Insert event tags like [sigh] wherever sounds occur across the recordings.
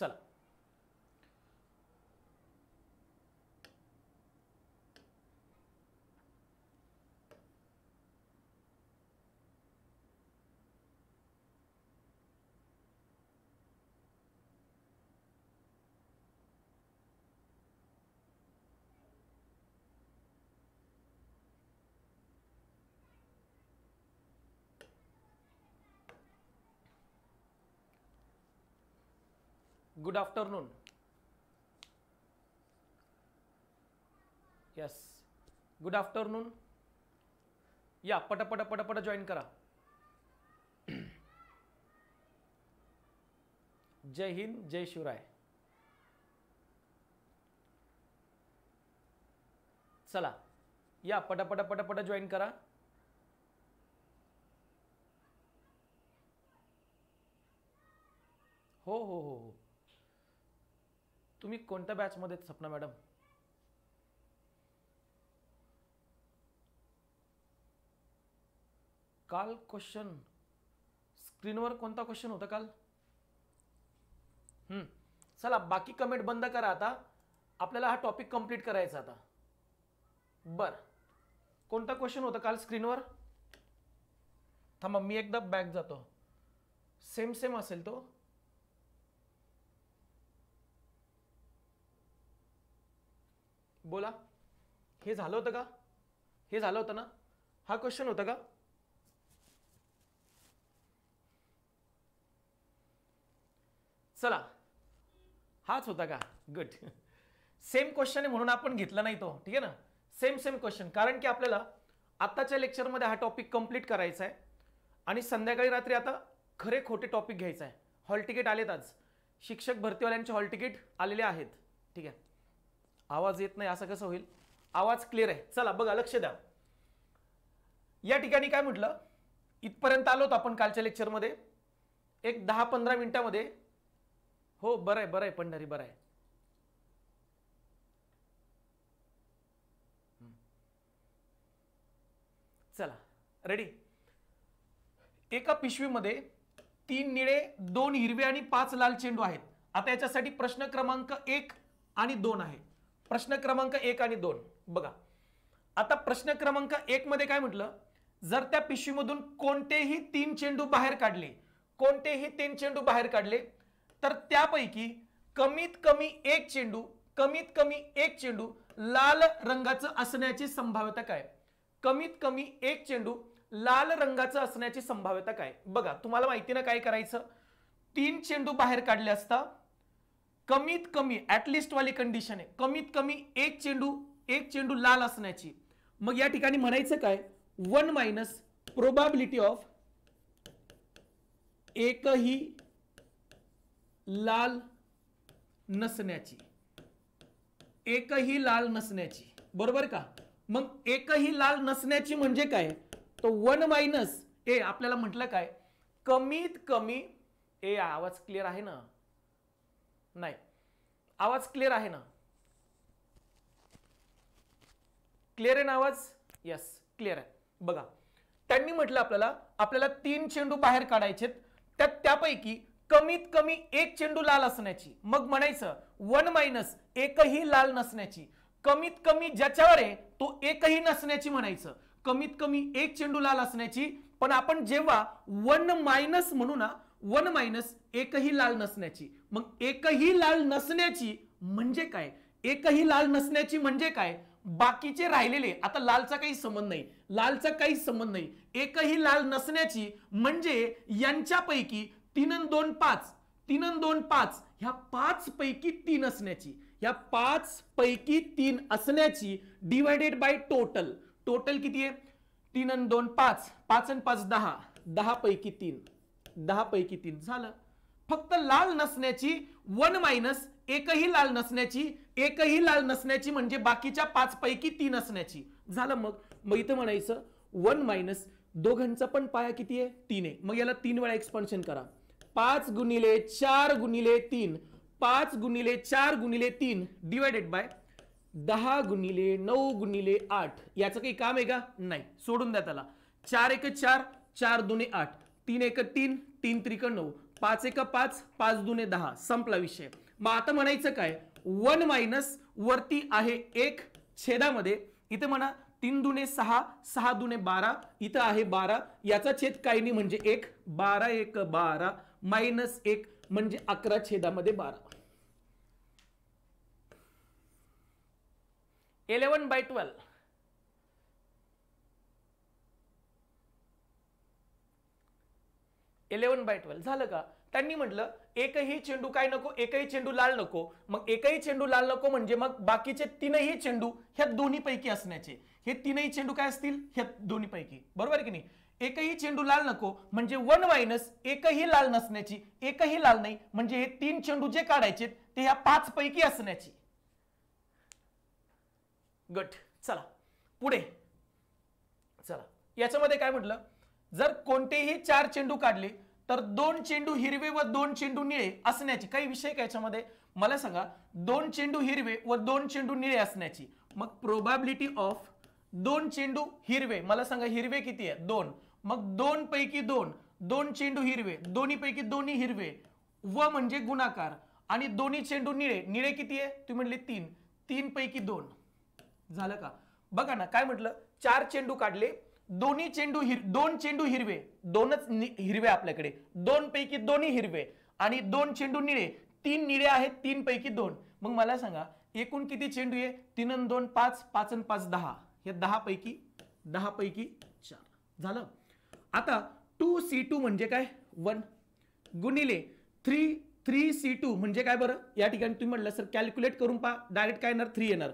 سلام good afternoon yes good afternoon या पट पट जॉईन करा [clears throat] जय हिंद जय शिवराय चला या पट पटापटा जॉईन करा हो हो हो हो तुम्ही कोणत्या बॅचमध्ये सपना मॅडम काल क्वेश्चन स्क्रीनवर कोणता क्वेश्चन होता काल चला बाकी कमेंट बंद करा आता आपल्याला हा टॉपिक कंप्लीट करायचा आता बर कोणता क्वेश्चन होता काल स्क्रीनवर थांबा मी एकदा बॅक जातो सेम सेम असेल तो बोला हे झालं होतं का हे झालं होतं ना हा क्वेश्चन होता का चला हाच होता का गुड सेम क्वेश्चन आहे म्हणून आपण घेतला नाही तो ठीक आहे ना सेम सेम क्वेश्चन कारण की आपल्याला आत्ताच्या लेक्चरमध्ये हा टॉपिक कंप्लीट करायचा आहे आणि संध्याकाळी रात्री आता खरे खोटे टॉपिक घ्यायचा आहे हॉल तिकीट आलेत आज शिक्षक भरतीवाल्यांचे हॉल तिकीट आलेले आहेत ठीक आहे आवाज येत नाही असं कसं होईल आवाज क्लिअर आहे चला बघा लक्ष द्या या ठिकाणी काय म्हटलं इथपर्यंत आलो होतो आपण कालच्या लेक्चरमध्ये एक दहा पंधरा मिनिटामध्ये हो बरं आहे बरं आहे पंढरी बरं आहे चला रेडी एका पिशवीमध्ये तीन निळे दोन हिरवे आणि पाच लाल चेंडू आहेत आता याच्यासाठी प्रश्न क्रमांक एक आणि दोन आहे प्रश्न क्रमांक एक आणि दोन बघा आता प्रश्न क्रमांक एक मध्ये काय म्हटलं जर त्या पिशवीमधून कोणतेही तीन चेंडू बाहेर काढले कोणतेही तीन चेंडू बाहेर काढले तर त्यापैकी कमीत कमी एक चेंडू कमीत कमी एक चेंडू लाल रंगाचं असण्याची संभाव्यता काय कमीत कमी एक चेंडू लाल रंगाचं असण्याची संभाव्यता काय बघा तुम्हाला माहिती ना काय करायचं तीन चेंडू बाहेर काढले असता कमीत कमी वाली कंडिशन आहे कमीत कमी एक चेंडू एक चेंडू लाल असण्याची मग या ठिकाणी म्हणायचं काय वन मायनस प्रोबॅबिलिटी ऑफ एकही लाल नसण्याची एकही लाल नसण्याची बरोबर का मग एकही लाल नसण्याची म्हणजे काय तो वन मायनस ए आपल्याला म्हटलं काय कमीत कमी ए आवाज क्लिअर आहे ना नाही आवाज क्लिअर आहे ना क्लिअर आहे ना आवाज यस क्लिअर आहे बघा त्यांनी म्हटलं आपल्याला आपल्याला तीन चेंडू बाहेर काढायचे त्यात त्यापैकी कमीत कमी एक चेंडू लाल असण्याची मग म्हणायचं वन मायनस एकही लाल नसण्याची कमीत कमी ज्याच्यावर आहे तो एकही नसण्याची म्हणायचं कमीत कमी एक चेंडू लाल असण्याची पण आपण जेव्हा वन मायनस म्हणू ना वन मायनस एकही लाल नसण्याची मग एकही लाल नसण्याची म्हणजे काय एकही लाल नसण्याची म्हणजे काय बाकीचे राहिलेले आता लालचा काही संबंध नाही लालचा काही संबंध नाही एकही लाल नसण्याची म्हणजे यांच्यापैकी तीन दोन पाच तीन दोन पाच ह्या पाच पैकी तीन असण्याची ह्या पाच पैकी तीन असण्याची डिवायडेड बाय टोटल टोटल किती आहे तीन दोन पाच पाच आणि पाच दहा दहा पैकी तीन दहा पैकी तीन झालं फक्त लाल नसण्याची वन मायनस एकही लाल नसण्याची एकही लाल नसण्याची म्हणजे बाकीच्या पाच पैकी तीन असण्याची झालं मग मग इथं म्हणायचं वन मायनस दोघांचा पण पाया किती आहे तीन आहे मग याला तीन वेळा एक्सपान्शन करा पाच गुणिले चार गुणिले तीन पाच गुणिले चार गुणिले तीन डिवायडेड बाय दहा गुणिले नऊ गुणिले आठ याचं काही काम आहे का नाही सोडून द्या त्याला चार एक चार चार दोन्ही आठ तीन एक तीन तीन त्रिक नऊ पाच एक पाच पाच दुने दहा संपला विषय मग आता म्हणायचं काय वन मायनस वरती आहे एक छेदामध्ये इथे म्हणा तीन दुने सहा सहा दुने बारा इथं आहे बारा याचा छेद काही नाही म्हणजे एक बारा एक बारा मायनस एक म्हणजे अकरा छेदामध्ये बारा eleven by twelve eleven by twelve झालं का त्यांनी म्हटलं एकही चेंडू काय नको एकही चेंडू लाल नको मग एकही चेंडू लाल नको म्हणजे मग बाकीचे तीनही चेंडू ह्या दोन्ही पैकी असण्याचे हे तीनही चेंडू काय असतील ह्या दोन्ही पैकी बरोबर आहे की नाही एकही चेंडू लाल नको म्हणजे वन मायनस एकही लाल नसण्याची एकही लाल नाही म्हणजे हे तीन चेंडू जे काढायचे ते ह्या पाच पैकी असण्याची गट चला पुढे चला याच्यामध्ये काय म्हटलं जर कोणतेही चार चेंडू काढले तर दोन चेंडू हिरवे व दोन चेंडू निळे असण्याची काही विषय का याच्यामध्ये मला सांगा दोन चेंडू हिरवे व दोन चेंडू निळे असण्याची मग प्रोबॅबिलिटी ऑफ दोन चेंडू हिरवे मला सांगा हिरवे किती आहे दोन मग दोन पैकी दोन दोन चेंडू हिरवे दोन्ही पैकी दोन्ही हिरवे व म्हणजे गुणाकार आणि दोन्ही चेंडू निळे निळे किती आहे तुम्ही म्हणले तीन तीन पैकी दोन झालं का बघा ना काय म्हटलं चार चेंडू काढले दोन्ही चेंडू हिर दोन चेंडू हिरवे दोनच हिरवे आपल्याकडे दोन पैकी दोन्ही हिरवे आणि दोन चेंडू निळे तीन निळे आहेत तीन पैकी दोन मग मला सांगा एकूण किती चेंडू आहे तीन दोन पाच पाच आणि पाच दहा हे दहा पैकी दहा पैकी चार झालं आता टू सी टू म्हणजे काय वन गुणिले थ्री थ्री सी टू म्हणजे काय बरं या ठिकाणी तुम्ही म्हटलं सर कॅल्क्युलेट करून पहा डायरेक्ट काय येणार थ्री येणार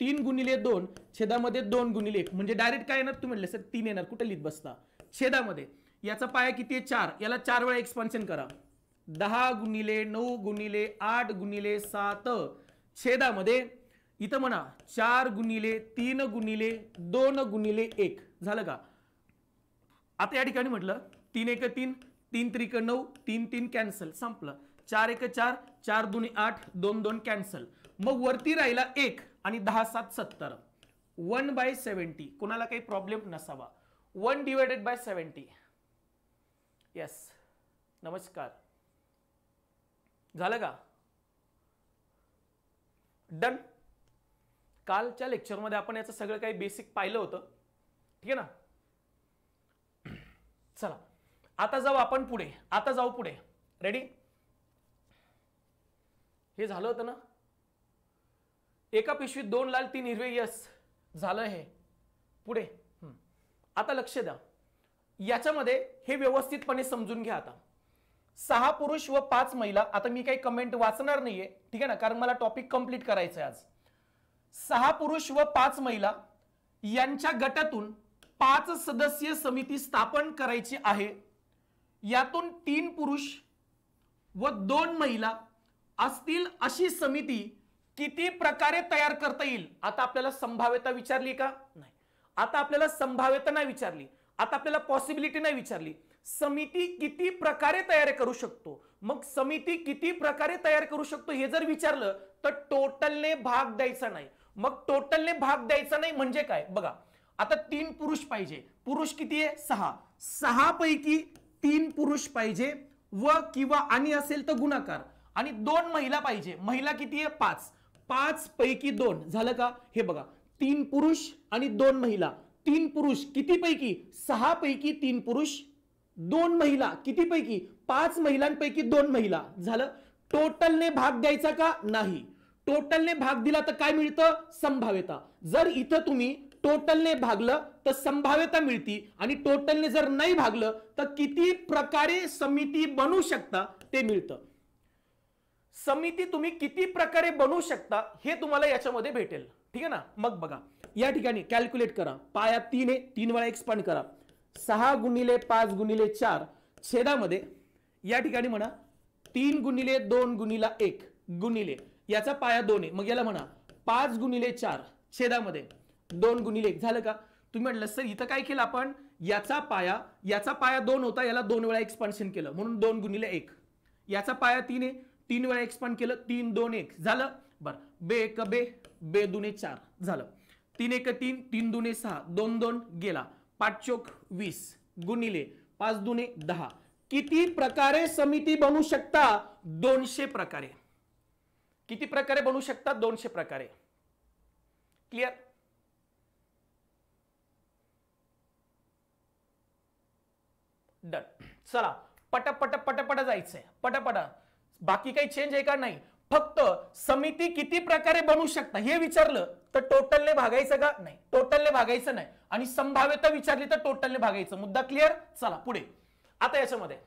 तीन गुणिले दोन छेदामध्ये दोन गुणिले एक म्हणजे डायरेक्ट काय येणार तुम्ही म्हणले सर तीन येणार कुठे लिहित बसता छेदामध्ये याचा पाया किती आहे चार याला चार वेळा एक्सपान्शन करा दहा गुणिले नऊ गुणिले आठ गुणिले सात छेदामध्ये इथं म्हणा चार गुणिले तीन गुणिले दोन गुणिले एक झालं का आता या ठिकाणी म्हटलं तीन एक तीन तीन त्रिक नऊ तीन तीन कॅन्सल संपलं चार एक चार चार दोन आठ दोन दोन कॅन्सल मग वरती राहिला एक आणि दहा सात सत्तर वन बाय सेवन्टी कुणाला काही प्रॉब्लेम नसावा one divided by seventy yes नमस्कार झालं का डन कालच्या लेक्चरमध्ये आपण याचं सगळं काही बेसिक पाहिलं होतं ठीक आहे ना चला आता जाऊ आपण पुढे आता जाऊ पुढे रेडी हे झालं होतं ना एका पिशवीत दोन लाल तीन हिरवे यस झालं हे पुढे आता लक्ष द्या याच्यामध्ये हे व्यवस्थितपणे समजून घ्या आता सहा पुरुष व पाच महिला आता मी काही कमेंट वाचणार नाहीये ठीक आहे ना कारण मला टॉपिक कंप्लीट करायचं आहे आज सहा पुरुष व पाच महिला यांच्या गटातून पाच सदस्यीय समिती स्थापन करायची आहे यातून तीन पुरुष व दोन महिला असतील अशी समिती किती प्रकारे तयार करता येईल आता आपल्याला संभाव्यता विचारली का नाही आता आपल्याला संभाव्यता नाही विचारली आता आपल्याला पॉसिबिलिटी नाही विचारली समिती किती प्रकारे तयार करू शकतो मग समिती किती प्रकारे तयार करू शकतो हे जर विचारलं तर टोटलने भाग द्यायचा नाही मग टोटलने भाग द्यायचा नाही म्हणजे काय बघा आता तीन पुरुष पाहिजे पुरुष किती आहे सहा सहा पैकी तीन पुरुष पाहिजे व किंवा आणि असेल तर गुणाकार आणि दोन महिला पाहिजे महिला किती आहे पाच पाच पैकी दोन झालं का हे बघा तीन पुरुष आणि दोन महिला तीन पुरुष पैकी सहा पैकी तीन पुरुष दोन महिला किती पैकी पाच महिलांपैकी दोन महिला झालं टोटलने भाग द्यायचा का नाही टोटलने भाग दिला तर काय मिळतं संभाव्यता जर इथं तुम्ही टोटलने भागलं तर संभाव्यता मिळती आणि टोटलने जर नाही भागलं तर किती प्रकारे समिती बनू शकता ते मिळतं समिती तुम्ही किती प्रकारे बनवू शकता हे तुम्हाला याच्यामध्ये भेटेल ठीक आहे ना मग बघा या ठिकाणी कॅल्क्युलेट करा पाया तीन आहे तीन वेळा एक्सपांड करा सहा गुणिले पाच गुणिले चार छेदामध्ये या ठिकाणी म्हणा तीन गुणिले दोन गुणिला एक गुणिले याचा पाया दोन आहे मग याला म्हणा पाच गुणिले चार छेदामध्ये दोन गुणिले एक झालं का तुम्ही म्हटलं सर इथं काय केलं आपण याचा पाया याचा पाया दोन होता याला दोन वेळा एक्सपान्शन केलं म्हणून दोन गुणिले एक याचा पाया तीन आहे तीन वेळा एक्सपांड केलं तीन दोन एक झालं बरं बे एक बे बे दुने चार झालं तीन एक तीन तीन दुने सहा दोन दोन गेला पाच चोक वीस गुणिले पाच दुने दहा किती प्रकारे समिती बनू शकता दोनशे प्रकारे किती प्रकारे बनू शकता दोनशे प्रकारे क्लिअर डन चला पटपट पटपट जायचंय पटपट बाकी काही चेंज आहे का नाही फक्त समिती किती प्रकारे बनू शकता हे विचारलं तर टोटलने भागायचं का नाही टोटलने भागायचं नाही आणि संभाव्यता विचारली तर टोटलने भागायचं मुद्दा क्लिअर चला पुढे आता याच्यामध्ये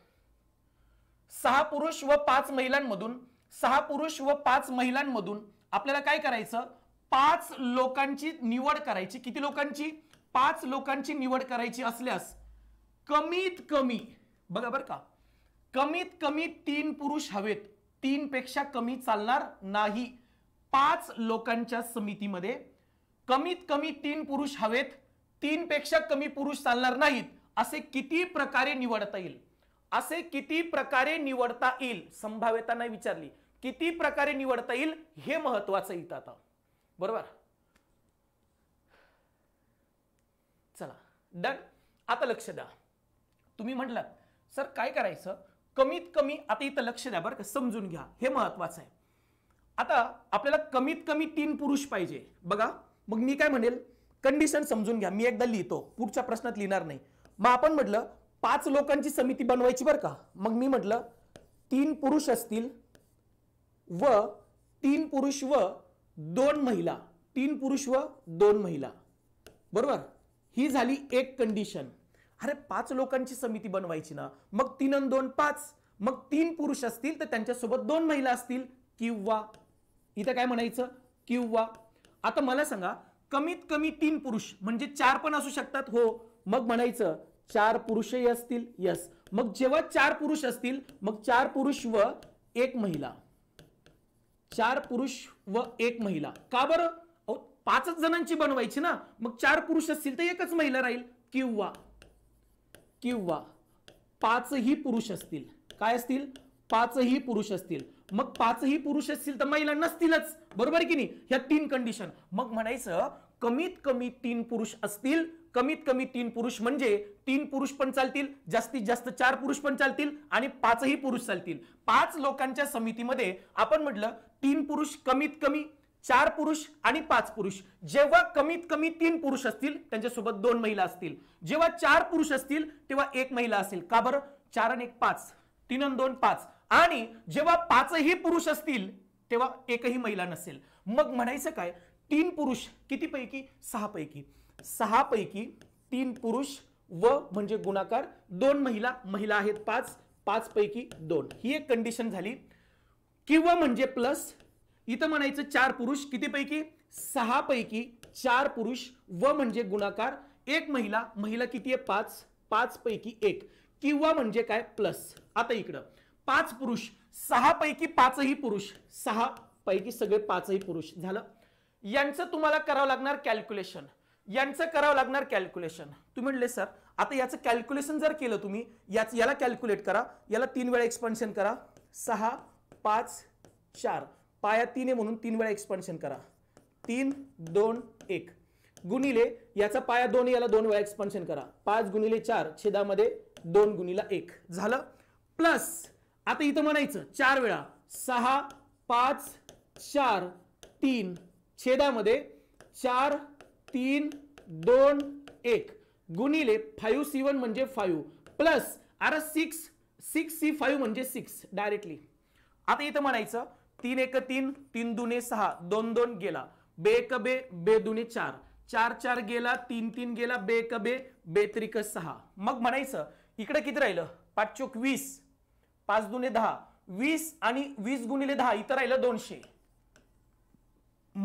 सहा पुरुष व पाच महिलांमधून सहा पुरुष व पाच महिलांमधून आपल्याला काय करायचं पाच लोकांची निवड करायची किती लोकांची पाच लोकांची निवड करायची असल्यास कमीत कमी बघा बरं का कमीत कमी तीन पुरुष हवेत तीन पेक्षा कमी चालणार नाही पाच लोकांच्या समितीमध्ये कमीत कमी तीन पुरुष हवेत तीन पेक्षा कमी पुरुष चालणार नाहीत असे किती प्रकारे निवडता येईल असे किती प्रकारे निवडता येईल संभाव्यता नाही विचारली किती प्रकारे निवडता येईल हे महत्वाचं इथं आता बरोबर चला डन आता लक्ष द्या तुम्ही म्हटलात सर काय करायचं कमीत कमी आता इथं लक्ष द्या बरं का समजून घ्या हे महत्वाचं आहे आता आपल्याला कमीत कमी तीन पुरुष पाहिजे बघा मग मी काय म्हणेल कंडिशन समजून घ्या मी एकदा लिहितो पुढच्या प्रश्नात लिहिणार नाही मग आपण म्हटलं पाच लोकांची समिती बनवायची बरं का मग मी म्हटलं तीन पुरुष असतील व तीन पुरुष व दोन महिला तीन पुरुष व दोन महिला बरोबर ही झाली एक कंडिशन अरे पाच लोकांची समिती बनवायची ना मग तीन आणि दोन पाच मग तीन पुरुष असतील तर त्यांच्यासोबत दोन महिला असतील किंवा इथं काय म्हणायचं किंवा आता मला सांगा कमीत कमी तीन पुरुष म्हणजे चार पण असू शकतात हो मग म्हणायचं चार पुरुषही असतील यस मग जेव्हा चार पुरुष असतील मग चार पुरुष व एक महिला चार पुरुष व एक महिला का बरं पाचच जणांची बनवायची ना मग चार पुरुष असतील तर एकच महिला राहील किंवा किंवा पाचही पुरुष असतील काय असतील पाचही पुरुष असतील मग पाचही पुरुष असतील तर महिला नसतीलच बरोबर की नाही ह्या तीन कंडिशन मग म्हणायचं कमीत कमी तीन पुरुष असतील कमीत कमी तीन पुरुष म्हणजे तीन पुरुष पण चालतील जास्तीत जास्त चार पुरुष पण चालतील आणि पाचही पुरुष चालतील पाच लोकांच्या समितीमध्ये आपण म्हटलं तीन पुरुष कमीत कमी चार पुरुष आणि पाच पुरुष जेव्हा कमीत कमी तीन पुरुष असतील त्यांच्यासोबत दोन महिला असतील जेव्हा चार पुरुष असतील तेव्हा एक महिला असेल का बरं चार आणि एक पाच तीन आणि दोन पाच आणि जेव्हा पाचही पुरुष असतील तेव्हा एकही महिला नसेल मग म्हणायचं काय तीन पुरुष कितीपैकी सहा पैकी सहा पैकी तीन पुरुष व म्हणजे गुणाकार दोन महिला महिला आहेत पाच पाच पैकी दोन ही एक कंडिशन झाली किंवा म्हणजे प्लस इथं म्हणायचं चार पुरुष कितीपैकी सहा पैकी चार पुरुष व म्हणजे गुणाकार एक महिला महिला किती आहे पाच पाच पैकी एक किंवा म्हणजे काय प्लस आता इकडं पाच पुरुष सहा पैकी पाचही पुरुष सहा पैकी सगळे पाचही पुरुष झालं यांचं तुम्हाला करावं लागणार कॅल्क्युलेशन यांचं करावं लागणार कॅल्क्युलेशन तुम्ही म्हणले सर आता याचं कॅल्क्युलेशन जर केलं तुम्ही याच याला कॅल्क्युलेट करा याला तीन वेळा एक्सपान्शन करा सहा पाच चार पाया तीन आहे म्हणून तीन वेळा एक्सपान्शन करा तीन दोन एक गुणिले याचा पाया दोन याला दोन वेळा एक्सपान्शन करा पाच गुणिले चार छेदामध्ये दोन गुणिला एक झालं प्लस आता इथं म्हणायचं चार वेळा सहा पाच चार तीन छेदामध्ये चार तीन दोन एक गुणिले फायू सी वन म्हणजे five plus or six six C five म्हणजे सिक्स डायरेक्टली आता इथं म्हणायचं तीन एक तीन तीन दुने सहा दोन दोन गेला बे एक बे बे दुने चार चार चार गेला तीन तीन गेला बे एक बे त्रिक सहा मग म्हणायचं इकडे किती राहिलं पाच चोक वीस पाच दुने दहा वीस आणि वीस गुणिले दहा इथं राहिलं दोनशे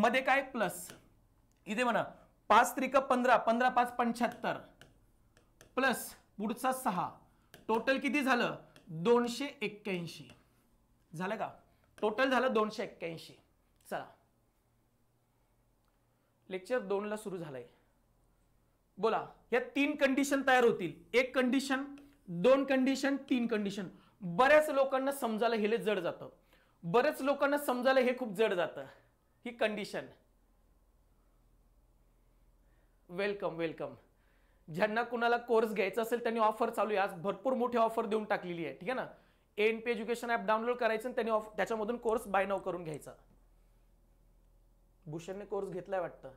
मध्ये काय प्लस इथे म्हणा पाच त्रिक पंधरा पंधरा पाच पंच्याहत्तर प्लस पुढचा सहा टोटल किती झालं दोनशे एक्क्याऐंशी झालं का टोटल झालं दोनशे एक्क्याऐंशी चला लेक्चर दोनला सुरू झालंय बोला या तीन कंडिशन तयार होतील एक कंडिशन दोन कंडिशन तीन कंडिशन बऱ्याच लोकांना समजायला हे जड जातं बऱ्याच लोकांना समजायला हे खूप जड जातं ही कंडिशन वेलकम वेलकम ज्यांना कुणाला कोर्स घ्यायचा असेल त्यांनी ऑफर चालू आहे आज भरपूर मोठी ऑफर देऊन टाकलेली आहे ठीक आहे ना N P education app download करायचं आणि त्यांनी ऑफ त्याच्यामधून कोर्स बाय नाव करून घ्यायचा भूषणने कोर्स घेतलाय वाटतं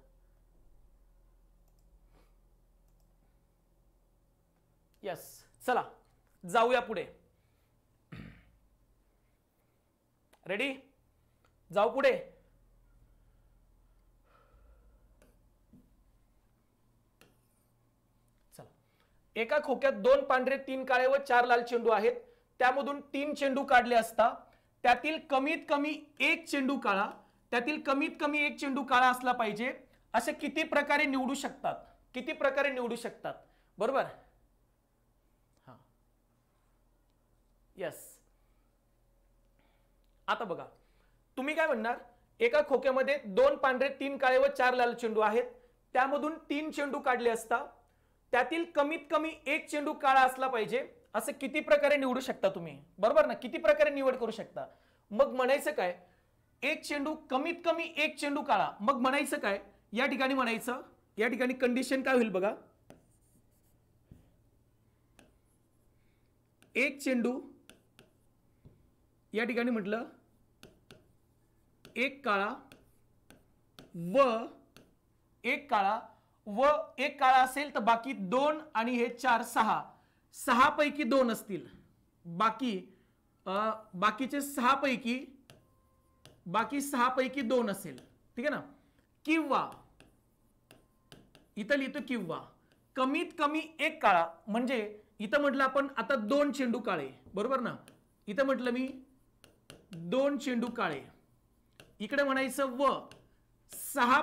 यस चला जाऊया पुढे रेडी जाऊ पुढे चला एका खोक्यात दोन पांढरे तीन काळे व चार लाल चेंडू आहेत त्यामधून तीन चेंडू काढले असता त्यातील कमीत कमी एक चेंडू काळा त्यातील कमीत कमी एक चेंडू काळा असला पाहिजे असे किती प्रकारे निवडू शकतात किती प्रकारे निवडू शकतात बरोबर यस आता बघा तुम्ही काय म्हणणार एका खोक्यामध्ये दोन पांढरे तीन काळे व चार लाल चेंडू आहेत त्यामधून तीन चेंडू काढले असता त्यातील कमीत कमी एक चेंडू काळा असला पाहिजे असं किती प्रकारे निवडू शकता तुम्ही बरोबर ना किती प्रकारे निवड करू शकता मग म्हणायचं काय एक चेंडू कमीत कमी एक चेंडू काळा मग म्हणायचं काय या ठिकाणी म्हणायचं या ठिकाणी कंडिशन काय होईल बघा एक चेंडू या ठिकाणी म्हटलं एक काळा व एक काळा व एक काळा असेल तर बाकी दोन आणि हे चार सहा पैकी दोन असतील बाकी बाकीचे बाकीचे पैकी बाकी पैकी दोन असेल ठीक आहे ना किंवा इथं लिहितो किंवा कमीत कमी एक काळा म्हणजे इथं म्हटलं आपण आता दोन चेंडू काळे बरोबर ना इथं म्हटलं मी दोन चेंडू काळे इकडे म्हणायचं व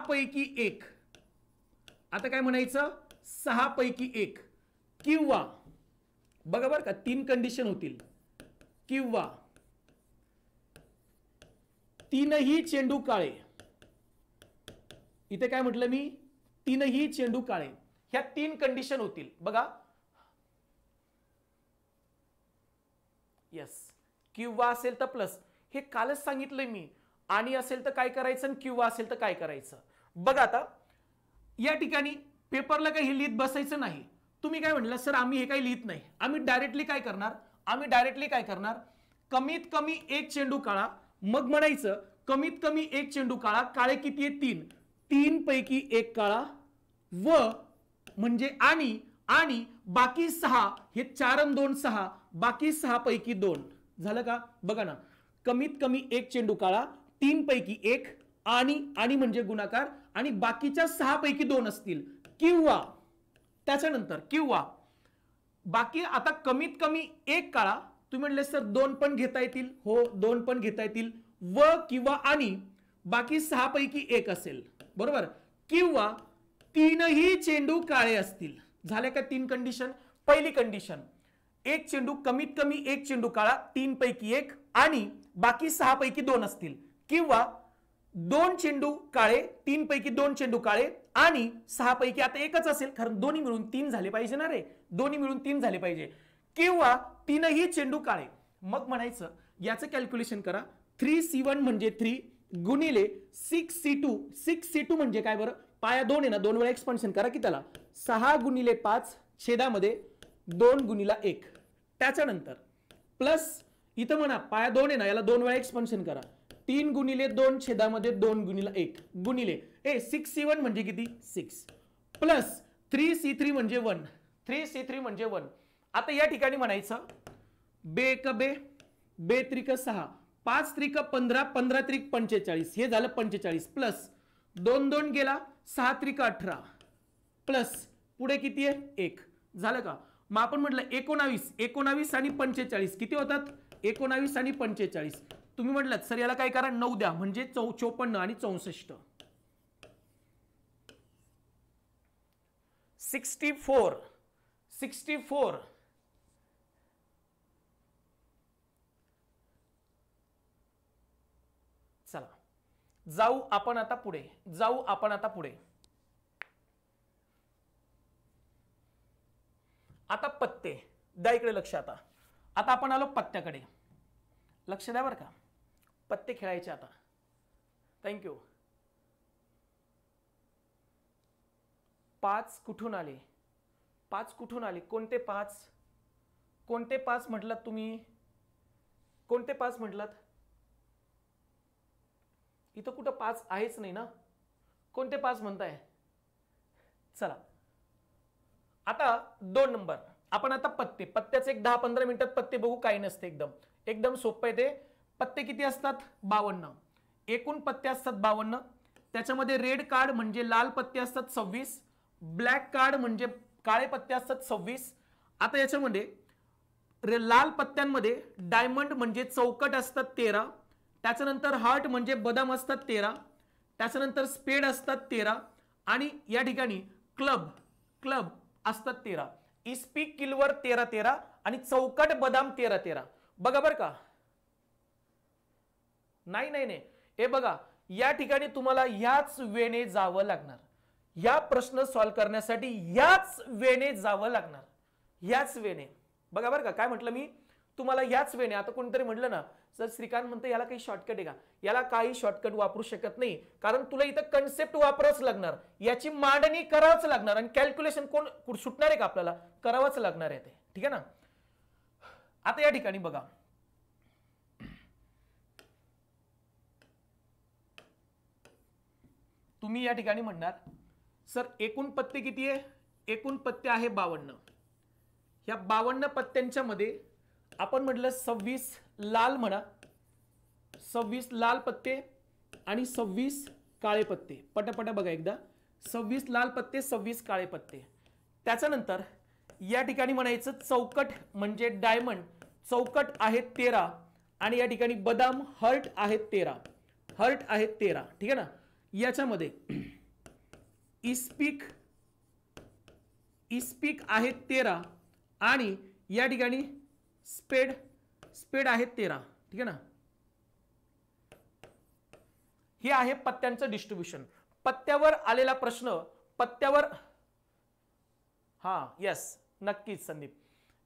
पैकी एक आता काय म्हणायचं पैकी एक किंवा बघा बरं का तीन कंडिशन होतील किंवा तीनही चेंडू काळे इथे काय म्हटलं मी तीनही चेंडू काळे ह्या तीन कंडिशन होतील बघा येस किंवा असेल तर प्लस हे कालच सांगितलंय मी आणि असेल तर काय करायचं आणि किंवा असेल तर काय करायचं बघा आता या ठिकाणी पेपरला काही लिहित बसायचं नाही तुम्ही काय म्हटलं सर आम्ही हे काही लिहित नाही आम्ही डायरेक्टली काय करणार आम्ही डायरेक्टली काय करणार कमीत कमी एक चेंडू काळा मग म्हणायचं कमीत कमी एक चेंडू काळा काळे किती आहे तीन तीन पैकी एक काळा व म्हणजे आणि आणि बाकी सहा हे चार दोन सहा बाकी सहा पैकी दोन झालं का बघा ना कमीत कमी एक चेंडू काळा तीन पैकी एक आणि आणि म्हणजे गुणाकार आणि बाकीच्या सहा पैकी दोन असतील किंवा त्याच्यानंतर किंवा बाकी आता कमीत कमी एक काळा तुम्ही म्हटले सर दोन पण घेता येतील हो दोन पण घेता येतील व किंवा आणि बाकी सहा पैकी एक असेल बरोबर किंवा तीनही चेंडू काळे असतील झाले का तीन कंडिशन पहिली कंडिशन एक चेंडू कमीत कमी एक चेंडू काळा तीन पैकी एक आणि बाकी सहा पैकी दोन असतील किंवा दोन चेंडू काळे तीन पैकी दोन चेंडू काळे आणि सहा पैकी आता एकच असेल कारण दोन्ही मिळून तीन झाले पाहिजे ना रे दोन्ही मिळून तीन झाले पाहिजे किंवा तीनही चेंडू काळे मग म्हणायचं याचं कॅल्क्युलेशन करा थ्री सी वन म्हणजे थ्री गुणिले six C two six C two म्हणजे काय बरं पाया दोन आहे ना दोन वेळा एक्सपान्शन करा की त्याला सहा गुणिले पाच छेदामध्ये दोन गुणिला एक त्याच्यानंतर प्लस इथं म्हणा पाया दोन आहे ना याला दोन वेळा एक्सपान्शन करा तीन गुणिले दोन छेदामध्ये दोन गुणिले एक गुणिले ए सिक्स सी वन म्हणजे किती six plus three C three म्हणजे वन थ्री सी थ्री म्हणजे वन आता या ठिकाणी म्हणायचं बे एक बे बे त्रिक सहा पाच त्रिक पंधरा पंधरा त्रिक पंचेचाळीस हे झालं पंचेचाळीस प्लस दोन दोन गेला सहा त्रिक अठरा प्लस पुढे किती आहे एक झालं का मग आपण म्हटलं एकोणावीस एकोणावीस आणि पंचेचाळीस किती होतात एकोणावीस आणि पंचेचाळीस तुम्ही म्हटलं सर याला काय करा नऊ द्या म्हणजे चौ चोपन्न आणि चौसष्ट सिक्स्टी फोर सिक्स्टी फोर चला जाऊ आपण आता पुढे जाऊ आपण आता पुढे आता पत्ते द्या इकडे लक्ष आता आता आपण आलो पत्त्याकडे लक्ष द्या बरं का पत्ते खेळायचे आता थँक्यू पाच कुठून आले पाच कुठून आले कोणते पाच कोणते पाच म्हटलात तुम्ही कोणते पाच म्हटलात इथं कुठं पाच आहेच नाही ना कोणते पाच म्हणताय चला आता दोन नंबर आपण आता पत्ते पत्त्याचे एक दहा पंधरा मिनिटात पत्ते बघू काही नसते एकदम एकदम सोपं आहे ते पत्ते किती असतात बावन्न एकूण पत्ते असतात बावन्न त्याच्यामध्ये रेड कार्ड म्हणजे लाल पत्ते असतात सव्वीस ब्लॅक कार्ड म्हणजे काळे पत्ते असतात सव्वीस आता याच्यामध्ये लाल पत्त्यांमध्ये डायमंड म्हणजे चौकट असतात तेरा त्याच्यानंतर हार्ट म्हणजे बदाम असतात तेरा त्याच्यानंतर स्पेड असतात तेरा आणि या ठिकाणी क्लब क्लब असतात तेरा इस्पी किलवर तेरा तेरा आणि चौकट बदाम तेरा तेरा बघा बरं का नाही नाही नाही हे बघा या ठिकाणी तुम्हाला याच वेने जावं लागणार या प्रश्न सॉल्व्ह करण्यासाठी याच वेने जावं लागणार याच वेने बघा बरं का काय म्हटलं मी तुम्हाला याच वेने आता कोणीतरी म्हटलं ना सर श्रीकांत म्हणतो याला काही शॉर्टकट आहे का याला काही शॉर्टकट वापरू शकत नाही कारण तुला इथं कन्सेप्ट वापरावंच लागणार याची मांडणी करावंच लागणार आणि कॅल्क्युलेशन कोण सुटणार आहे का आपल्याला करावंच लागणार आहे ते ठीक आहे ना आता या ठिकाणी बघा तुम्ही या ठिकाणी म्हणणार सर एकूण पत्ते किती आहे एकूण पत्ते आहे बावन्न या बावन्न पत्त्यांच्या मध्ये आपण म्हटलं सव्वीस लाल म्हणा सव्वीस लाल पत्ते आणि सव्वीस काळे पत्ते पटापटा बघा एकदा सव्वीस लाल पत्ते सव्वीस काळे पत्ते त्याच्यानंतर या ठिकाणी म्हणायचं चौकट म्हणजे डायमंड चौकट आहेत तेरा आणि या ठिकाणी बदाम हर्ट आहेत तेरा हर्ट आहेत तेरा ठीक आहे ना याच्यामध्ये [clears throat] इस्पिक इस्पिक आहे तेरा आणि या ठिकाणी स्पेड स्पेड आहे तेरा ठीक आहे ना हे आहे पत्त्यांचं डिस्ट्रीब्युशन पत्त्यावर आलेला प्रश्न पत्त्यावर हा यस नक्कीच संदीप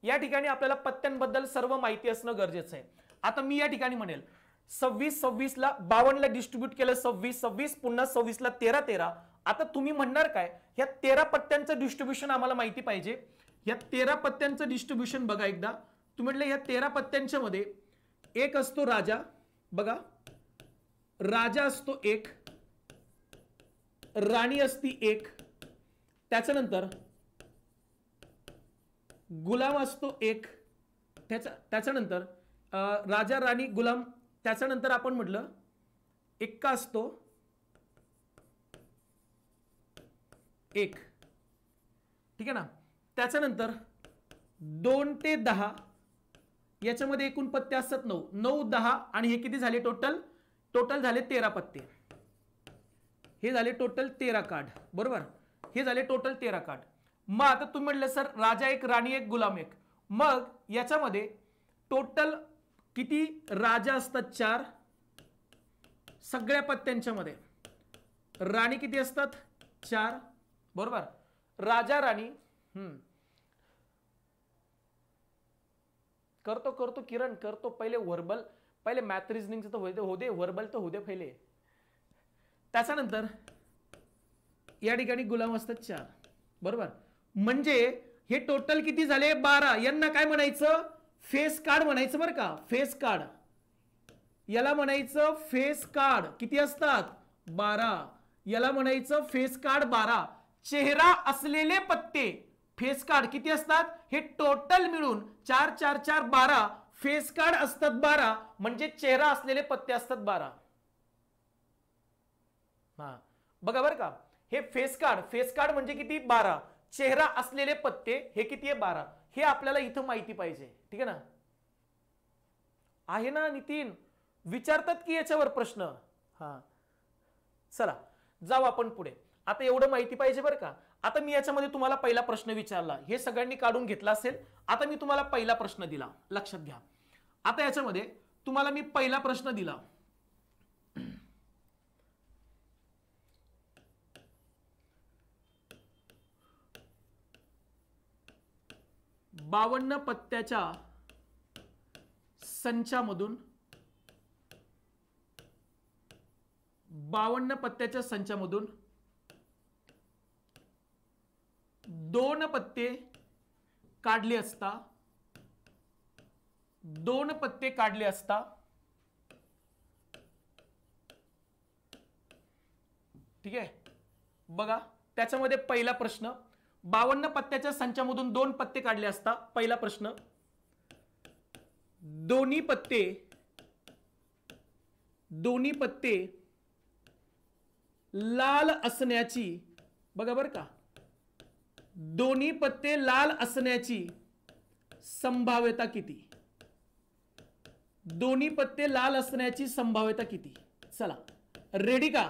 या ठिकाणी आपल्याला पत्त्यांबद्दल सर्व माहिती असणं गरजेचं आहे आता मी या ठिकाणी म्हणेल सव्वीस सव्वीसला ला डिस्ट्रीब्यूट केलं सव्वीस सव्वीस पुन्हा सव्वीसला तेरा तेरा आता तुम्ही म्हणणार काय ह्या तेरा पत्त्यांचं डिस्ट्रीब्युशन आम्हाला माहिती पाहिजे या तेरा पत्त्यांचं डिस्ट्रीब्युशन बघा एकदा तुम्ही म्हटलं या तेरा पत्त्यांच्या मध्ये एक असतो राजा बघा राजा असतो एक राणी असती एक त्याच्यानंतर गुलाम असतो एक त्याच्या त्याच्यानंतर राजा राणी गुलाम त्याच्यानंतर आपण म्हटलं एक का असतो एक ठीक आहे ना त्याच्यानंतर दोन ते दहा याच्यामध्ये एकूण पत्ते असतात नऊ नऊ दहा आणि हे किती झाले टोटल टोटल झाले तेरा पत्ते हे झाले टोटल तेरा कार्ड बरोबर हे झाले टोटल तेरा कार्ड मग आता तुम्ही म्हटलं सर राजा एक राणी एक गुलाम एक मग याच्यामध्ये टोटल किती राजा असतात चार सगळ्या पत्त्यांच्या मध्ये राणी किती असतात चार बरोबर राजा राणी करतो करतो किरण करतो पहिले वर्बल पहिले मॅथ रिझनिंगचं तर होते हो दे वर्बल तर हो दे पहिले त्याच्यानंतर या ठिकाणी गुलाम असतात चार बरोबर म्हणजे हे टोटल किती झाले बारा यांना काय म्हणायचं फेस कार्ड म्हणायचं बरं का फेस कार्ड याला म्हणायचं फेस कार्ड किती असतात बारा याला म्हणायचं फेस कार्ड बारा चेहरा असलेले पत्ते फेस कार्ड किती असतात हे टोटल मिळून चार चार चार बारा फेस कार्ड असतात बारा म्हणजे चेहरा असलेले पत्ते असतात बारा हा बघा बरं का हे फेस कार्ड फेस कार्ड म्हणजे किती बारा चेहरा असलेले पत्ते हे किती आहे बारा हे आपल्याला इथं माहिती पाहिजे ठीक आहे ना आहे ना नितीन विचारतात की याच्यावर प्रश्न हा चला जाऊ आपण पुढे आता एवढं माहिती पाहिजे बरं का आता मी याच्यामध्ये तुम्हाला पहिला प्रश्न विचारला हे सगळ्यांनी काढून घेतला असेल आता मी तुम्हाला पहिला प्रश्न दिला लक्षात घ्या आता याच्यामध्ये तुम्हाला मी पहिला प्रश्न दिला बावन्न पत्त्याच्या संचामधून बावन्न पत्त्याच्या संचामधून दोन पत्ते काढले असता दोन पत्ते काढले असता ठीक आहे बघा त्याच्यामध्ये पहिला प्रश्न बावन्न पत्त्याच्या संचामधून दोन पत्ते काढले असता पहिला प्रश्न दोन्ही पत्ते दोन्ही पत्ते लाल असण्याची बघा बरं का दोन्ही पत्ते लाल असण्याची संभाव्यता किती दोन्ही पत्ते लाल असण्याची संभाव्यता किती चला रेडी का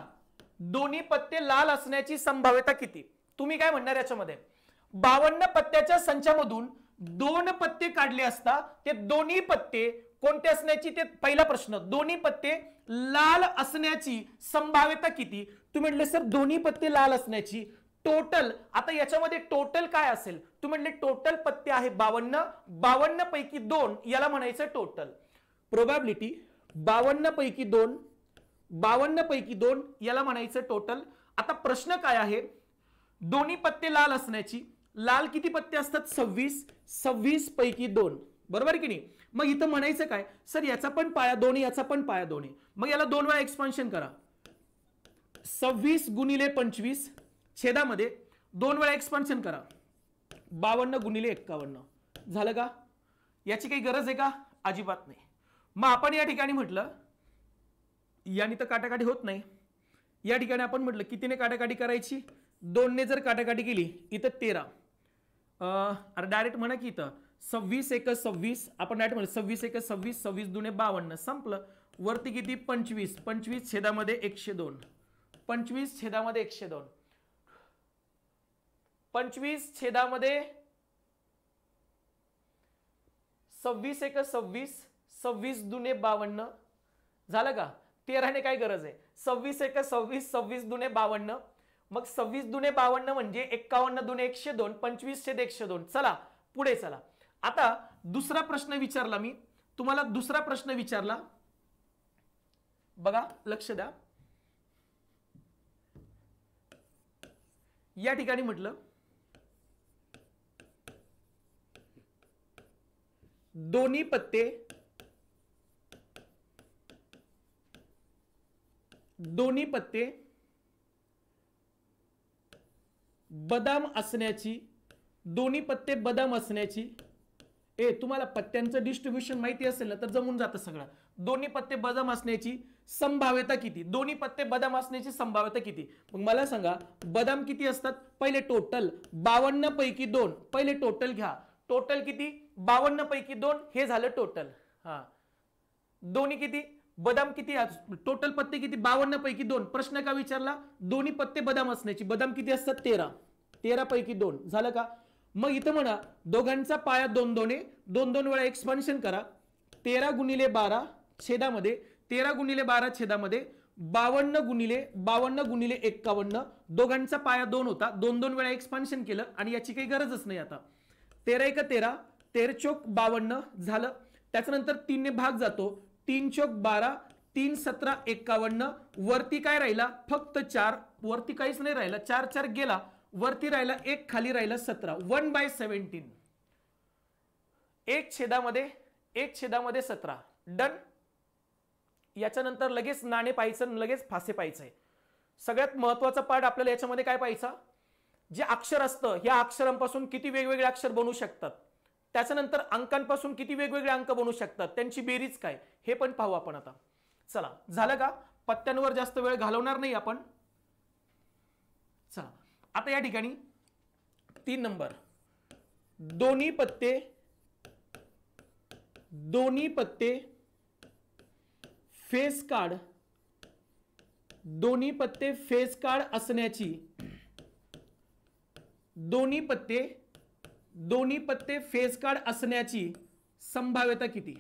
दोन्ही पत्ते लाल असण्याची संभाव्यता किती तुम्ही काय म्हणणार याच्यामध्ये बावन्न पत्त्याच्या संचामधून दोन पत्ते काढले असता ते दोन्ही पत्ते कोणते असण्याची ते पहिला प्रश्न दोन्ही पत्ते लाल असण्याची संभाव्यता किती तुम्ही म्हटले सर दोन्ही पत्ते लाल असण्याची टोटल आता याच्यामध्ये टोटल काय असेल तुम्ही म्हटले टोटल पत्ते आहे बावन्न बावन्न पैकी दोन याला म्हणायचं टोटल प्रोबॅबिलिटी बावन्न पैकी दोन बावन्न पैकी दोन याला म्हणायचं टोटल आता प्रश्न काय आहे दोन्ही पत्ते लाल असण्याची लाल किती पत्ते असतात सव्वीस सव्वीस पैकी दोन बरोबर की नाही मग इथं म्हणायचं काय सर याचा पण पाया दोन याचा पण पाया दोन मग याला दोन वेळा एक्सपान्शन करा सव्वीस गुणिले पंचवीस छेदामध्ये दोन वेळा एक्सपान्शन करा बावन्न गुणिले एक्कावन्न झालं का याची काही गरज आहे का अजिबात नाही मग आपण या ठिकाणी म्हटलं याने तर काटाकाठी होत नाही या ठिकाणी आपण म्हटलं कितीने काटाकाठी करायची दोनने जर काटाकाटी केली इथं तेरा अरे डायरेक्ट म्हणा की इथं सव्वीस एक सव्वीस आपण डायरेक्ट म्हणतो सव्वीस एक सव्वीस सव्वीस दुने बावन्न संपलं वरती किती पंचवीस पंचवीस छेदामध्ये एकशे दोन पंचवीस छेदामध्ये एकशे दोन पंचवीस छेदामध्ये सव्वीस एक सव्वीस सव्वीस दुने बावन्न झालं का तेराने काय गरज आहे सव्वीस एक सव्वीस सव्वीस दुने बावन्न मग सव्वीस दुने बावन्न म्हणजे एक्कावन्न दुने एकशे दोन पंचवीस छेद एकशे दोन चला पुढे चला आता दुसरा प्रश्न विचारला मी तुम्हाला दुसरा प्रश्न विचारला बघा लक्ष द्या या ठिकाणी म्हटलं दोन्ही पत्ते दोन्ही पत्ते बदाम असण्याची दोन्ही पत्ते बदाम असण्याची ए तुम्हाला पत्त्यांचं डिस्ट्रीब्युशन माहिती असेल ना तर जमून जातं सगळं दोन्ही पत्ते बदाम असण्याची संभाव्यता किती दोन्ही पत्ते बदाम असण्याची संभाव्यता किती मग मला सांगा बदाम किती असतात पहिले टोटल बावन्न पैकी दोन पहिले टोटल घ्या टोटल किती बावन्न पैकी दोन हे झालं टोटल हा दोन्ही किती बदाम किती टोटल पत्ते किती बावन्न पैकी दोन प्रश्न का विचारला दोन्ही पत्ते बदाम असण्याची बदाम किती असतात तेरा तेरा पैकी दोन झालं का मग इथं म्हणा दोघांचा पाया दोन दोन दोन दोन वेळा एक्सपान्शन करा तेरा गुणिले बारा छेदामध्ये तेरा गुणिले बारा छेदामध्ये बावन्न गुणिले बावन्न गुणिले एक्कावन्न दोघांचा पाया दोन होता दोन दोन वेळा एक्सपान्शन केलं आणि याची काही गरजच नाही आता तेरा एक तेरा तेरचोक बावन्न झालं त्याच्यानंतर तीनने भाग जातो तीन चौक बारा तीन सतरा एक्कावन्न वरती काय राहिला फक्त चार वरती काहीच नाही राहिला चार चार गेला वरती राहिला एक खाली राहिला सतरा वन बाय सेव्हन्टीन एक छेदामध्ये एक छेदामध्ये सतरा डन याच्यानंतर लगेच नाणे पाहायचं लगेच फासे पाहायचंय सगळ्यात महत्वाचा पार्ट आपल्याला याच्यामध्ये काय पाहायचा जे अक्षर असतं या अक्षरांपासून किती वेगवेगळे अक्षर बनू शकतात त्याच्यानंतर अंकांपासून किती वेगवेगळे अंक बनू शकतात त्यांची बेरीज काय हे पण पाहू आपण आता चला झालं का पत्त्यांवर जास्त वेळ घालवणार नाही आपण चला आता या ठिकाणी तीन नंबर दोन्ही पत्ते दोन्ही पत्ते फेस कार्ड दोन्ही पत्ते फेस कार्ड असण्याची दोन्ही पत्ते दोन्ही पत्ते फेस कार्ड असण्याची संभाव्यता किती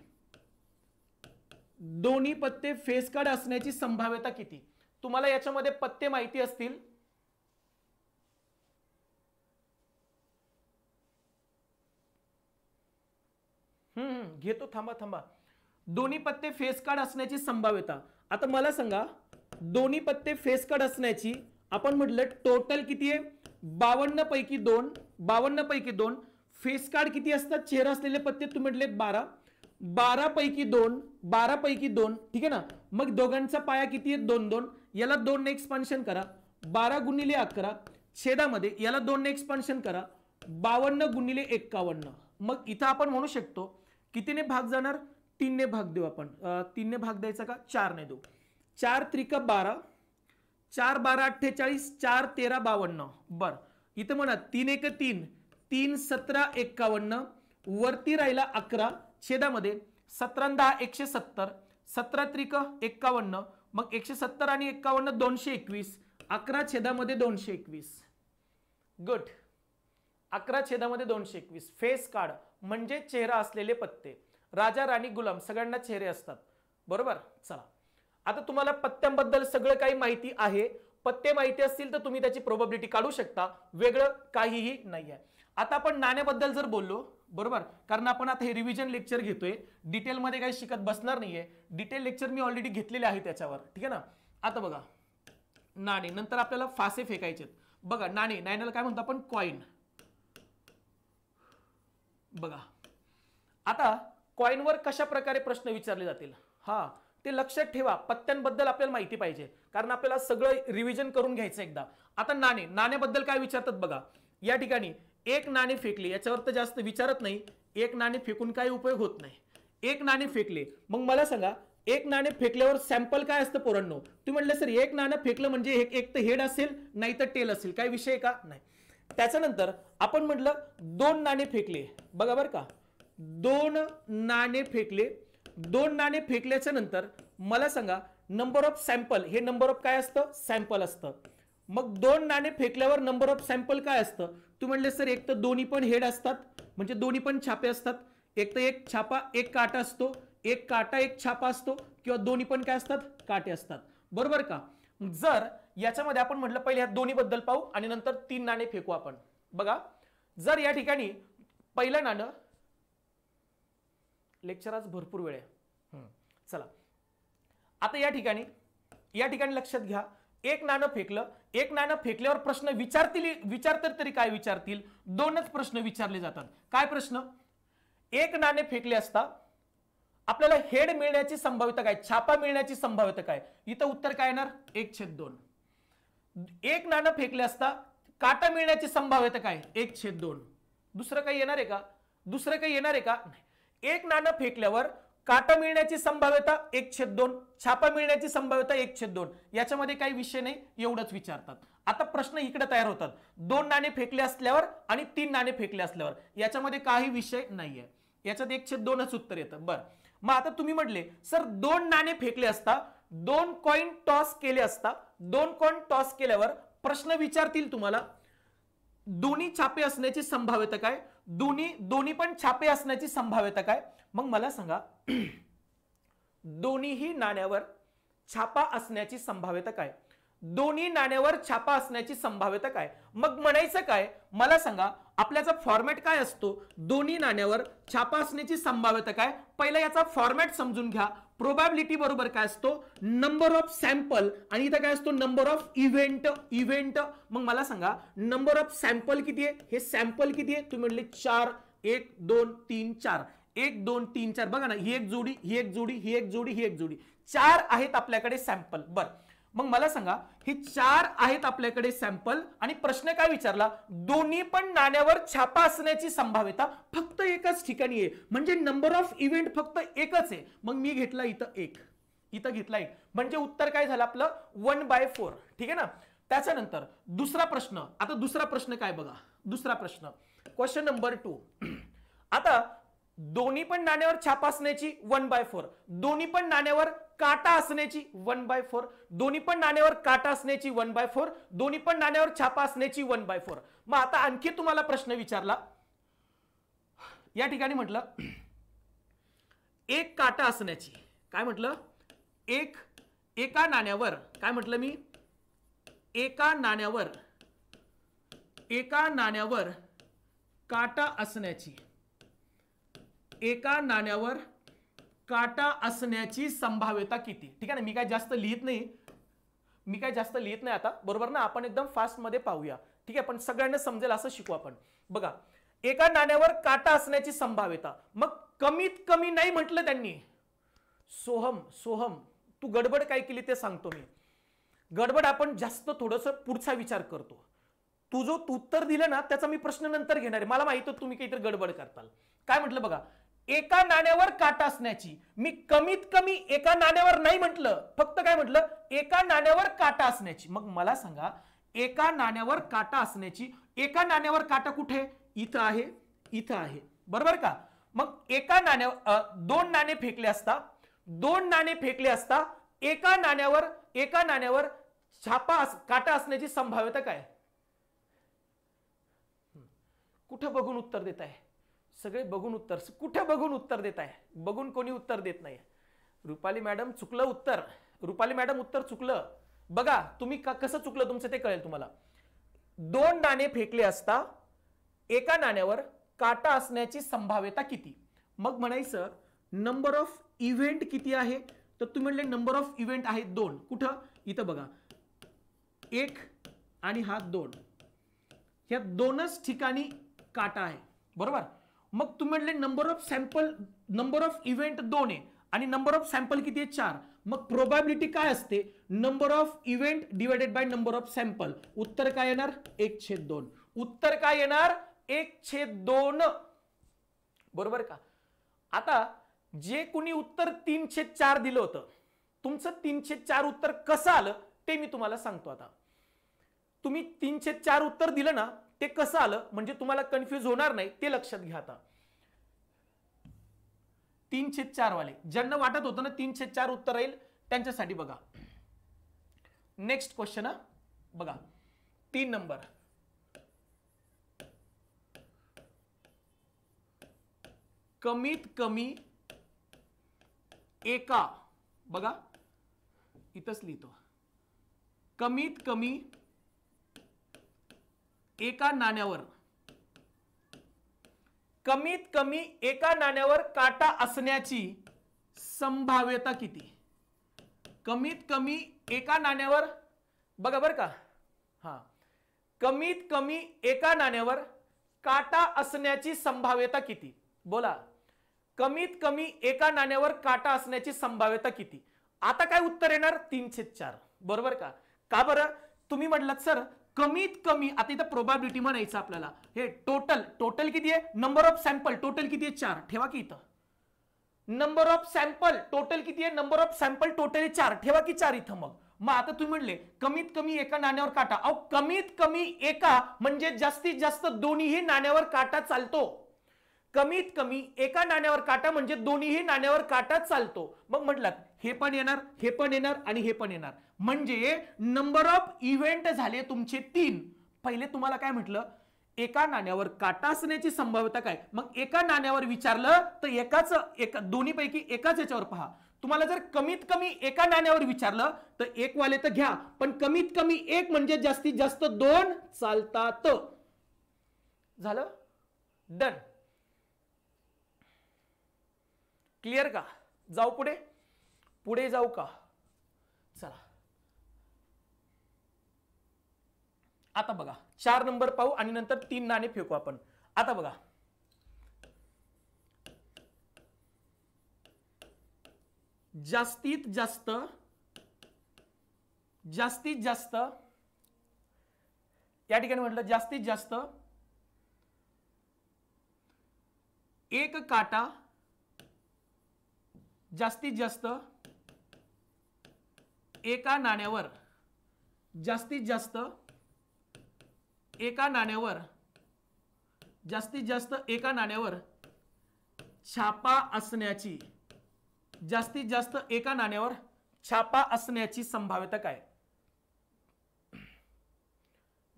दोन्ही पत्ते फेस कार्ड असण्याची संभाव्यता किती तुम्हाला याच्यामध्ये पत्ते माहिती असतील हम्म घेतो थांबा थांबा दोन्ही पत्ते फेस कार्ड असण्याची संभाव्यता आता मला सांगा दोन्ही पत्ते फेस कार्ड असण्याची आपण म्हटलं टोटल किती आहे बावन्न पैकी दोन बावन्न पैकी दोन फेस कार्ड किती असतात चेहरा असलेले पत्ते तुम्ही म्हटले बारा बारा पैकी दोन बारा पैकी दोन ठीक आहे ना मग दोघांचा पाया किती आहे दोन दोन याला दोन एक्सपान्शन करा बारा गुणिले अकरा छेदामध्ये याला दोन एक्सपान्शन करा बावन्न गुणिले एक्कावन्न मग इथं आपण म्हणू शकतो कितीने भाग जाणार तीनने भाग देऊ आपण तीनने भाग द्यायचा का चारने देऊ चार त्रिक बारा चार बारा अठ्ठेचाळीस चार तेरा बावन्न बरं इथं म्हणा तीन एक तीन तीन सतरा एक्कावन्न वरती राहिला अकरा छेदामध्ये सतरा दहा एकशे सत्तर सतरा त्रिक एक्कावन्न मग एकशे सत्तर आणि एक्कावन्न दोनशे एकवीस अकरा छेदामध्ये दोनशे एकवीस गट अकरा छेदामध्ये दोनशे एकवीस फेस कार्ड म्हणजे चेहरा असलेले पत्ते राजा राणी गुलाम सगळ्यांना चेहरे असतात बरोबर चला आता तुम्हाला पत्त्यांबद्दल सगळं काही माहिती आहे पत्ते माहिती असतील तर तुम्ही त्याची प्रोबॅबिलिटी काढू शकता वेगळं काहीही नाही आहे आता आपण नाण्याबद्दल जर बोललो बरोबर कारण आपण आता हे रिव्हिजन लेक्चर घेतोय डिटेलमध्ये काही शिकत बसणार नाहीये डिटेल लेक्चर मी ऑलरेडी घेतलेले आहे त्याच्यावर ठीक आहे ना आता बघा नाणे नंतर आपल्याला फासे फेकायचे बघा नाणे नाण्याला काय म्हणतो आपण कॉईन बघा आता कॉईनवर कशा प्रकारे प्रश्न विचारले जातील हा ते लक्षात ठेवा पत्त्यांबद्दल आपल्याला माहिती पाहिजे कारण आपल्याला सगळं रिव्हिजन करून घ्यायचं एकदा आता नाणे नाण्याबद्दल काय विचारतात बघा या ठिकाणी एक नाणे फेकले याच्यावर तर जास्त विचारत नाही एक नाणे फेकून काही उपयोग होत नाही एक नाणे फेकले मग मला सांगा एक नाणे फेकल्यावर सॅम्पल काय असतं पोरांनो तुम्ही म्हटलं सर एक नाणं फेकलं म्हणजे एक एक तर हेड असेल नाही तर टेल असेल काय विषय का नाही त्याच्यानंतर आपण म्हटलं दोन नाणे फेकले बघा बरं का दोन नाणे फेकले दोन नाणे फेकल्याच्या नंतर मला सांगा नंबर ऑफ सॅम्पल हे नंबर ऑफ काय असतं सॅम्पल असतं मग दोन नाणे फेकल्यावर नंबर ऑफ सॅम्पल काय असतं तू म्हणले सर एक तर दोन्ही पण हेड असतात म्हणजे दोन्ही पण छापे असतात एक तर एक छापा एक काटा असतो एक काटा एक छापा असतो किंवा दोन्ही पण काय असतात काटे असतात बरोबर का जर याच्यामध्ये आपण म्हटलं पहिले ह्या दोन्ही बद्दल पाहू आणि नंतर तीन नाणे फेकू आपण बघा जर या ठिकाणी पहिलं नाणं लेक्चर आज भरपूर वेळ आहे चला आता या ठिकाणी या ठिकाणी लक्षात घ्या एक नाणं फेकलं एक नाणं फेकल्यावर प्रश्न विचारतील तर तरी काय विचारतील दोनच प्रश्न विचारले जातात काय प्रश्न एक नाणे फेकले असता आपल्याला हेड मिळण्याची संभाव्यता काय छापा मिळण्याची संभाव्यता काय इथं उत्तर काय येणार एक छेद दोन एक नाणं फेकले असता काटा मिळण्याची संभाव्यता काय एक छेद दोन दुसरं काही येणार आहे का दुसरं काही येणार आहे का नाही एक नाणं फेकल्यावर काटा मिळण्याची संभाव्यता एक छेद दोन छापा मिळण्याची संभाव्यता एक छेद दोन याच्यामध्ये काही विषय नाही एवढंच विचारतात आता प्रश्न इकडे तयार होतात दोन नाणे फेकले असल्यावर आणि तीन नाणे फेकले असल्यावर याच्यामध्ये काही विषय नाहीये याच्यात एक छेद दोनच उत्तर येतं बरं मग आता तुम्ही म्हटले सर दोन नाणे फेकले असता दोन कॉइन टॉस केले असता दोन कॉइन टॉस केल्यावर प्रश्न विचारतील तुम्हाला दोन्ही छापे असण्याची संभाव्यता काय दोन्ही दोन्ही पण छापे असण्याची संभाव्यता काय मग मला सांगा दोन्हीही नाण्यावर छापा असण्याची संभाव्यता काय दोन्ही नाण्यावर छापा असण्याची संभाव्यता काय मग म्हणायचं काय मला सांगा आपल्याचा फॉर्मॅट काय असतो दोन्ही नाण्यावर छापा असण्याची संभाव्यता काय पहिला याचा फॉर्मॅट समजून घ्या प्रोबॅबिलिटी बरोबर काय असतो नंबर ऑफ सॅम्पल आणि इथं काय असतो नंबर ऑफ इव्हेंट इव्हेंट मग मला सांगा नंबर ऑफ सॅम्पल किती आहे हे सॅम्पल किती आहे तुम्ही म्हटले चार एक दोन तीन चार एक दोन तीन चार बघा ना ही एक जोडी ही एक जोडी ही एक जोडी ही एक जोडी चार आहेत आपल्याकडे सॅम्पल बरं मग मला सांगा हे चार आहेत आपल्याकडे सॅम्पल आणि प्रश्न काय विचारला दोन्ही पण नाण्यावर छापा असण्याची संभाव्यता फक्त एकच ठिकाणी आहे म्हणजे नंबर ऑफ इव्हेंट फक्त एकच आहे मग मी घेतला इथं एक इथं घेतला एक म्हणजे उत्तर काय झालं आपलं वन बाय फोर ठीक आहे ना त्याच्यानंतर दुसरा प्रश्न आता दुसरा प्रश्न काय बघा दुसरा प्रश्न क्वेश्चन नंबर टू आता दोन्ही पण नाण्यावर छापा असण्याची वन बाय फोर दोन्ही पण नाण्यावर काटा असण्याची वन बाय फोर दोन्ही पण नाण्यावर काटा असण्याची वन बाय फोर दोन्ही पण नाण्यावर छापा असण्याची वन बाय फोर मग आता आणखी तुम्हाला प्रश्न विचारला या ठिकाणी म्हटलं एक काटा असण्याची काय म्हटलं एक एका नाण्यावर काय म्हटलं मी एका नाण्यावर एका नाण्यावर काटा असण्याची एका नाण्यावर काटा असण्याची संभाव्यता किती ठीक आहे ना मी काय जास्त लिहित नाही मी काय जास्त लिहित नाही आता बरोबर ना आपण एकदम फास्ट मध्ये पाहूया ठीक आहे पण सगळ्यांना समजेल असं शिकू आपण बघा एका नाण्यावर काटा असण्याची संभाव्यता मग कमीत कमी नाही म्हटलं त्यांनी सोहम सोहम तू गडबड काय केली ते सांगतो मी गडबड आपण जास्त थोडस पुढचा विचार करतो तू जो उत्तर दिलं ना त्याचा मी प्रश्न नंतर घेणार आहे मला माहित तुम्ही काहीतरी गडबड करताल काय म्हटलं बघा एका नाण्यावर काटा असण्याची मी कमीत कमी एका नाण्यावर नाही म्हटलं फक्त काय म्हटलं एका नाण्यावर काटा असण्याची मग मला सांगा एका नाण्यावर काटा असण्याची एका नाण्यावर काटा कुठे इथं आहे इथं आहे बरोबर का मग एका नाण्यावर दोन नाणे फेकले असता दोन नाणे फेकले असता एका नाण्यावर एका नाण्यावर छापा काटा असण्याची संभाव्यता काय कुठं बघून उत्तर देत आहे सगळे बघून उत्तर कुठे बघून उत्तर देत आहे बघून कोणी उत्तर देत नाही रुपाली मॅडम चुकलं उत्तर रुपाली मॅडम उत्तर चुकलं बघा तुम्ही का कसं चुकलं तुमचं ते कळेल तुम्हाला दोन नाणे फेकले असता एका नाण्यावर काटा असण्याची संभाव्यता किती मग म्हणायचं नंबर ऑफ इव्हेंट किती आहे तर तुम्ही म्हणले नंबर ऑफ इव्हेंट आहे दोन कुठं इथं बघा एक आणि हा दोन ह्या दोनच ठिकाणी काटा आहे बरोबर मग तुम्ही म्हटले number of sample number of event दोन आहे आणि नंबर ऑफ सॅम्पल किती आहे चार मग प्रोबॅबिलिटी काय असते number of event divided by number of sample उत्तर काय येणार एक छेद दोन उत्तर काय येणार एक छेद दोन बरोबर का आता जे कुणी उत्तर तीन छेद चार दिलं होतं तुमचं तीन छेद चार उत्तर कसं आलं ते मी तुम्हाला सांगतो आता तुम्ही तीन छेद चार उत्तर दिलं ना ते कसं आलं म्हणजे तुम्हाला कन्फ्यूज होणार नाही ते लक्षात घ्या आता तीन छेद चार वाले ज्यांना वाटत होतं ना तीन छेद चार उत्तर राहील त्यांच्यासाठी बघा नेक्स्ट क्वेश्चन बघा तीन नंबर कमीत कमी एका बघा इथंच लिहितो कमीत कमी एका नाण्यावर कमीत कमी एका नाण्यावर काटा असण्याची संभाव्यता किती कमीत कमी एका नाण्यावर बघा बरं का हा कमीत कमी एका नाण्यावर काटा असण्याची संभाव्यता किती बोला कमीत कमी एका नाण्यावर काटा असण्याची संभाव्यता किती आता काय उत्तर येणार तीनशे चार बरोबर का का बरं तुम्ही म्हटलं सर कमीत कमी आता इथं प्रोबॅबिलिटी म्हणायचं आपल्याला हे टोटल टोटल किती आहे नंबर ऑफ सॅम्पल टोटल किती आहे चार ठेवा की इथं नंबर ऑफ सॅम्पल टोटल किती आहे नंबर ऑफ सॅम्पल टोटल चार ठेवा की चार इथं मग मग आता तुम्ही म्हणले कमीत कमी एका नाण्यावर काटा अहो कमीत कमी एका म्हणजे जास्तीत जास्त दोन्हीही नाण्यावर काटा चालतो कमीत कमी एका नाण्यावर काटा म्हणजे दोन्हीही नाण्यावर काटा चालतो मग म्हटलं हे पण येणार हे पण येणार आणि हे पण येणार म्हणजे नंबर ऑफ इव्हेंट झाले तुमचे तीन पहिले तुम्हाला काय म्हटलं एका नाण्यावर काटा असण्याची संभाव्यता काय मग एका नाण्यावर विचारलं तर एकाच एका दोन्हीपैकी एकाच याच्यावर पहा तुम्हाला जर कमीत कमी एका नाण्यावर विचारलं तर एक वाले तर घ्या पण कमीत कमी एक म्हणजे जास्तीत जास्त दोन चालतात झालं डन क्लिअर का जाऊ पुढे पुढे जाऊ का चला आता बघा चार नंबर पाहू आणि नंतर तीन नाणे फेकू आपण आता बघा जास्तीत जास्त जास्तीत जास्त या ठिकाणी म्हटलं जास्तीत जास्त एक काटा जास्तीत जास्त एका नाण्यावर जास्तीत जास्त एका नाण्यावर जास्तीत जास्त एका नाण्यावर छापा असण्याची जास्तीत जास्त एका नाण्यावर छापा असण्याची संभाव्यता काय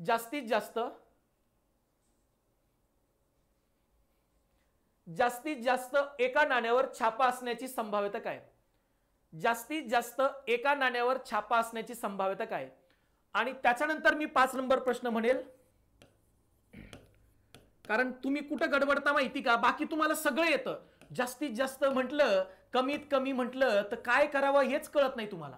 जास्तीत जास्त जास्तीत जास्त एका नाण्यावर छापा असण्याची संभाव्यता काय जास्तीत जास्त एका नाण्यावर छापा असण्याची संभाव्यता काय आणि त्याच्यानंतर मी पाच नंबर प्रश्न म्हणेल कारण तुम्ही कुठं गडबडता माहिती का बाकी तुम्हाला सगळं येतं जास्तीत जास्त म्हटलं कमीत कमी म्हटलं तर काय करावं हेच कळत नाही तुम्हाला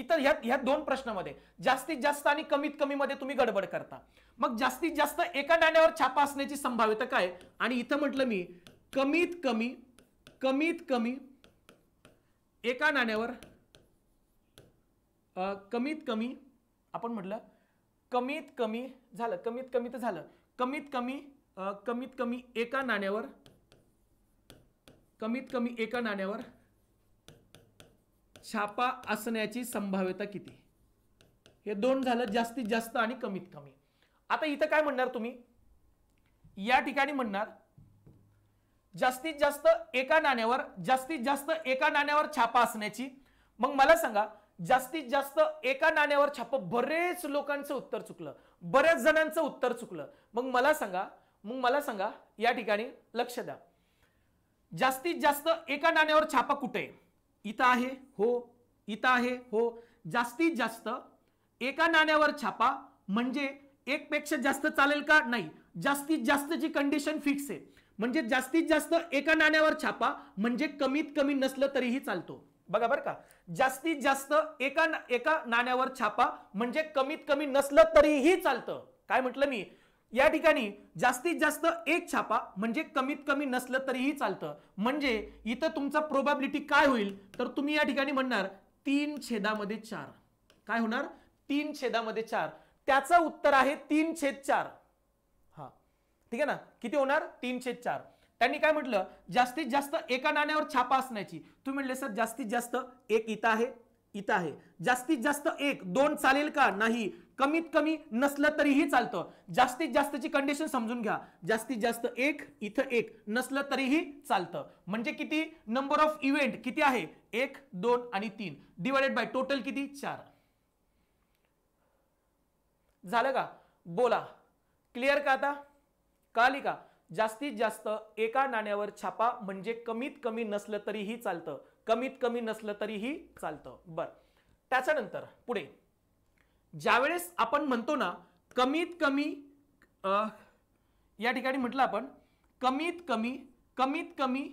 इतर ह्या ह्या दोन प्रश्नामध्ये जास्तीत जास्त आणि कमीत कमी मध्ये तुम्ही गडबड करता मग जास्तीत जास्त एका नाण्यावर छापा असण्याची संभाव्यता काय आणि इथं म्हटलं मी कमीत कमी कमीत कमी एका नाण्यावर कमीत कमी आपण म्हटलं कमीत कमी झालं कमीत कमी तर झालं कमीत कमी कमीत कमी एका नाण्यावर कमीत कमी एका नाण्यावर छापा असण्याची संभाव्यता किती हे दोन झालं जास्तीत जास्त आणि कमीत कमी आता इथं काय म्हणणार तुम्ही या ठिकाणी म्हणणार जास्तीत जास्त एका नाण्यावर जास्तीत जास्त एका नाण्यावर छापा असण्याची मग मला सांगा जास्तीत जास्त एका नाण्यावर छापा बरेच लोकांचं उत्तर चुकलं बऱ्याच जणांचं उत्तर चुकलं मग मला सांगा मग मला सांगा या ठिकाणी लक्ष द्या जास्तीत जास्त एका नाण्यावर छापा कुठे इथं आहे हो इथं आहे हो जास्तीत जास्त एका नाण्यावर छापा म्हणजे एकपेक्षा जास्त चालेल का नाही जास्तीत जास्त जी कंडिशन फिक्स आहे म्हणजे जास्तीत जास्त एका नाण्यावर छापा म्हणजे कमीत कमी नसलं तरीही चालतो बघा बरं का जास्तीत जास्त एका एका नाण्यावर छापा म्हणजे कमीत कमी नसलं तरीही चालतं काय म्हटलं मी या ठिकाणी जास्तीत जास्त एक छापा म्हणजे कमीत कमी नसलं तरीही चालतं म्हणजे इथं तुमचा प्रोबॅबिलिटी काय होईल तर तुम्ही या ठिकाणी म्हणणार तीन छेदामध्ये चार काय होणार तीन छेदामध्ये चार त्याचं उत्तर आहे तीन छेद चार ठीक आहे ना किती होणार तीनशे चार त्यांनी काय म्हटलं जास्तीत जास्त एका नाण्यावर छापा असण्याची तुम्ही म्हटले सर जास्तीत जास्त एक इथं आहे इथं आहे जास्तीत जास्त एक दोन चालेल का नाही कमीत कमी नसलं तरीही चालतं जास्तीत जास्तची कंडिशन समजून घ्या जास्तीत जास्त एक इथं एक नसलं तरीही चालतं म्हणजे किती नंबर ऑफ इव्हेंट किती आहे एक दोन आणि तीन डिवायडेड बाय टोटल किती चार झालं का बोला क्लिअर का आता कळाली का जास्तीत जास्त एका नाण्यावर छापा म्हणजे कमीत कमी नसलं तरीही चालतं कमीत कमी नसलं तरीही चालतं बर त्याच्यानंतर पुढे ज्यावेळेस आपण म्हणतो ना कमीत कमी या ठिकाणी म्हटलं आपण कमीत कमी कमीत कमी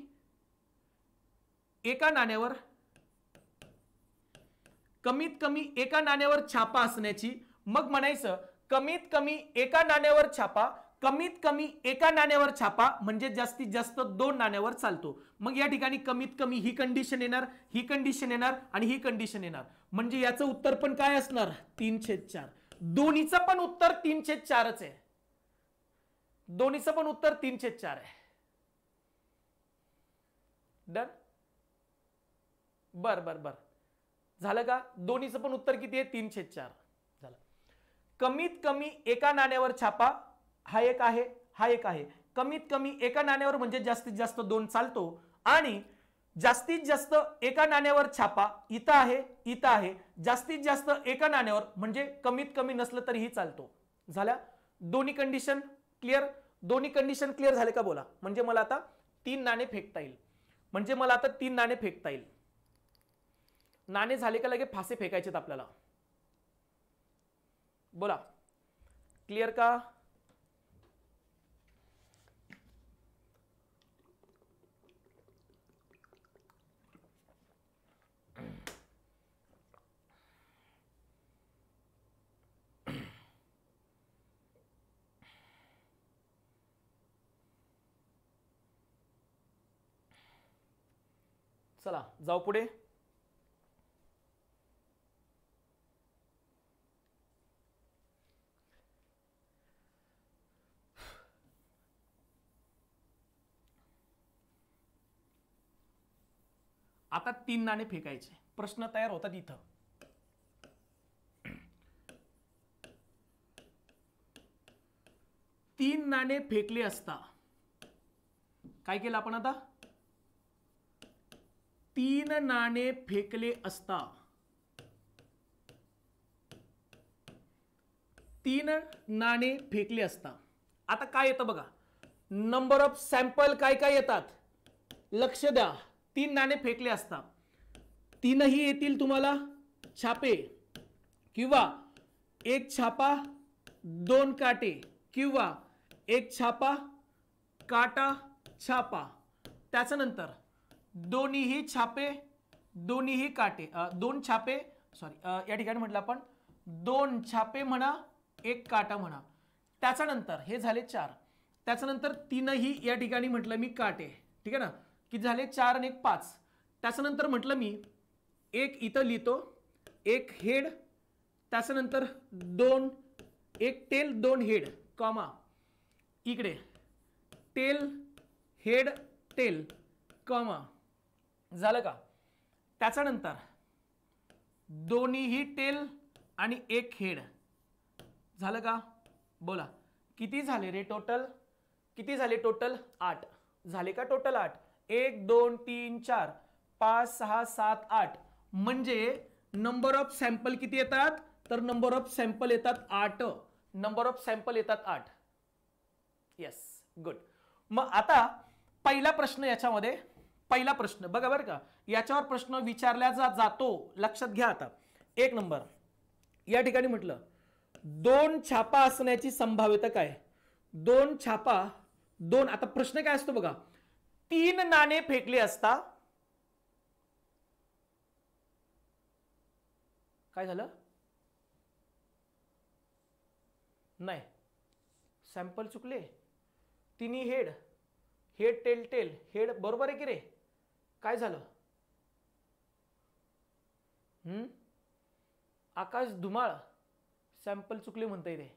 एका नाण्यावर कमीत कमी एका नाण्यावर छापा असण्याची मग म्हणायचं कमीत कमी एका नाण्यावर छापा कमीत कमी एका नाण्यावर छापा म्हणजे जास्तीत जास्त दोन नाण्यावर चालतो मग या ठिकाणी कमीत कमी ही कंडिशन येणार ही कंडिशन येणार आणि ही कंडिशन येणार म्हणजे याचं उत्तर पण काय असणार छेद चार दोन्हीचं पण उत्तर तीनशे चारच आहे दोन्हीचं पण उत्तर तीनशे चार आहे डन बर बर बर झालं का दोन्हीचं पण उत्तर किती आहे तीनशे चार झालं कमीत कमी एका नाण्यावर छापा हा एक आहे हा एक आहे कमीत कमी एका नाण्यावर म्हणजे जास्तीत जास्त दोन चालतो आणि जास्तीत जास्त एका नाण्यावर छापा इथं आहे इथं आहे जास्तीत जास्त एका नाण्यावर म्हणजे कमीत कमी नसलं तरीही चालतो झाल्या दोन्ही कंडिशन क्लिअर दोन्ही कंडिशन क्लिअर झाले का बोला म्हणजे मला आता तीन नाणे फेकता येईल म्हणजे मला आता तीन नाणे फेकता येईल नाणे झाले का लगे फासे फेकायचेत आपल्याला बोला क्लिअर का चला जाऊ पुढे आता तीन नाणे फेकायचे प्रश्न तयार होतात इथं तीन नाणे फेकले असता काय केलं आपण आता तीन नाणे फेकले असता तीन नाणे फेकले असता आता काय येतं बघा नंबर ऑफ सॅम्पल काय काय येतात लक्ष द्या तीन नाणे फेकले असता तीनही येतील तुम्हाला छापे किंवा एक छापा दोन काटे किंवा एक छापा काटा छापा त्याच्यानंतर दोन्हीही छापे दोन्हीही काटे दोन छापे सॉरी या ठिकाणी म्हटलं आपण दोन छापे म्हणा एक काटा म्हणा त्याच्यानंतर हे झाले चार त्याच्यानंतर तीनही या ठिकाणी म्हटलं मी काटे ठीक आहे ना की झाले चार आणि एक पाच त्याच्यानंतर म्हटलं मी एक इथं लिहितो एक हेड त्याच्यानंतर दोन एक टेल दोन हेड कॉमा इकडे टेल हेड टेल कॉमा झालं का त्याच्यानंतर दोन्हीही टेल आणि एक हेड झालं का बोला किती झाले रे टोटल किती झाले टोटल आठ झाले का टोटल आठ एक दोन तीन चार पाच सहा सात आठ म्हणजे नंबर ऑफ सॅम्पल किती येतात तर नंबर ऑफ सॅम्पल येतात आठ नंबर ऑफ सॅम्पल येतात आठ येस गुड मग आता पहिला प्रश्न याच्यामध्ये पहिला प्रश्न बघा बरं का याच्यावर प्रश्न विचारला जातो लक्षात घ्या आता एक नंबर या ठिकाणी म्हटलं दोन छापा असण्याची संभाव्यता काय दोन छापा दोन आता प्रश्न काय असतो बघा तीन नाणे फेकले असता काय झालं नाही सॅम्पल चुकले तिन्ही head head tail tail head बरोबर आहे की रे काय झालं आकाश धुमाळ सॅम्पल चुकले म्हणता येते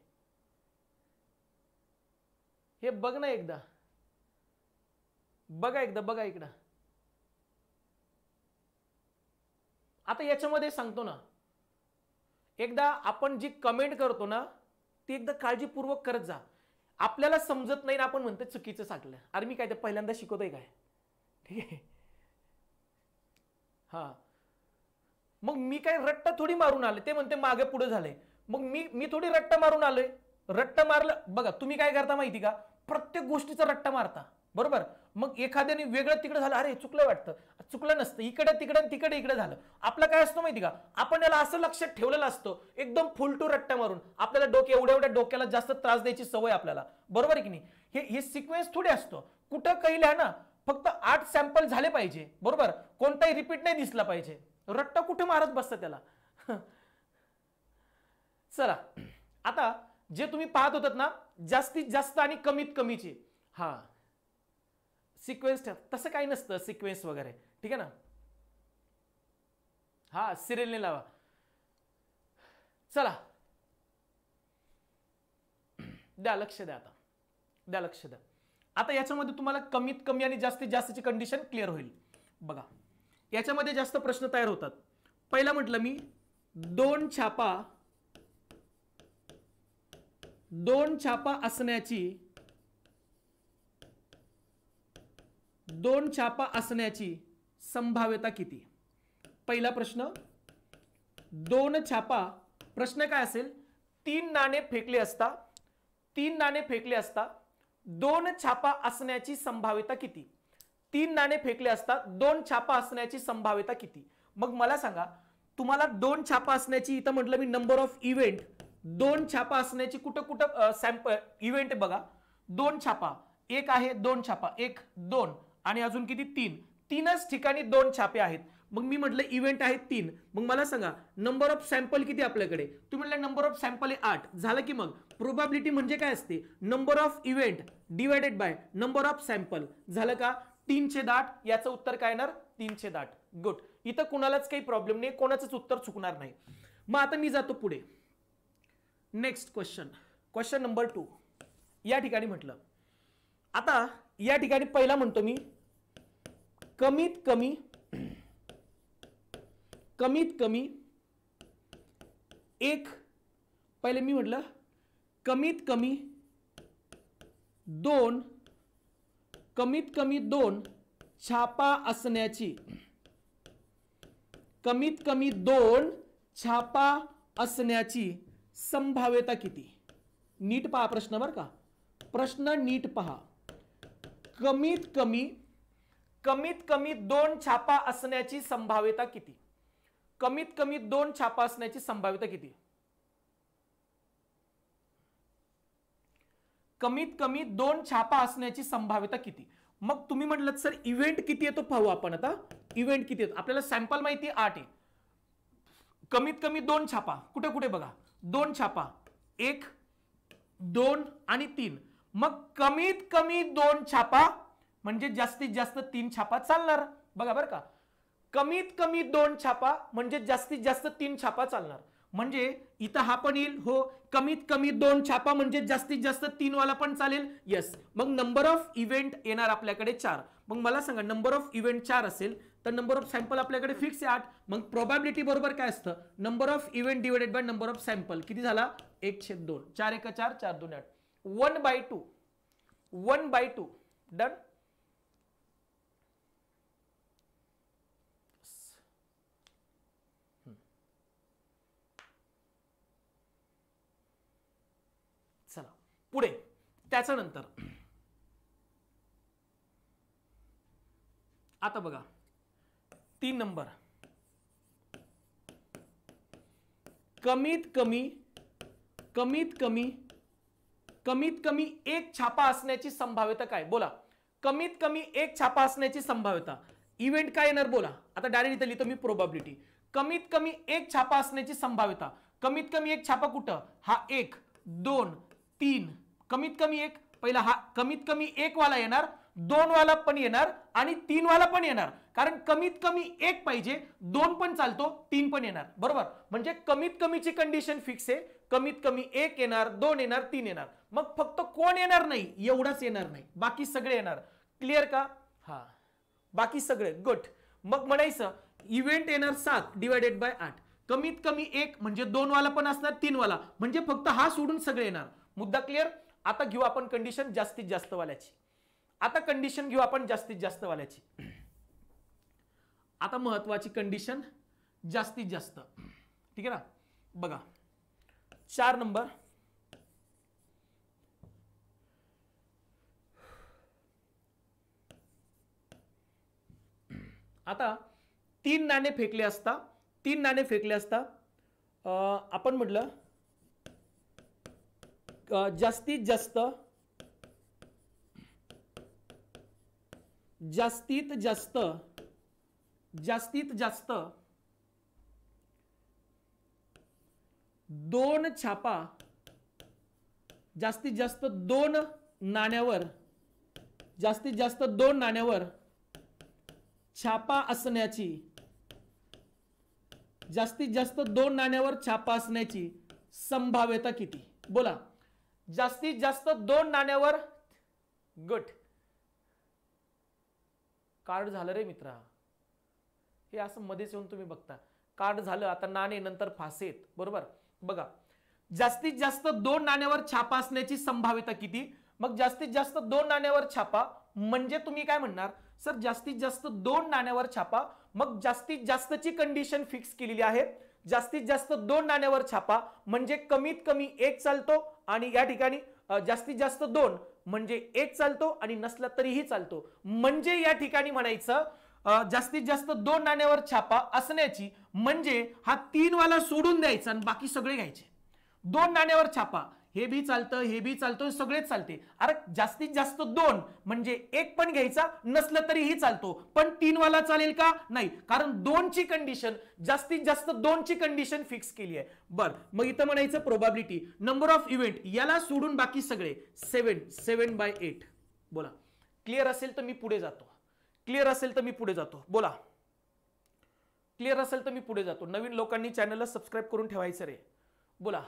हे बघ ना एकदा बघा एकदा बघा इकडं आता याच्यामध्ये सांगतो ना एकदा आपण जी कमेंट करतो ना ती एकदा काळजीपूर्वक करत जा आपल्याला समजत नाही ना आपण म्हणतो चुकीचं सांगलं अरे मी काय ते पहिल्यांदा शिकवतोय काय ठीक आहे हा मग मी काय रट्टा थोडी मारून आले ते म्हणते मागे पुढे झाले मग मी मी थोडी रट्टा मारून आलोय रट्टा मारलं बघा तुम्ही काय करता माहिती का प्रत्येक गोष्टीचा रट्टा मारता बरोबर मग एखाद्याने वेगळं तिकडे झालं अरे चुकलं वाटतं चुकलं नसतं इकडे तिकडे तिकडे इकडे झालं आपलं काय असतं माहिती का आपण याला असं लक्षात ठेवलेलं असतं एकदम फुलटू रट्टा मारून आपल्याला डोके एवढ्या एवढ्या डोक्याला जास्त त्रास द्यायची सवय आपल्याला बरोबर की नाही हे हे सिक्वेन्स थोडी असतो कुठं काही ना फक्त आठ सॅम्पल झाले पाहिजे बरोबर कोणताही रिपीट नाही दिसला पाहिजे रट्ट कुठे मारत बसतं त्याला चला आता जे तुम्ही पाहत होतात ना जास्तीत जास्त आणि कमीत कमीचे हा सिक्वेन्स तसं काही नसतं सिक्वेन्स वगैरे ठीक आहे ना हा सिरियलने लावा चला द्या लक्ष द्या आता द्या लक्ष द्या आता याच्यामध्ये तुम्हाला कमीत कमी आणि जास्तीत जास्तची कंडिशन क्लिअर होईल बघा याच्यामध्ये जास्त प्रश्न तयार होतात पहिला म्हटलं मी दोन छापा दोन छापा असण्याची दोन छापा असण्याची संभाव्यता किती पहिला प्रश्न दोन छापा प्रश्न काय असेल तीन नाणे फेकले असता तीन नाणे फेकले असता दोन छापा असण्याची संभाव्यता किती तीन नाणे फेकले असता दोन छापा असण्याची संभाव्यता किती मग मला सांगा तुम्हाला दोन छापा असण्याची इथं म्हटलं मी नंबर ऑफ इव्हेंट दोन छापा असण्याची कुठं कुठं सॅम्पल इव्हेंट बघा दोन छापा एक आहे दोन छापा एक दोन आणि अजून किती तीन तीनच ठिकाणी दोन छापे आहेत मग मी म्हटलं इव्हेंट आहे तीन मग मला सांगा नंबर ऑफ सॅम्पल किती आपल्याकडे तुम्ही म्हटलं नंबर ऑफ सॅम्पल आहे आठ झालं की मग प्रोबॅबिलिटी म्हणजे काय असते number of event divided by number of sample झालं का तीनशे दाट याचं उत्तर काय येणार तीनशे दाट गुड इथं कोणालाच काही प्रॉब्लेम नाही कोणाचंच उत्तर चुकणार नाही मग आता मी जातो पुढे next question question number two या ठिकाणी म्हटलं आता या ठिकाणी पहिला म्हणतो मी कमीत कमी कमीत कमी एक पहिले मी म्हटलं कमीत कमी दोन कमीत कमी दोन छापा असण्याची कमीत कमी दोन छापा असण्याची संभाव्यता किती नीट पहा प्रश्न बरं का प्रश्न नीट पहा कमीत कमी कमीत कमी दोन छापा असण्याची संभाव्यता किती कमीत कमी दोन छापा असण्याची संभाव्यता किती कमीत कमी दोन छापा असण्याची संभाव्यता किती मग तुम्ही म्हटलं सर इव्हेंट किती येतो पाहू आपण आता इव्हेंट किती येतो आपल्याला सॅम्पल माहिती आठ आहे कमीत कमी दोन छापा कुठे कुठे बघा दोन छापा एक दोन आणि तीन मग कमीत कमी दोन छापा म्हणजे जास्तीत जास्त तीन छापा चालणार बघा बरं का कमीत कमी दोन छापा म्हणजे जास्तीत जास्त तीन छापा चालणार म्हणजे इथं हा पण येईल हो कमीत कमी दोन छापा म्हणजे जास्तीत जास्त तीन वाला पण चालेल येस मग नंबर ऑफ इव्हेंट येणार आपल्याकडे चार मग मला सांगा नंबर ऑफ इव्हेंट चार असेल तर नंबर ऑफ सॅम्पल आपल्याकडे फिक्स आहे आठ मग प्रॉबॅबिलिटी बरोबर काय असतं number of event divided by number of sample किती झाला एकशे दोन चार एक चार चार दोन आठ one by two one by two done पुढे त्याच्यानंतर आता बघा तीन नंबर कमीत कमी कमीत कमी कमीत कमी एक छापा असण्याची संभाव्यता काय बोला कमीत कमी एक छापा असण्याची संभाव्यता इव्हेंट काय येणार बोला आता डायरेक्ट इथं लिहितो मी प्रोबॅबिलिटी कमीत कमी एक छापा असण्याची संभाव्यता कमीत कमी एक छापा कुठं हा एक दोन तीन कमीत कमी एक पहिला हा कमीत कमी एक वाला येणार दोन वाला पण येणार आणि तीन वाला पण येणार कारण कमीत कमी एक पाहिजे दोन पण चालतो तीन पण येणार बरोबर म्हणजे कमीत कमीची कंडिशन फिक्स आहे कमीत कमी एक येणार दोन येणार तीन येणार मग फक्त कोण येणार नाही एवढाच येणार नाही बाकी सगळे येणार क्लिअर का हा बाकी सगळे गुड मग म्हणायचं इव्हेंट येणार सात डिवायडेड बाय आठ कमीत कमी एक म्हणजे दोन वाला पण असणार तीन वाला म्हणजे फक्त हा सोडून सगळे येणार मुद्दा क्लिअर आता घेऊ आपण कंडिशन जास्तीत जास्त वाल्याची आता कंडिशन घेऊ आपण जास्तीत जास्त वाल्याची आता महत्वाची कंडिशन जास्तीत जास्त ठीक आहे ना बघा चार नंबर आता तीन नाणे फेकले असता तीन नाणे फेकले असता आपण म्हटलं जास्तीत जास्त जास्तीत जास्त जास्तीत जास्त दोन छापा जास्तीत जास्त दोन नाण्यावर जास्तीत जास्त दोन नाण्यावर छापा असण्याची जास्तीत जास्त दोन नाण्यावर छापा असण्याची संभाव्यता किती बोला जास्तीत जास्त दोन नाण्यावर गट कार्ड झालं रे मित्रा हे असं मध्येच येऊन तुम्ही बघता कार्ड झालं आता नाणे नंतर फासेत बरोबर बघा जास्तीत जास्त दोन नाण्यावर छापा असण्याची संभाव्यता किती मग जास्तीत जास्त दोन नाण्यावर छापा म्हणजे तुम्ही काय म्हणणार सर जास्तीत जास्त दोन नाण्यावर छापा मग जास्तीत जास्तची कंडिशन फिक्स केलेली आहे जास्तीत जास्त दोन नाण्यावर छापा म्हणजे कमीत कमी एक चालतो आणि या ठिकाणी जास्तीत जास्त दोन म्हणजे एक चालतो आणि नसला तरीही चालतो म्हणजे या ठिकाणी म्हणायचं जास्तीत जास्त दोन नाण्यावर छापा असण्याची म्हणजे हा वाला सोडून द्यायचा आणि बाकी सगळे घ्यायचे दोन नाण्यावर छापा हे बी चालतं हे बी चालतं सगळेच चालते अरे जास्तीत जास्त दोन म्हणजे एक पण घ्यायचा नसलं तरीही चालतो पण तीन वाला चालेल का नाही कारण दोनची कंडिशन जास्तीत जास्त दोनची कंडिशन फिक्स केली आहे बर मग इथं म्हणायचं प्रोबॅबिलिटी नंबर ऑफ इव्हेंट याला सोडून बाकी सगळे सेवन सेवन बाय एट बोला क्लिअर असेल तर मी पुढे जातो क्लिअर असेल तर मी पुढे जातो बोला क्लिअर असेल तर मी पुढे जातो नवीन लोकांनी चॅनलला सबस्क्राईब करून ठेवायचं रे बोला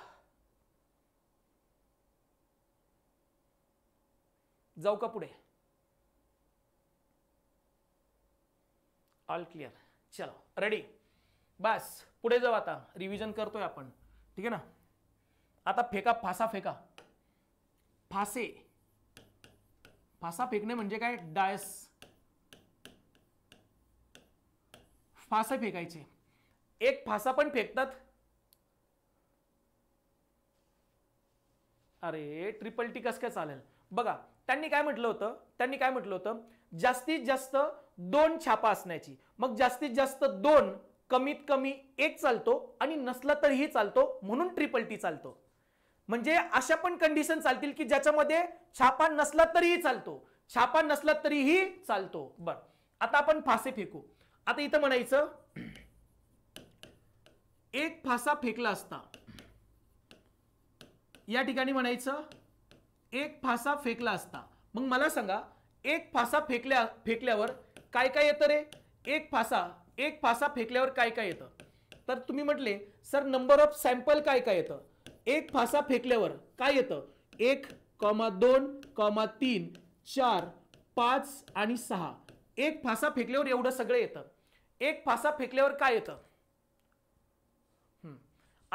जाऊ का पुढे ऑल क्लिअर चलो रेडी बस पुढे जाऊ आता रिव्हिजन करतोय आपण ठीक आहे ना आता फेका फासा फेका फासे फासा फेकणे म्हणजे काय डायस फासे फेकायचे एक फासा पण फेकतात अरे ट्रिपल टी कस काय चालेल बघा त्यांनी काय म्हटलं होतं त्यांनी काय म्हटलं होतं जास्तीत जास्त दोन छापा असण्याची मग जास्तीत जास्त दोन कमीत कमी एक चालतो आणि नसला तरीही चालतो म्हणून ट्रिपल टी चालतो म्हणजे अशा पण कंडिशन चालतील की ज्याच्यामध्ये छापा नसला तरीही चालतो छापा नसला तरीही चालतो बर आता आपण फासे फेकू आता इथं म्हणायचं एक फासा फेकला असता या ठिकाणी म्हणायचं एक फासा फेकला असता मग मला सांगा एक फासा फेकल्या फेकल्यावर काय काय येतं रे एक फासा एक फासा फेकल्यावर काय काय येतं तर तुम्ही म्हटले सर नंबर ऑफ सॅम्पल काय काय येतं एक फासा फेकल्यावर काय येतं एक कॉमा दोन कॉमा तीन चार पाच आणि सहा एक फासा फेकल्यावर एवढं सगळं येतं एक फासा फेकल्यावर काय येतं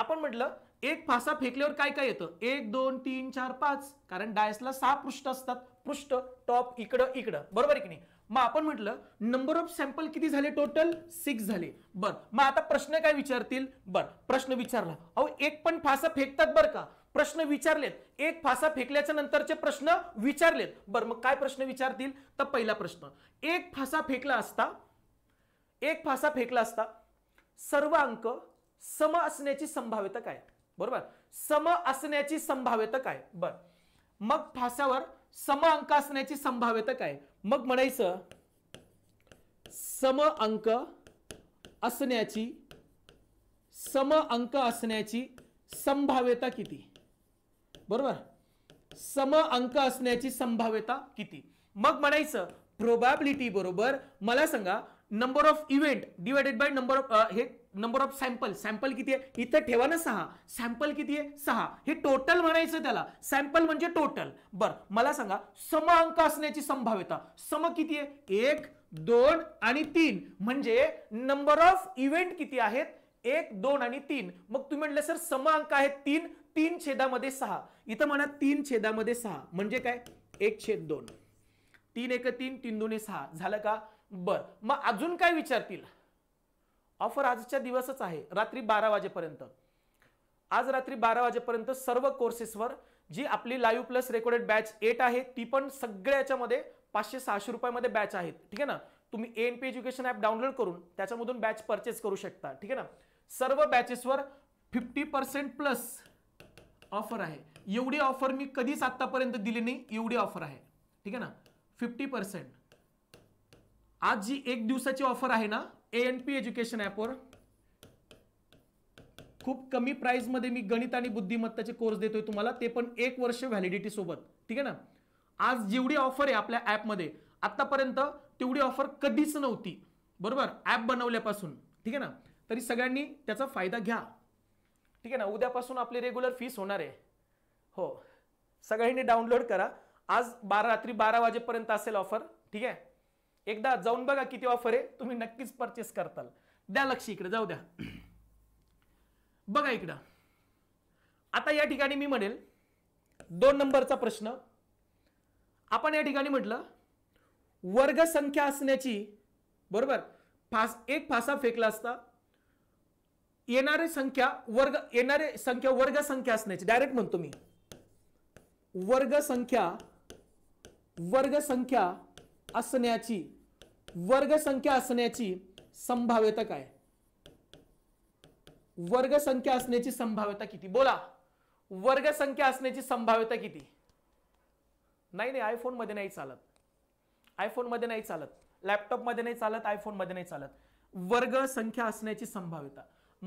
आपण म्हटलं एक फासा फेकल्यावर काय काय येतं एक दोन तीन चार पाच कारण डायसला सहा पृष्ठ असतात पृष्ठ टॉप इकडं इकडं बरोबर की नाही मग आपण म्हटलं नंबर ऑफ सॅम्पल किती झाले टोटल सिक्स झाले बर मग आता प्रश्न काय विचारतील बर प्रश्न विचारला अहो एक पण फासा फेकतात बरं का प्रश्न विचारलेत एक फासा फेकल्याच्या नंतरचे प्रश्न विचारलेत बर मग काय प्रश्न विचारतील तर पहिला प्रश्न एक फासा फेकला असता एक फासा फेकला असता सर्व अंक सम असण्याची संभाव्यता काय बरोबर सम असण्याची संभाव्यता काय बर मग फासावर सम अंक असण्याची संभाव्यता काय मग म्हणायचं सम अंक असण्याची सम अंक असण्याची संभाव्यता किती बरोबर सम अंक असण्याची संभाव्यता किती मग म्हणायचं प्रोबॅबिलिटी बरोबर मला सांगा number of event divided by number of हे नंबर ऑफ सॅम्पल सॅम्पल किती आहे इथं ठेवा ना सहा सॅम्पल किती आहे सहा हे टोटल म्हणायचं त्याला सॅम्पल म्हणजे टोटल बर मला सांगा सम अंक असण्याची संभाव्यता सम किती आहे एक दोन आणि तीन म्हणजे नंबर ऑफ इव्हेंट किती आहेत एक दोन आणि तीन मग तुम्ही म्हटलं सर सम अंक आहेत तीन तीन छेदामध्ये सहा इथं म्हणा तीन छेदामध्ये सहा म्हणजे काय एक छेद दोन तीन एक तीन तीन दोन्ही सहा झालं का बर मग अजून काय विचारतील ऑफर आजच्या दिवसच आहे रात्री बारा वाजेपर्यंत आज रात्री बारा वाजेपर्यंत सर्व कोर्सेसवर जी आपली live plus recorded batch eight आहे ती पण सगळ्या याच्यामध्ये पाचशे सहाशे रुपयामध्ये बॅच आहेत ठीक आहे ना तुम्ही N P education app download करून त्याच्यामधून बॅच परचेस करू शकता ठीक आहे ना सर्व बॅचेसवर फिफ्टी पर्सेंट प्लस ऑफर आहे एवढी ऑफर मी कधीच आतापर्यंत दिली नाही एवढी ऑफर आहे ठीक आहे ना फिफ्टी पर्सेंट आज जी एक दिवसाची ऑफर आहे ना ए एन पी एज्युकेशन ॲपवर खूप कमी प्राईजमध्ये मी गणित आणि बुद्धिमत्ताचे कोर्स देतोय तुम्हाला ते पण एक वर्ष व्हॅलिडिटी सोबत ठीक आहे ना आज जेवढी ऑफर आहे आपल्या ॲपमध्ये आत्तापर्यंत तेवढी ऑफर कधीच नव्हती बरोबर ॲप बनवल्यापासून ठीक आहे ना तरी सगळ्यांनी त्याचा फायदा घ्या ठीक आहे ना उद्यापासून आपली रेग्युलर फीस होणार आहे हो सगळ्यांनी डाउनलोड करा आज बारा रात्री बारा वाजेपर्यंत असेल ऑफर ठीक आहे एकदा जाऊन बघा किती ऑफर आहे तुम्ही नक्कीच परचेस करताल द्या लक्ष इकडे जाऊ द्या बघा इकडं आता या ठिकाणी मी म्हणेल दोन नंबरचा प्रश्न आपण या ठिकाणी म्हटलं वर्गसंख्या असण्याची बरोबर फास एक फासा फेकला असता येणारे संख्या वर्ग येणारे संख्या वर्गसंख्या असण्याची डायरेक्ट म्हणतो मी वर्गसंख्या वर्गसंख्या असण्याची वर्गसंख्या असण्याची संभाव्यता काय वर्गसंख्या असण्याची संभाव्यता किती बोला वर्गसंख्या असण्याची संभाव्यता किती नाही नाही आयफोन मध्ये नाही चालत आयफोन मध्ये नाही चालत लॅपटॉपमध्ये नाही चालत आयफोन मध्ये नाही चालत वर्ग संख्या असण्याची संभाव्यता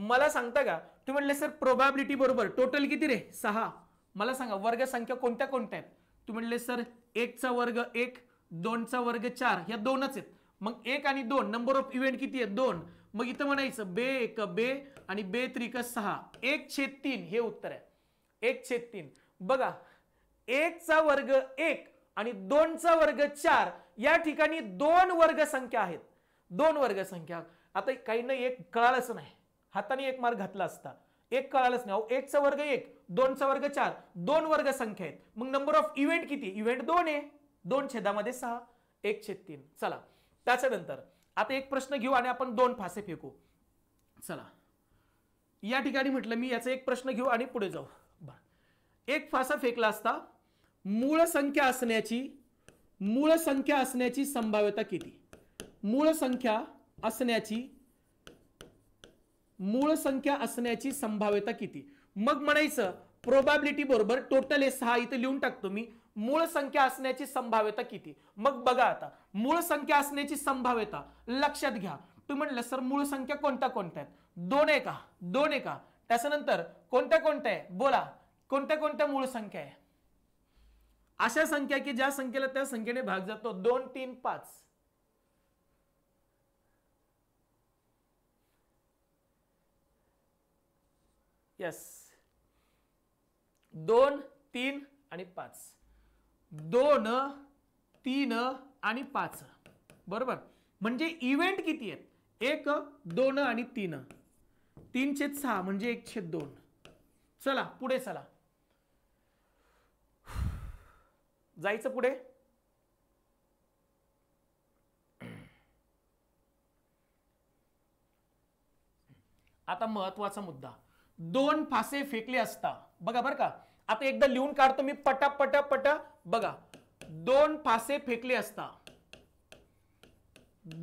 मला सांगता का तुम्ही म्हणले सर प्रोबॅबिलिटी बरोबर टोटल किती रे सहा मला सांगा वर्ग संख्या कोणत्या कोणत्या आहेत तुम्ही म्हणले सर एकचा वर्ग एक दोनचा वर्ग चार या दोनच आहेत मग एक आणि दोन नंबर ऑफ इव्हेंट किती आहेत दोन मग इथं म्हणायचं बे एक बे आणि बे त्रिक सहा एक छेद तीन हे उत्तर आहे एक छेद तीन बघा एकचा वर्ग एक आणि दोनचा वर्ग चार या ठिकाणी दोन वर्ग संख्या आहेत दोन वर्ग संख्या आता काही नाही एक कळालंच नाही हाताने एक मार्ग घातला असता एक कळालंच नाही एकचा वर्ग एक दोनचा वर्ग चार दोन वर्ग संख्या आहेत मग नंबर ऑफ इव्हेंट किती इव्हेंट दोन आहे दोन छेदामध्ये सहा एक छेद तीन चला त्याच्यानंतर आता एक प्रश्न घेऊ आणि आपण दोन फासे फेकू चला या ठिकाणी म्हटलं मी याचा एक प्रश्न घेऊ आणि पुढे जाऊ एक फासा फेकला असता मूळ संख्या असण्याची मूळ संख्या असण्याची संभाव्यता किती मूळ संख्या असण्याची मूळ संख्या असण्याची संभाव्यता किती मग म्हणायचं प्रोबॅबिलिटी बरोबर टोटल हे सहा इथे लिहून टाकतो मी मूळ संख्या असण्याची संभाव्यता किती मग बघा आता मूळ संख्या असण्याची संभाव्यता लक्षात घ्या तुम्ही म्हटलं सर मूळ संख्या कोणत्या कोणत्या आहेत दोन आहे का दोन आहे का त्याच्यानंतर कोणत्या कोणत्या आहे बोला कोणत्या कोणत्या मूळ संख्या आहे अशा संख्या की ज्या संख्येला त्या संख्येने भाग जातो दोन तीन पाच यस दोन तीन आणि पाच दोन तीन आणि पाच बरोबर म्हणजे इव्हेंट किती आहेत एक दोन आणि तीन तीन छेद सहा म्हणजे एक छेद दोन चला पुढे चला जायचं पुढे आता महत्वाचा मुद्दा दोन फासे फेकले असता बघा बरं का आता एकदा लिहून काढतो मी पटा पटा पटा बघा दोन फासे फेकले असता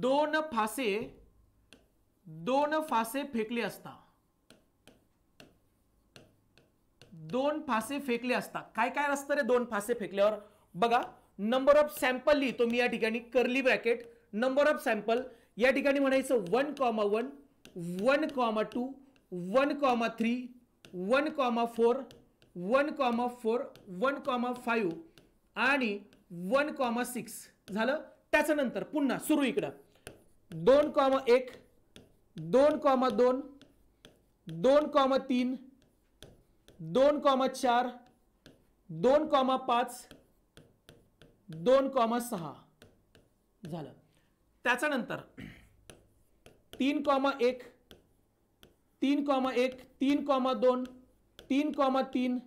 दोन फासे दोन फासे फेकले असता दोन फासे फेकले असता काय काय असतं रे दोन फासे फेकल्यावर बघा नंबर ऑफ सॅम्पल लिहितो मी या ठिकाणी करली ब्रॅकेट नंबर ऑफ सॅम्पल या ठिकाणी म्हणायचं one comma one one comma two one comma three one comma four one comma four one comma five आणि वन कॉमा सिक्स झालं त्याच्यानंतर पुन्हा सुरू इकडं दोन कॉमा एक दोन कॉमा दोन दोन कॉमा तीन दोन कॉमा चार दोन कॉमा पाच दोन कॉमा सहा झालं त्याच्यानंतर तीन कॉमा एक तीन कॉमा एक तीन कॉमा दोन तीन कॉमा तीन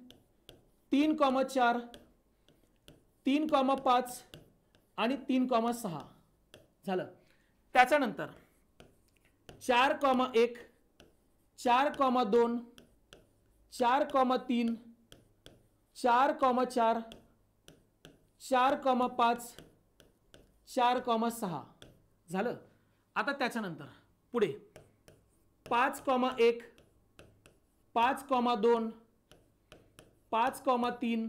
तीन कॉमा चार तीन कॉमा पाच आणि तीन कॉमा सहा झालं त्याच्यानंतर चार कॉमा एक चार कॉमा दोन चार कॉमा तीन चार कॉमा चार चार कॉमा पाच चार कॉमा सहा झालं आता त्याच्यानंतर पुढे पाच कॉमा एक पाच कॉमा दोन पाच कॉमा तीन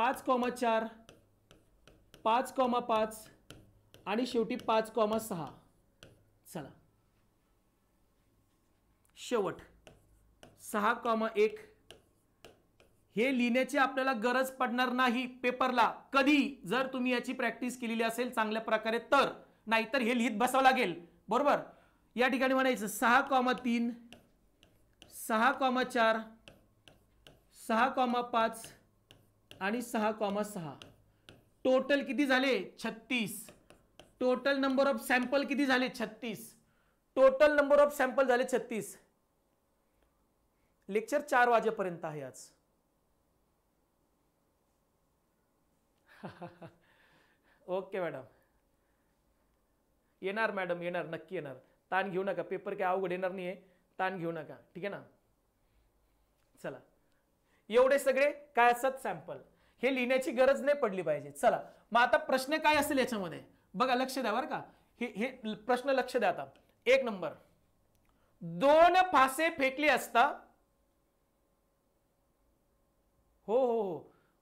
पाच कॉमा चार पाच कॉमा पाच आणि शेवटी पाच कॉमा सहा चला शेवट सहा कॉमा एक हे लिहिण्याची आपल्याला गरज पडणार नाही पेपरला कधी जर तुम्ही याची प्रॅक्टिस केलेली असेल चांगल्या प्रकारे तर नाहीतर हे लिहित बसावं लागेल बरोबर या ठिकाणी म्हणायचं सहा कॉमा तीन सहा कॉमा चार सहा कॉमा पाच आणि सहा कॉमा सहा टोटल किती झाले छत्तीस टोटल नंबर ऑफ सॅम्पल किती झाले छत्तीस टोटल नंबर ऑफ सॅम्पल झाले छत्तीस लेक्चर चार वाजेपर्यंत आहे आज ओके [laughs] मॅडम येणार मॅडम येणार नक्की येणार ताण घेऊ नका पेपर काय अवघड येणार नाही आहे ताण घेऊ नका ठीक आहे ना चला एवढे सगळे काय असतात सॅम्पल हे लिहिण्याची गरज नाही पडली पाहिजे चला मग आता प्रश्न काय असेल याच्यामध्ये बघा लक्ष द्या बरं का हे हे प्रश्न लक्ष द्या आता एक नंबर दोन फासे फेकले असता हो हो हो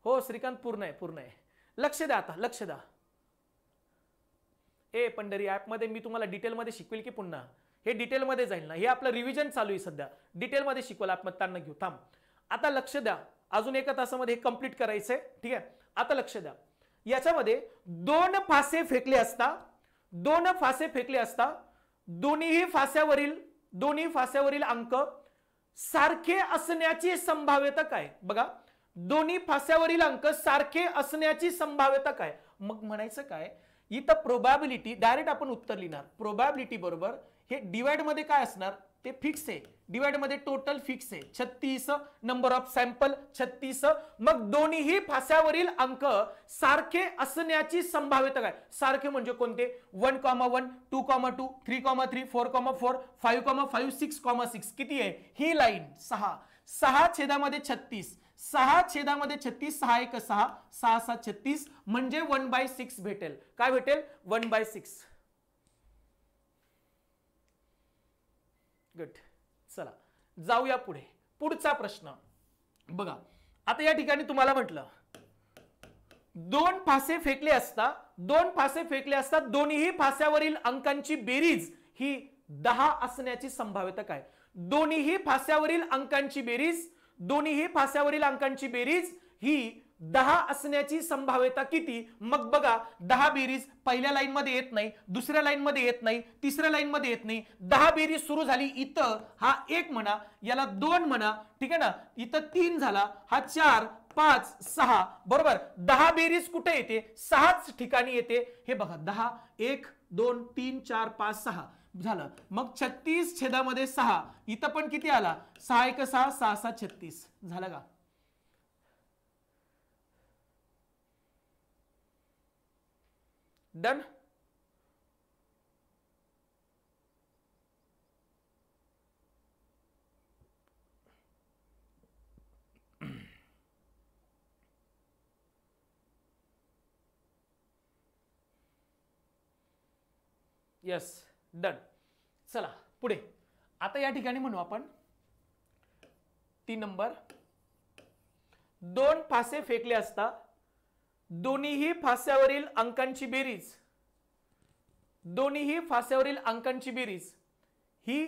हो श्रीकांत पूर्ण आहे पूर्ण आहे लक्ष द्या आता लक्ष द्या ए पंढरी ॲपमध्ये मी तुम्हाला डिटेलमध्ये शिकवेल की पुन्हा हे डिटेलमध्ये जाईल ना हे आपलं रिव्हिजन चालू आहे सध्या डिटेलमध्ये शिकवलं आपण घेऊ थांब आता लक्ष द्या अजून एका तासामध्ये हे कम्प्लीट करायचंय ठीक आहे आता लक्ष द्या याच्यामध्ये दोन फासे फेकले असता दोन फासे फेकले असता दोन्ही फास्यावरील दोन्ही फास्यावरील अंक सारखे असण्याची संभाव्यता काय बघा दोन्ही फास्यावरील अंक सारखे असण्याची संभाव्यता काय मग म्हणायचं काय इथं प्रोबॅबिलिटी डायरेक्ट आपण उत्तर लिहिणार प्रोबॅबिलिटी बरोबर हे डिवाइड मध्ये काय असणार ते फिक्स आहे डिवाइड मध्ये टोटल फिक्स आहे छत्तीस नंबर ऑफ सॅम्पल छत्तीस मग दोन्ही फाश्यावरील अंक सारखे असण्याची संभाव्यता काय सारखे म्हणजे कोणते one comma one two comma two three comma three four comma four five comma five six comma six किती आहे ही लाईन सहा सहा छेदामध्ये छत्तीस सहा छेदामध्ये छत्तीस सहा एक सहा सहा सात छत्तीस म्हणजे वन बाय सिक्स भेटेल काय भेटेल वन बाय सिक्स गट चला जाऊया पुढे पुढचा प्रश्न बघा आता या ठिकाणी तुम्हाला म्हटलं दोन फासे फेकले असता दोन फासे फेकले असता दोन्ही फास्यावरील अंकांची बेरीज ही दहा असण्याची संभाव्यता काय दोन्ही फास्यावरील अंकांची बेरीज दोन्ही फास्यावरील अंकांची बेरीज ही दहा असण्याची संभाव्यता किती मग बघा दहा बेरीज पहिल्या लाईन मध्ये येत नाही दुसऱ्या लाईन मध्ये येत नाही तिसऱ्या लाईनमध्ये येत नाही दहा बेरीज सुरू झाली इथं हा एक म्हणा याला दोन म्हणा ठीक आहे ना इथं तीन झाला हा चार पाच सहा बरोबर दहा बेरीज कुठे येते सहाच ठिकाणी येते हे बघा दहा एक दोन तीन चार पाच सहा झालं मग छत्तीस छेदामध्ये सहा इथं पण किती आला सहा एक सहा सहा सात छत्तीस झालं का डन येस डन चला पुढे आता या ठिकाणी म्हणू आपण तीन नंबर दोन फासे फेकले असता दोन्हीही फास्यावरील अंकांची बेरीज दोन्हीही फास्यावरील अंकांची बेरीज ही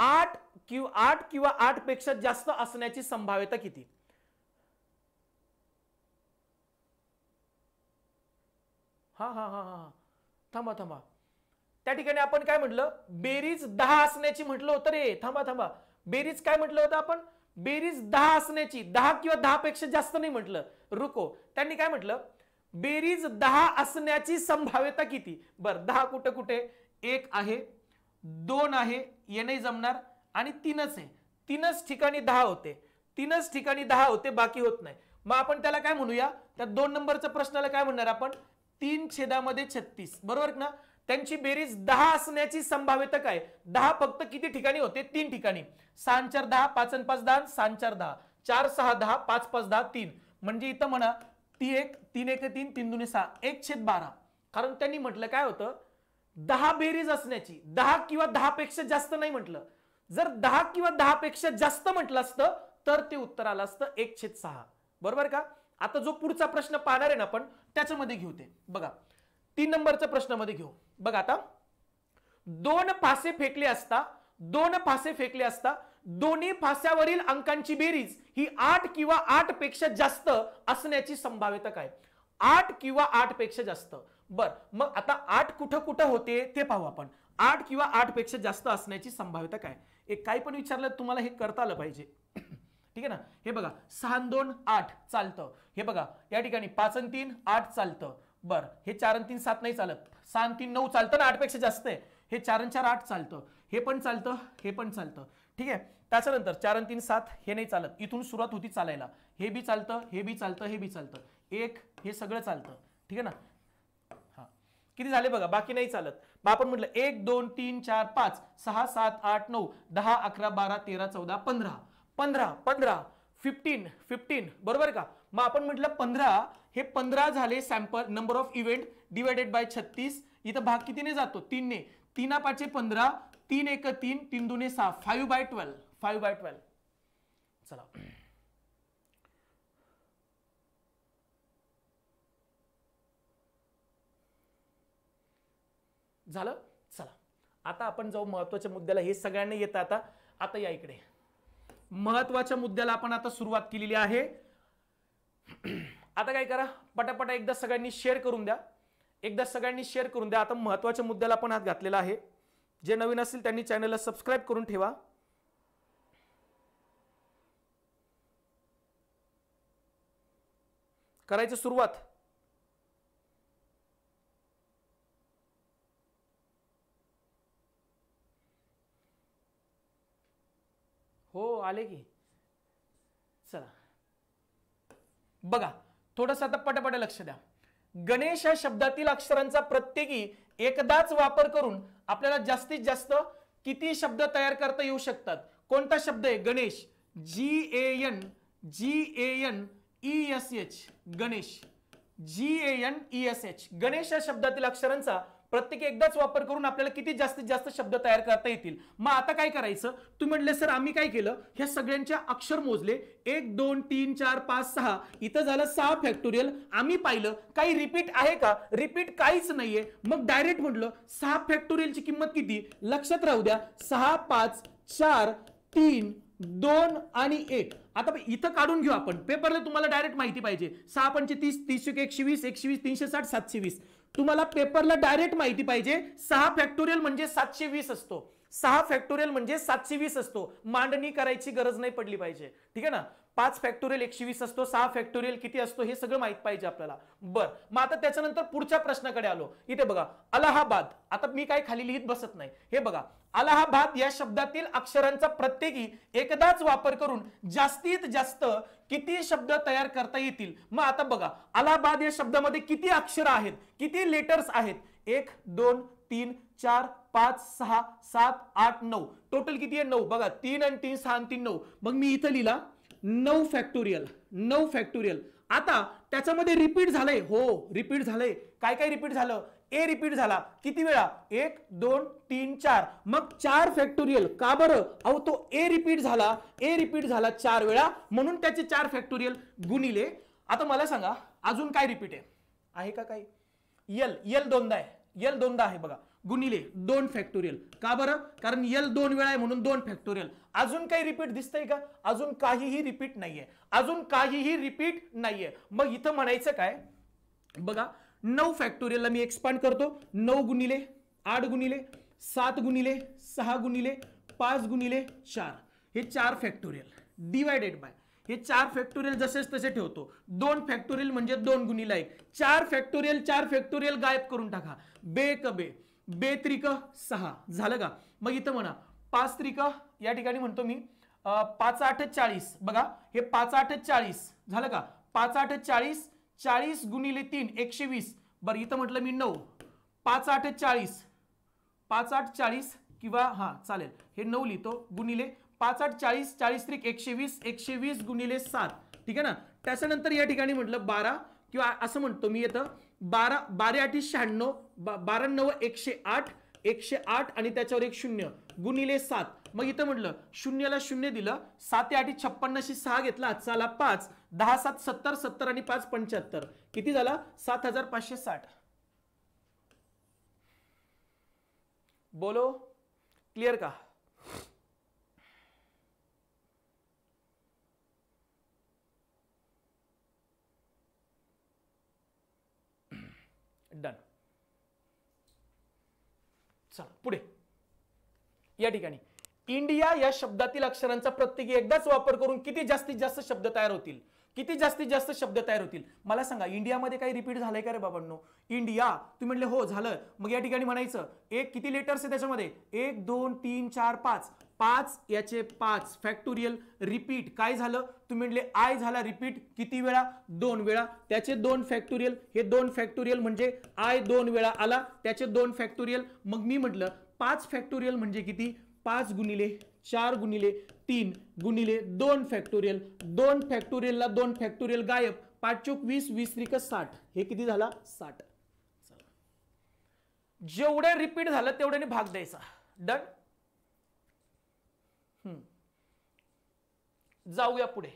आठ किंवा आठ किंवा आठ पेक्षा जास्त असण्याची संभाव्यता किती हा हा हा हा थांबा थांबा त्या ठिकाणी आपण काय म्हटलं बेरीज दहा असण्याची म्हटलं होतं रे थांबा थांबा बेरीज काय म्हटलं होतं आपण बेरीज दहा असण्याची दहा किंवा दहा पेक्षा जास्त नाही म्हटलं रुको त्यांनी काय म्हटलं बेरीज दहा असण्याची संभाव्यता किती बर दहा कुठे कुठे एक आहे दोन आहे येणे जमणार आणि तीनच आहे तीनच ठिकाणी दहा होते तीनच ठिकाणी दहा होते बाकी होत नाही मग आपण त्याला काय म्हणूया त्या दोन नंबरच्या प्रश्नाला काय म्हणणार आपण तीन छेदामध्ये छत्तीस बरोबर ना त्यांची बेरीज दहा असण्याची संभाव्यता काय दहा फक्त किती ठिकाणी होते तीन ठिकाणी सहा चार दहा पाच पाच दहा सहा चार दहा चार सहा दहा पाच पाच दहा तीन म्हणजे इथं म्हणा ती एक तीन एक तीन तीन दोन सहा एक छेद बारा कारण त्यांनी म्हटलं काय होतं दहा बेरीज असण्याची दहा किंवा दहा पेक्षा जास्त नाही म्हटलं जर दहा किंवा दहा पेक्षा जास्त म्हटलं असतं तर ते उत्तर आलं असतं एक छेद सहा बरोबर का आता जो पुढचा प्रश्न पाहणार आहे ना आपण त्याच्यामध्ये घेऊ ते बघा तीन प्रश्न मध्ये घेऊ बघा आता दोन फासे फेकले असता दोन फासे फेकले असता दोन्ही फास्यावरील अंकांची बेरीज ही आठ किंवा आठ पेक्षा जास्त असण्याची संभाव्यता काय आठ किंवा आठ पेक्षा जास्त बर मग आता आठ कुठं कुठं होते ते पाहू आपण आठ किंवा आठ पेक्षा जास्त असण्याची संभाव्यता काय एक काय पण विचारलं तुम्हाला हे करता आलं पाहिजे [clears throat] ठीक आहे ना हे बघा सहा दोन आठ चालतं हे बघा या ठिकाणी पाच आणि तीन आठ चालतं बर हे चार आणि तीन सात नाही चालत सहा तीन नऊ चालतं ना आठ पेक्षा जास्त आहे हे चार आणि चार आठ चालतं हे पण चालतं हे पण चालतं ठीक आहे त्याच्यानंतर चार आणि तीन सात हे नाही चालत इथून सुरुवात होती चालायला हे बी चालतं हे बी चालतं हे बी चालतं एक हे सगळं चालतं ठीक आहे ना हा किती झाले बघा बाकी नाही चालत मग आपण म्हटलं एक दोन तीन चार पाच सहा सात आठ नऊ दहा अकरा बारा तेरा चौदा पंधरा पंधरा पंधरा फिफ्टीन फिफ्टीन बरोबर का मग आपण म्हटलं पंधरा हे पंधरा झाले sample number of event divided by छत्तीस इथं भाग कितीने जातो तीनने तीना पाचशे पंधरा तीन एक तीन तीन दुने सहा five by twelve five by twelve चला झालं चला आता आपण जाऊ महत्वाच्या मुद्द्याला हे सगळ्यांना येतं आता आता या इकडे महत्वाच्या मुद्द्याला आपण आता सुरुवात केलेली आहे आता काय करा पटापटा एकदा सगळ्यांनी शेअर करून द्या एकदा सगळ्यांनी शेअर करून द्या आता महत्वाच्या मुद्द्याला आपण आज घातलेला आहे जे नवीन असतील त्यांनी चॅनलला सबस्क्राईब करून ठेवा करायचं सुरुवात हो आले की चला बघा थोडंसं आता पटापट लक्ष द्या गणेश या शब्दातील अक्षरांचा प्रत्येकी एकदाच वापर करून आपल्याला जास्तीत जास्त किती शब्द तयार करता येऊ शकतात कोणता शब्द आहे Ganesh G A N G A N E S H Ganesh G A N E S H Ganesh या शब्दातील अक्षरांचा प्रत्येक एकदाच वापर करून आपल्याला किती जास्तीत जास्त शब्द तयार करता येतील मग आता काय करायचं तू म्हटलं सर आम्ही काय केलं ह्या सगळ्यांच्या अक्षर मोजले एक दोन तीन चार पाच सहा इथं झालं सहा फॅक्टोरियल आम्ही पाहिलं काही रिपीट आहे का रिपीट काहीच नाहीये मग डायरेक्ट म्हटलं सहा फॅक्टोरियलची किंमत किती लक्षात राहू द्या सहा पाच चार तीन दोन आणि एक आता इथं काढून घेऊ आपण पेपरला तुम्हाला डायरेक्ट माहिती पाहिजे सहा पंचे तीस तीस एकशे वीस एकशे वीस तीनशे साठ सातशे वीस तुम्हाला पेपरला डायरेक्ट माहिती पाहिजे सहा फॅक्टोरियल म्हणजे सातशे वीस असतो सहा फॅक्टोरियल म्हणजे सातशे वीस असतो मांडणी करायची गरज नाही पडली पाहिजे ठीक आहे ना पाच फॅक्टोरियल एकशे वीस असतो सहा फॅक्टोरियल किती असतो हे सगळं माहित पाहिजे आपल्याला बरं मग आता त्याच्यानंतर पुढच्या प्रश्नाकडे आलो इथे बघा अलाहाबाद आता मी काय खाली लिहित बसत नाही हे बघा अलाहाबाद या शब्दातील अक्षरांचा प्रत्येकी एकदाच वापर करून जास्तीत जास्त किती शब्द तयार करता येतील मग आता बघा अलाहाबाद या शब्दामध्ये किती अक्षर आहेत किती लेटर्स आहेत एक दोन तीन चार पाच सहा सात आठ नऊ टोटल किती आहे नऊ बघा तीन आणि तीन सहा आणि तीन नऊ मग मी इथं लिहिला नऊ फॅक्टोरियल नऊ फॅक्टोरियल आता त्याच्यामध्ये रिपीट झालंय हो रिपीट झालंय काय काय रिपीट झालं ए रिपीट झाला किती वेळा एक दोन तीन चार मग चार फॅक्टोरियल का बरं अहो तो ए रिपीट झाला ए रिपीट झाला चार वेळा म्हणून त्याचे चार फॅक्टोरियल गुणिले आता मला सांगा अजून काय रिपीट आहे आहे का काही यल यल दोनदा आहे यल दोनदा आहे बघा गुणिले दोन फॅक्टोरियल का बरं कारण यल दोन वेळा आहे म्हणून दोन फॅक्टोरियल अजून काही रिपीट दिसतंय का अजून काहीही रिपीट नाहीये अजून काहीही रिपीट नाहीये मग इथं म्हणायचं काय बघा नऊ फॅक्टोरियलला मी एक्सपांड करतो नऊ गुणिले आठ गुणिले सात गुणिले सहा गुणिले पाच गुणिले चार हे चार फॅक्टोरियल डिवायडेड बाय हे चार फॅक्टोरियल जसेच तसे ठेवतो दोन फॅक्टोरियल म्हणजे दोन गुणिला एक चार फॅक्टोरियल चार फॅक्टोरियल गायब करून टाका बे कबे बे त्रिक सहा झालं का मग इथं म्हणा पाच त्रिक या ठिकाणी म्हणतो मी पाच आठ चाळीस बघा हे पाच आठ चाळीस झालं का पाच आठ चाळीस चाळीस गुणिले तीन एकशे वीस बरं इथं म्हटलं मी नऊ पाच आठ चाळीस पाच आठ चाळीस किंवा हा चालेल हे नऊ लिहितो गुणिले पाच आठ चाळीस चाळीस त्रिक एकशे वीस एकशे वीस गुणिले सात ठीक आहे ना त्याच्यानंतर या ठिकाणी म्हटलं बारा किंवा असं म्हणतो मी येतं बारा बारे आठी शहाण्णव बाराण्णव बारा नव एकशे आठ एकशे आठ आणि त्याच्यावर एक शून्य गुणिले सात मग इथं म्हटलं शून्यला शून्य दिलं सात आठी छप्पन्नशी सहा घेतला चाला पाच दहा सात सत्तर सत्तर आणि पाच पंच्याहत्तर किती झाला सात हजार पाचशे साठ बोलो क्लिअर का डन चला पुढे या ठिकाणी इंडिया या शब्दातील अक्षरांचा प्रत्येकी एकदाच वापर करून किती जास्तीत जास्त शब्द तयार होतील किती जास्तीत जास्त शब्द तयार होतील मला सांगा इंडियामध्ये काही रिपीट झालंय का रे बाबांनो इंडिया तुम्ही म्हणले हो झालं मग या ठिकाणी म्हणायचं एक किती लेटर्स आहे त्याच्यामध्ये एक दोन तीन चार पाच पाच याचे पाच फॅक्टोरियल रिपीट काय झालं तुम्ही म्हटले आय झाला रिपीट किती वेळा दोन वेळा त्याचे दोन फॅक्टोरियल हे दोन फॅक्टोरियल म्हणजे आय दोन वेळा आला त्याचे दोन फॅक्टोरियल मग मी म्हटलं पाच फॅक्टोरियल म्हणजे किती पाच गुणिले चार गुणिले तीन गुणिले दोन फॅक्टोरियल दोन फॅक्टोरियलला दोन फॅक्टोरियल गायब पाच चोक वीस वीस त्रिक साठ हे किती झाला साठ जेवढे रिपीट झालं तेवढ्याने भाग द्यायचा डन जाऊया पुढे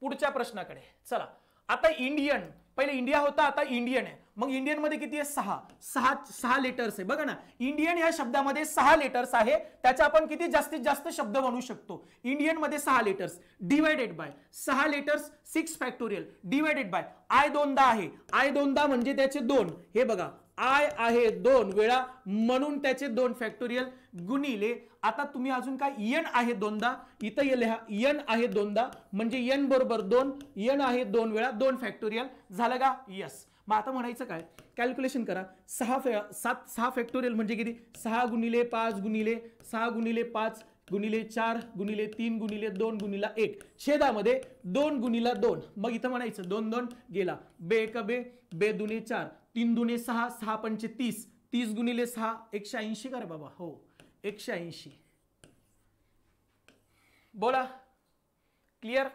पुढच्या प्रश्नाकडे चला आता इंडियन पहिले इंडिया होता आता इंडियन आहे मग इंडियन मध्ये किती आहे सहा सहा सहा लेटर्स आहे बघा ना इंडियन ह्या शब्दामध्ये सहा लेटर्स आहे त्याचा आपण किती जास्तीत जास्त शब्द बनवू शकतो इंडियनमध्ये सहा लेटर्स डिवायडेड बाय सहा letters six factorial divided by I दोनदा आहे आय दोनदा म्हणजे त्याचे दोन हे बघा आय आहे दोन वेळा म्हणून त्याचे दोन फॅक्टोरियल गुणिले आता तुम्ही अजून काय यन आहे दोनदा इथं ये लिहा यन आहे दोनदा म्हणजे यन बरोबर दोन यन आहे दोन वेळा दोन फॅक्टोरियल झालं का यस मग आता म्हणायचं काय कॅल्क्युलेशन करा सहा फॅ सात सहा फॅक्टोरियल म्हणजे किती सहा गुणिले पाच गुणिले सहा गुणिले पाच गुणिले चार गुणिले तीन गुणिले दोन गुणिला एक छेदामध्ये दोन गुणिला दोन मग इथं म्हणायचं दोन दोन गेला बे एक बे बे दुने चार तीन दुने सहा सहा पंचे तीस तीस गुणिले सहा एकशे ऐंशी करा बाबा हो एकशे ऐंशी बोला क्लिअर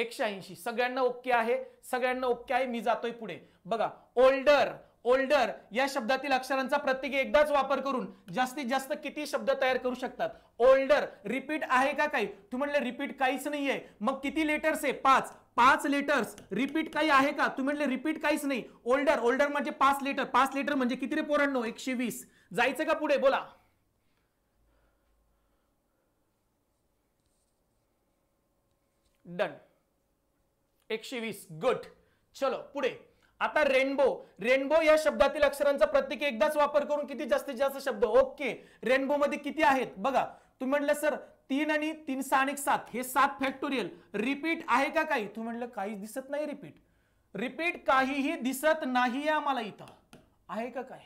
एकशे ऐंशी सगळ्यांना ओके आहे सगळ्यांना ओके आहे मी जातोय पुढे बघा ओल्डर ओल्डर या शब्दातील अक्षरांचा प्रत्येकी एकदाच वापर करून जास्तीत जास्त किती शब्द तयार करू शकतात ओल्डर रिपीट आहे का काही तू म्हणलं रिपीट काहीच नाहीये मग किती लेटर्स आहे पाच पाच लेटर्स रिपीट काही आहे का तुम्ही म्हटले रिपीट काहीच नाही ओल्डर ओल्डर म्हणजे पाच लेटर पाच लेटर म्हणजे किती रे पोरांनो एकशे वीस जायचं का पुढे बोला डन एकशे वीस गुड चलो पुढे आता रेनबो रेनबो या शब्दातील अक्षरांचा प्रत्येक एकदाच वापर करून किती जास्तीत जास्त शब्द ओके रेनबो मध्ये किती आहेत बघा तुम्ही म्हटलं सर तीन आणि तीन सहा आणि सात हे सात फॅक्टोरियल रिपीट आहे का काही तू म्हटलं काही दिसत नाही रिपीट रिपीट काहीही दिसत नाही आम्हाला इथं आहे का काय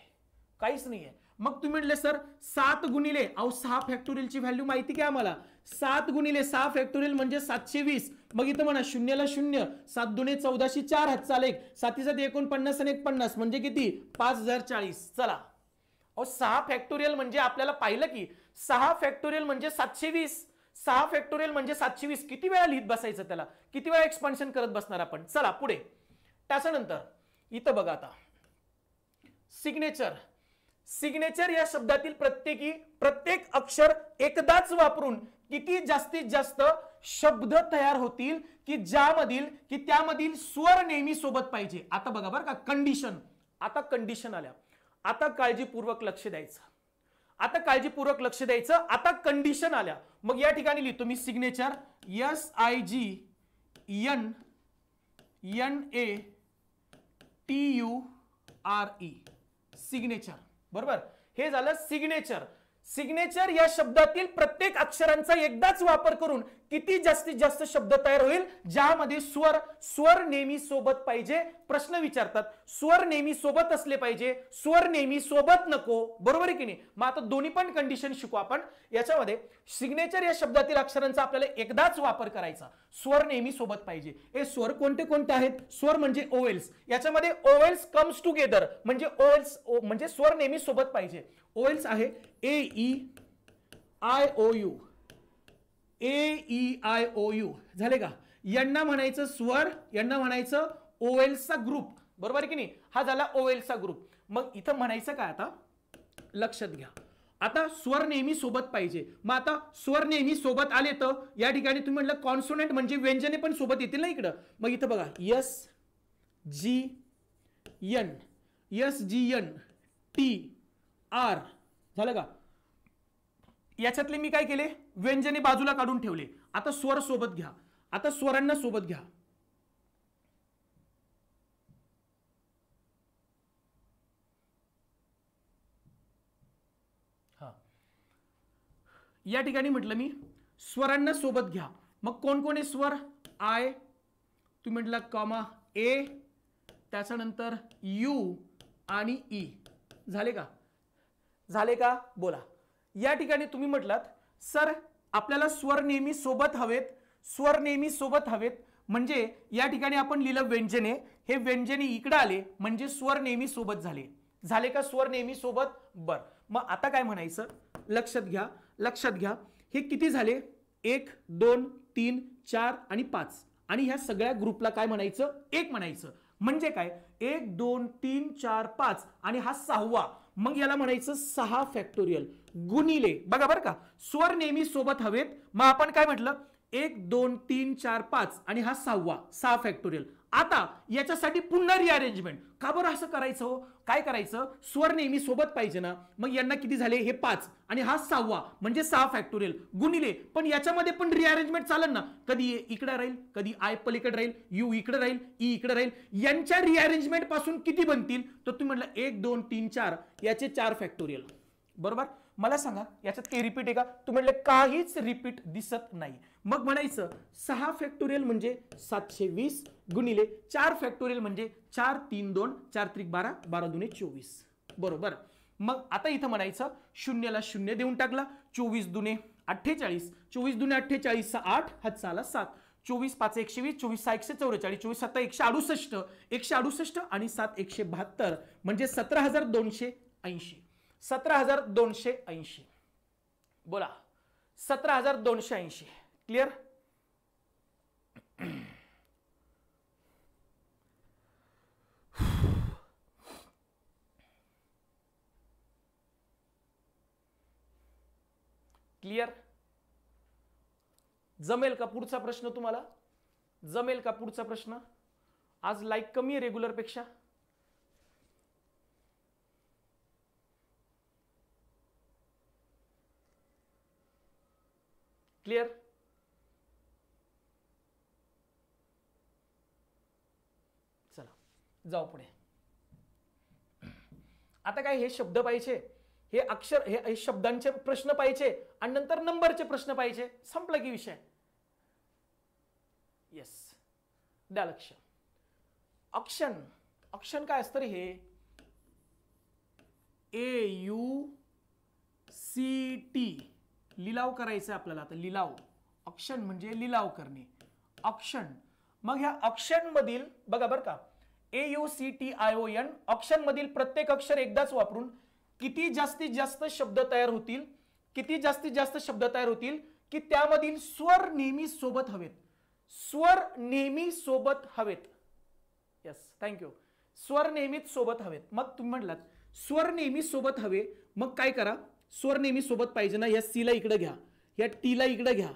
काहीच नाही आहे मग तुम्ही म्हटले सर सात गुणिले अहो सहा फॅक्टोरियलची व्हॅल्यू माहिती काय आम्हाला सात गुणिले सहा फॅक्टोरियल म्हणजे सातशे वीस मग इथं म्हणा शून्यला शून्य सात दुने चौदाशे चार हात चाल एक साथी सात एकोणपन्नास आणि एक पन्नास म्हणजे किती पाच हजार चाळीस चला अहो सहा फॅक्टोरियल म्हणजे आपल्याला पाहिलं की सहा फॅक्टोरियल म्हणजे सातशे वीस सहा फॅक्टोरियल म्हणजे सातशे वीस किती वेळा लिहित बसायचं त्याला किती वेळा एक्सपान्शन करत बसणार आपण चला पुढे त्याच्यानंतर इथं बघा आता सिग्नेचर सिग्नेचर या शब्दातील प्रत्येकी प्रत्येक अक्षर एकदाच वापरून किती जास्तीत जास्त शब्द तयार होतील की ज्यामधील की त्यामधील स्वर नेहमी सोबत पाहिजे आता बघा बरं का कंडिशन आता कंडिशन आल्या आता काळजीपूर्वक लक्ष द्यायचं आता काळजीपूर्वक लक्ष द्यायचं आता कंडिशन आल्या मग या ठिकाणी लिहितो मी signature S I G N N A T U R E signature बरोबर हे झालं सिग्नेचर सिग्नेचर या शब्दातील प्रत्येक अक्षरांचा एकदाच वापर करून किती जास्तीत जास्त शब्द तयार होईल ज्यामध्ये स्वर स्वर नेहमी सोबत पाहिजे प्रश्न विचारतात स्वर नेहमी सोबत असले पाहिजे स्वर नेहमी सोबत नको बरोबर आहे की नाही मग आता दोन्ही पण कंडिशन शिकू आपण याच्यामध्ये सिग्नेचर या शब्दातील अक्षरांचा आपल्याला एकदाच वापर करायचा स्वर नेहमी सोबत पाहिजे हे स्वर कोणते कोणते आहेत स्वर म्हणजे ओएल्स याच्यामध्ये ओवेल्स कम्स टुगेदर म्हणजे ओएल्स म्हणजे स्वर नेहमी सोबत पाहिजे ओएल्स आहे A E I O U A E I O U झाले का यांना म्हणायचं स्वर यांना म्हणायचं ओएलचा ग्रुप बरोबर आहे की नाही हा झाला ओएलचा ग्रुप मग इथं म्हणायचं काय आता लक्षात घ्या आता स्वर नेहमी सोबत पाहिजे मग आता स्वर नेहमी सोबत आले तर या ठिकाणी तुम्ही म्हटलं कॉन्सोनंट म्हणजे व्यंजने पण सोबत येतील ना इकडं मग इथं बघा S G N S G N T R झालं का याच्यातले मी काय केले व्यंजने बाजूला काढून ठेवले आता स्वर सोबत घ्या आता स्वरांना सोबत घ्या हा या ठिकाणी म्हटलं मी स्वरांना सोबत घ्या मग कोण कोण आहे स्वर आय तुम्ही म्हटला कॉमा ए त्याच्यानंतर यू आणि ई झाले का झाले का बोला या ठिकाणी तुम्ही म्हटलात सर आपल्याला स्वर नेहमी सोबत हवेत स्वर नेहमी सोबत हवेत म्हणजे या ठिकाणी आपण लिहिलं व्यंजने हे व्यंजने इकडे आले म्हणजे स्वर नेहमी सोबत झाले झाले का स्वर नेहमी सोबत बर मग आता काय म्हणायचं लक्षात घ्या लक्षात घ्या हे किती झाले एक दोन तीन चार आणि पाच आणि ह्या सगळ्या ग्रुपला काय म्हणायचं एक म्हणायचं म्हणजे काय एक दोन तीन चार पाच आणि हा सहावा मग याला म्हणायचं सहा फॅक्टोरियल गुणिले बघा बरं का स्वर नेहमी सोबत हवेत मग आपण काय म्हटलं एक दोन तीन चार पाच आणि हा सहावा सहा फॅक्टोरियल आता याच्यासाठी पुन्हा रिअरेंजमेंट का बरं असं करायचं हो? काय करायचं स्वर नेहमी सोबत पाहिजे ना मग यांना किती झाले हे पाच आणि हा सहावा म्हणजे सहा फॅक्टोरियल गुणिले पण याच्यामध्ये पण रिअरेंजमेंट चालेल ना कधी इकडे राहील कधी आय पलीकडे राहील यू इकडे राहील ई इकडे राहील यांच्या रिअरेंजमेंट पासून किती बनतील तर तुम्ही म्हटलं एक दोन तीन चार याचे चार फॅक्टोरियल बरोबर मला सांगा याच्यात काही रिपीट आहे का तू म्हटलं काहीच रिपीट दिसत नाही मग म्हणायचं सहा फॅक्टोरियल म्हणजे सातशे वीस गुणिले चार फॅक्टोरियल म्हणजे चार तीन दोन चार त्रिक बारा बारा दुने चोवीस बरोबर मग आता इथं म्हणायचं शून्यला शून्य देऊन टाकला चोवीस दुने अठ्ठेचाळीस चोवीस दुने अठ्ठेचाळीसचा आठ साला सात चोवीस पाच एकशे वीस चोवीस सहा एकशे चौवेचाळीस चोवीस सत्ता एकशे अडुसष्ट एकशे अडुसष्ट आणि सात एकशे बहात्तर म्हणजे सतरा हजार दोनशे ऐंशी सतरा हजार दोनशे ऐंशी बोला सतरा हजार दोनशे ऐंशी क्लिअर क्लिअर जमेल का पुढचा प्रश्न तुम्हाला जमेल का पुढचा प्रश्न आज लाईक कमी आहे पेक्षा क्लिअर चला जाऊ पुढे आता काय हे शब्द पाहिजे हे अक्षर हे शब्दांचे प्रश्न पाहिजे आणि नंतर नंबरचे प्रश्न पाहिजे संपला की विषय येस द्या लक्ष ऑप्शन ऑप्शन काय असतं हे ए यू सी टी लिलाव करायचं आपल्याला आता लिलाव ऑप्शन म्हणजे लिलाव करणे ऑप्शन मग ह्या मधील बघा बरं का A U C T I O N मधील प्रत्येक अक्षर एकदाच वापरून किती जास्तीत जास्त शब्द तयार होतील किती जास्तीत जास्त शब्द तयार होतील की त्यामधील स्वर नेहमी सोबत हवेत स्वर नेहमी सोबत हवेत येस थँक्यू स्वर नेहमीच सोबत हवेत मग तुम्ही म्हटलात स्वर नेहमी सोबत हवे मग काय करा स्वर नेहमी सोबत पाहिजे ना या सीला इकडं घ्या या टीला इकडं घ्या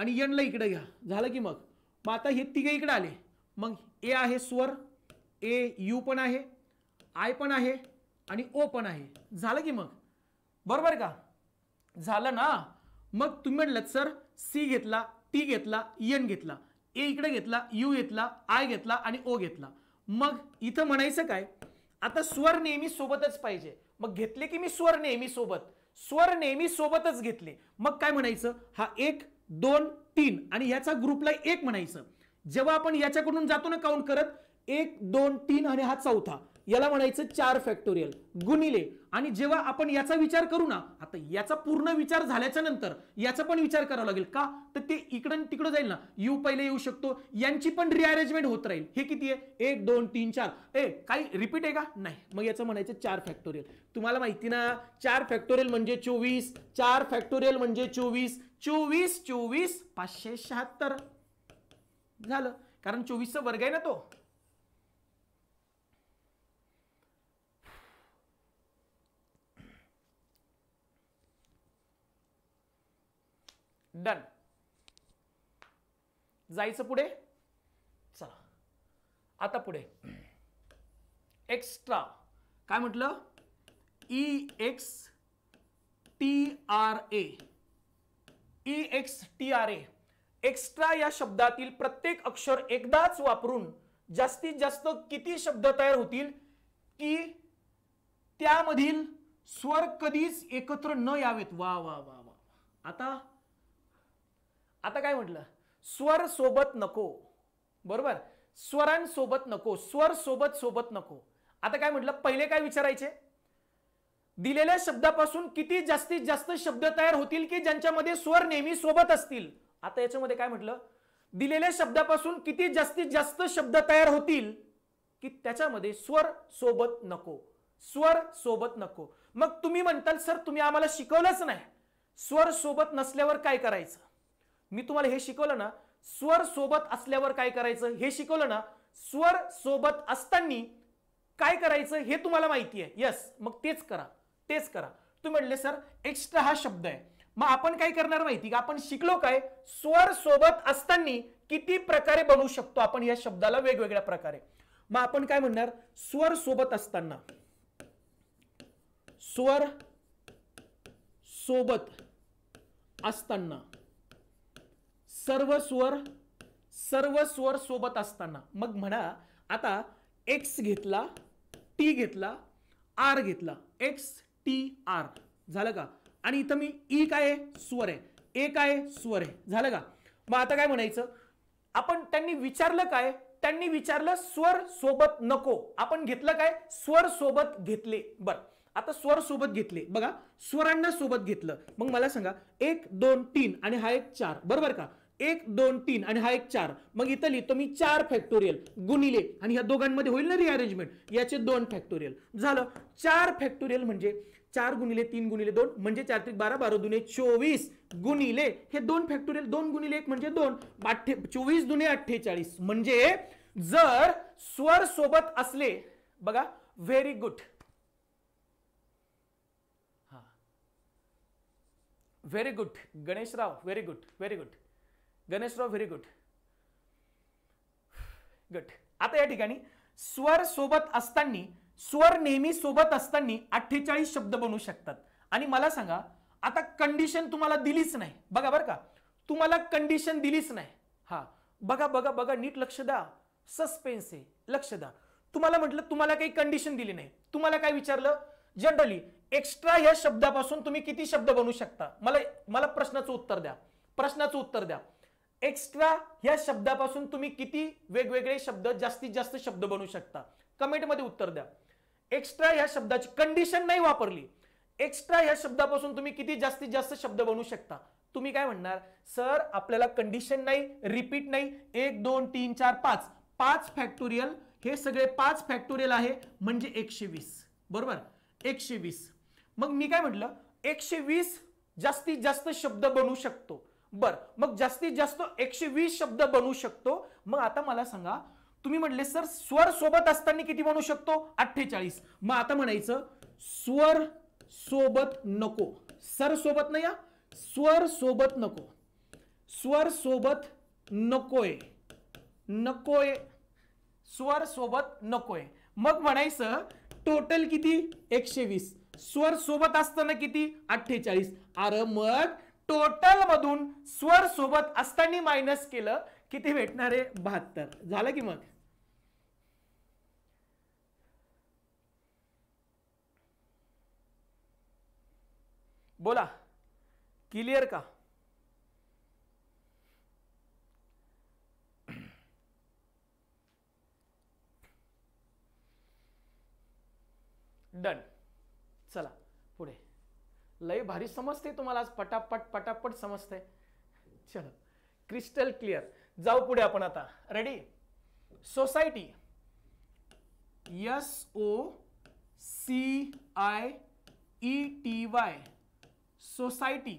आणि यनला इकडं घ्या झालं की मग मग आता हे तिघे इकडं आले मग ए आहे स्वर ए यू पण आहे आय पण आहे आणि ओ पण आहे झालं की मग बरोबर का झालं ना मग तुम्ही म्हटलं सर सी घेतला टी घेतला यन घेतला ए इकडे घेतला यू घेतला आय घेतला आणि ओ घेतला मग इथं म्हणायचं काय आता स्वर नेहमी सोबतच पाहिजे मग घेतले की मी स्वर नेहमी सोबत स्वर नेहमी सोबतच घेतले मग काय म्हणायचं हा एक दोन तीन आणि ह्याचा ग्रुपला एक म्हणायचं जेव्हा आपण याच्याकडून जातो ना काउंट करत एक दोन तीन आणि हा चौथा याला म्हणायचं चार फॅक्टोरियल गुणिले आणि जेव्हा आपण याचा विचार करू ना आता याचा पूर्ण विचार झाल्याच्या नंतर याचा पण विचार करावा लागेल का तर ते इकडं तिकडं जाईल ना यू पहिले येऊ शकतो यांची पण रिअरेंजमेंट होत राहील हे किती आहे एक दोन तीन चार ए काही रिपीट आहे का नाही मग याचं म्हणायचं चार फॅक्टोरियल तुम्हाला माहिती ना चार फॅक्टोरियल म्हणजे चोवीस चार फॅक्टोरियल म्हणजे चोवीस चोवीस चोवीस पाचशे शहात्तर झालं कारण चोवीसचा वर्ग आहे ना तो डन जायचं पुढे चला आता पुढे एक्स्ट्रा काय म्हटलं E X T R A E X T R A extra या शब्दातील प्रत्येक अक्षर एकदाच वापरून जास्तीत जास्त किती शब्द तयार होतील की त्यामधील स्वर कधीच एकत्र न यावेत वा वा वा वा आता आता काय म्हटलं स्वर सोबत नको बरोबर स्वरांसोबत नको स्वर सोबत सोबत नको आता काय म्हटलं पहिले काय विचारायचे दिलेल्या शब्दापासून किती जास्तीत जास्त शब्द तयार होतील की ज्यांच्यामध्ये स्वर नेहमी सोबत असतील आता याच्यामध्ये काय म्हटलं दिलेल्या शब्दापासून किती जास्तीत जास्त शब्द तयार होतील की त्याच्यामध्ये स्वर सोबत नको स्वर सोबत नको मग तुम्ही म्हणताल सर तुम्ही आम्हाला शिकवलंच नाही स्वर सोबत नसल्यावर काय करायचं मी तुम्हाला हे शिकवलं ना स्वर सोबत असल्यावर काय करायचं हे शिकवलं ना स्वर सोबत असताना काय करायचं हे तुम्हाला माहिती आहे यस मग तेच करा तेच करा तुम्ही म्हटले सर एक्स्ट्रा हा शब्द आहे मग आपण काय करणार माहिती का आपण शिकलो काय स्वर सोबत असताना किती प्रकारे बनवू शकतो आपण या शब्दाला वेगवेगळ्या प्रकारे मग आपण काय म्हणणार स्वर सोबत असताना स्वर सोबत असताना सर्व स्वर सर्व स्वर सोबत असताना मग म्हणा आता एक्स घेतला टी घेतला आर घेतला एक्स टी आर झालं का आणि इथं मी ई e काय आहे स्वर आहे ए काय आहे स्वर आहे झालं का मग आता काय म्हणायचं आपण त्यांनी विचारलं काय त्यांनी विचारलं स्वर सोबत नको आपण घेतलं काय स्वर सोबत घेतले बर आता स्वर सोबत घेतले बघा स्वरांना सोबत घेतलं मग मला सांगा एक दोन तीन आणि हा एक चार बरोबर का एक दोन तीन आणि हा एक चार मग इथं लिहितो मी चार फॅक्टोरियल गुणिले आणि ह्या दोघांमध्ये होईल ना रिअरेंजमेंट याचे दोन फॅक्टोरियल झालं चार फॅक्टोरियल म्हणजे चार गुणिले तीन गुणिले दोन म्हणजे चार ते बारा बारा दुने चोवीस गुणिले हे दोन फॅक्टोरियल दोन गुणिले एक म्हणजे दोन अठ्ठे चोवीस दुने अठ्ठेचाळीस म्हणजे जर स्वर सोबत असले बघा व्हेरी गुड हा very good Ganeshrao very good very good Ganeshrao very good good आता या ठिकाणी स्वर सोबत असताना स्वर नेहमी सोबत असताना अठ्ठेचाळीस शब्द बनू शकतात आणि मला सांगा आता कंडिशन तुम्हाला दिलीच नाही बघा बरं का तुम्हाला कंडिशन दिलीच नाही हा बघा बघा बघा नीट लक्ष द्या सस्पेन्स आहे लक्ष द्या तुम्हाला म्हटलं तुम्हाला काही कंडिशन दिली नाही तुम्हाला काय विचारलं जनरली एक्स्ट्रा या शब्दापासून तुम्ही किती शब्द बनू शकता मला मला प्रश्नाचं उत्तर द्या प्रश्नाचं उत्तर द्या एक्स्ट्रा या शब्दापासून तुम्ही किती वेगवेगळे शब्द जास्तीत जास्त शब्द बनवू शकता कमेंटमध्ये उत्तर द्या एक्स्ट्रा या शब्दाची कंडिशन नाही वापरली एक्स्ट्रा या शब्दापासून तुम्ही किती जास्तीत जास्त शब्द बनवू शकता तुम्ही काय म्हणणार सर आपल्याला कंडिशन नाही रिपीट नाही एक दोन तीन चार पाच पाच फॅक्टोरियल हे सगळे पाच फॅक्टोरियल आहे म्हणजे एकशे वीस बरोबर एकशे वीस मग मी काय म्हटलं एकशे वीस जास्तीत जास्त शब्द बनवू शकतो बर मग जास्तीत जास्त एकशे वीस शब्द बनवू शकतो मग आता मला सांगा तुम्ही म्हटले सर स्वर सोबत असताना किती बनवू शकतो अठ्ठेचाळीस मग आता म्हणायचं स्वर सोबत नको सर सोबत नाही या स्वर सोबत नको स्वर सोबत नकोय नकोय स्वर सोबत नकोय मग म्हणायचं टोटल किती एकशे वीस स्वर सोबत असताना किती अठ्ठेचाळीस अरे मग टोटल मधून स्वर सोबत असताना मायनस केलं किती भेटणार आहे बहात्तर झालं की मग बोला क्लिअर का डन चला पुढे लय भारी समजते तुम्हाला आज पटापट पटापट समजते चलो क्रिस्टल क्लिअर जाऊ पुढे आपण आता ready society S O C I E T Y society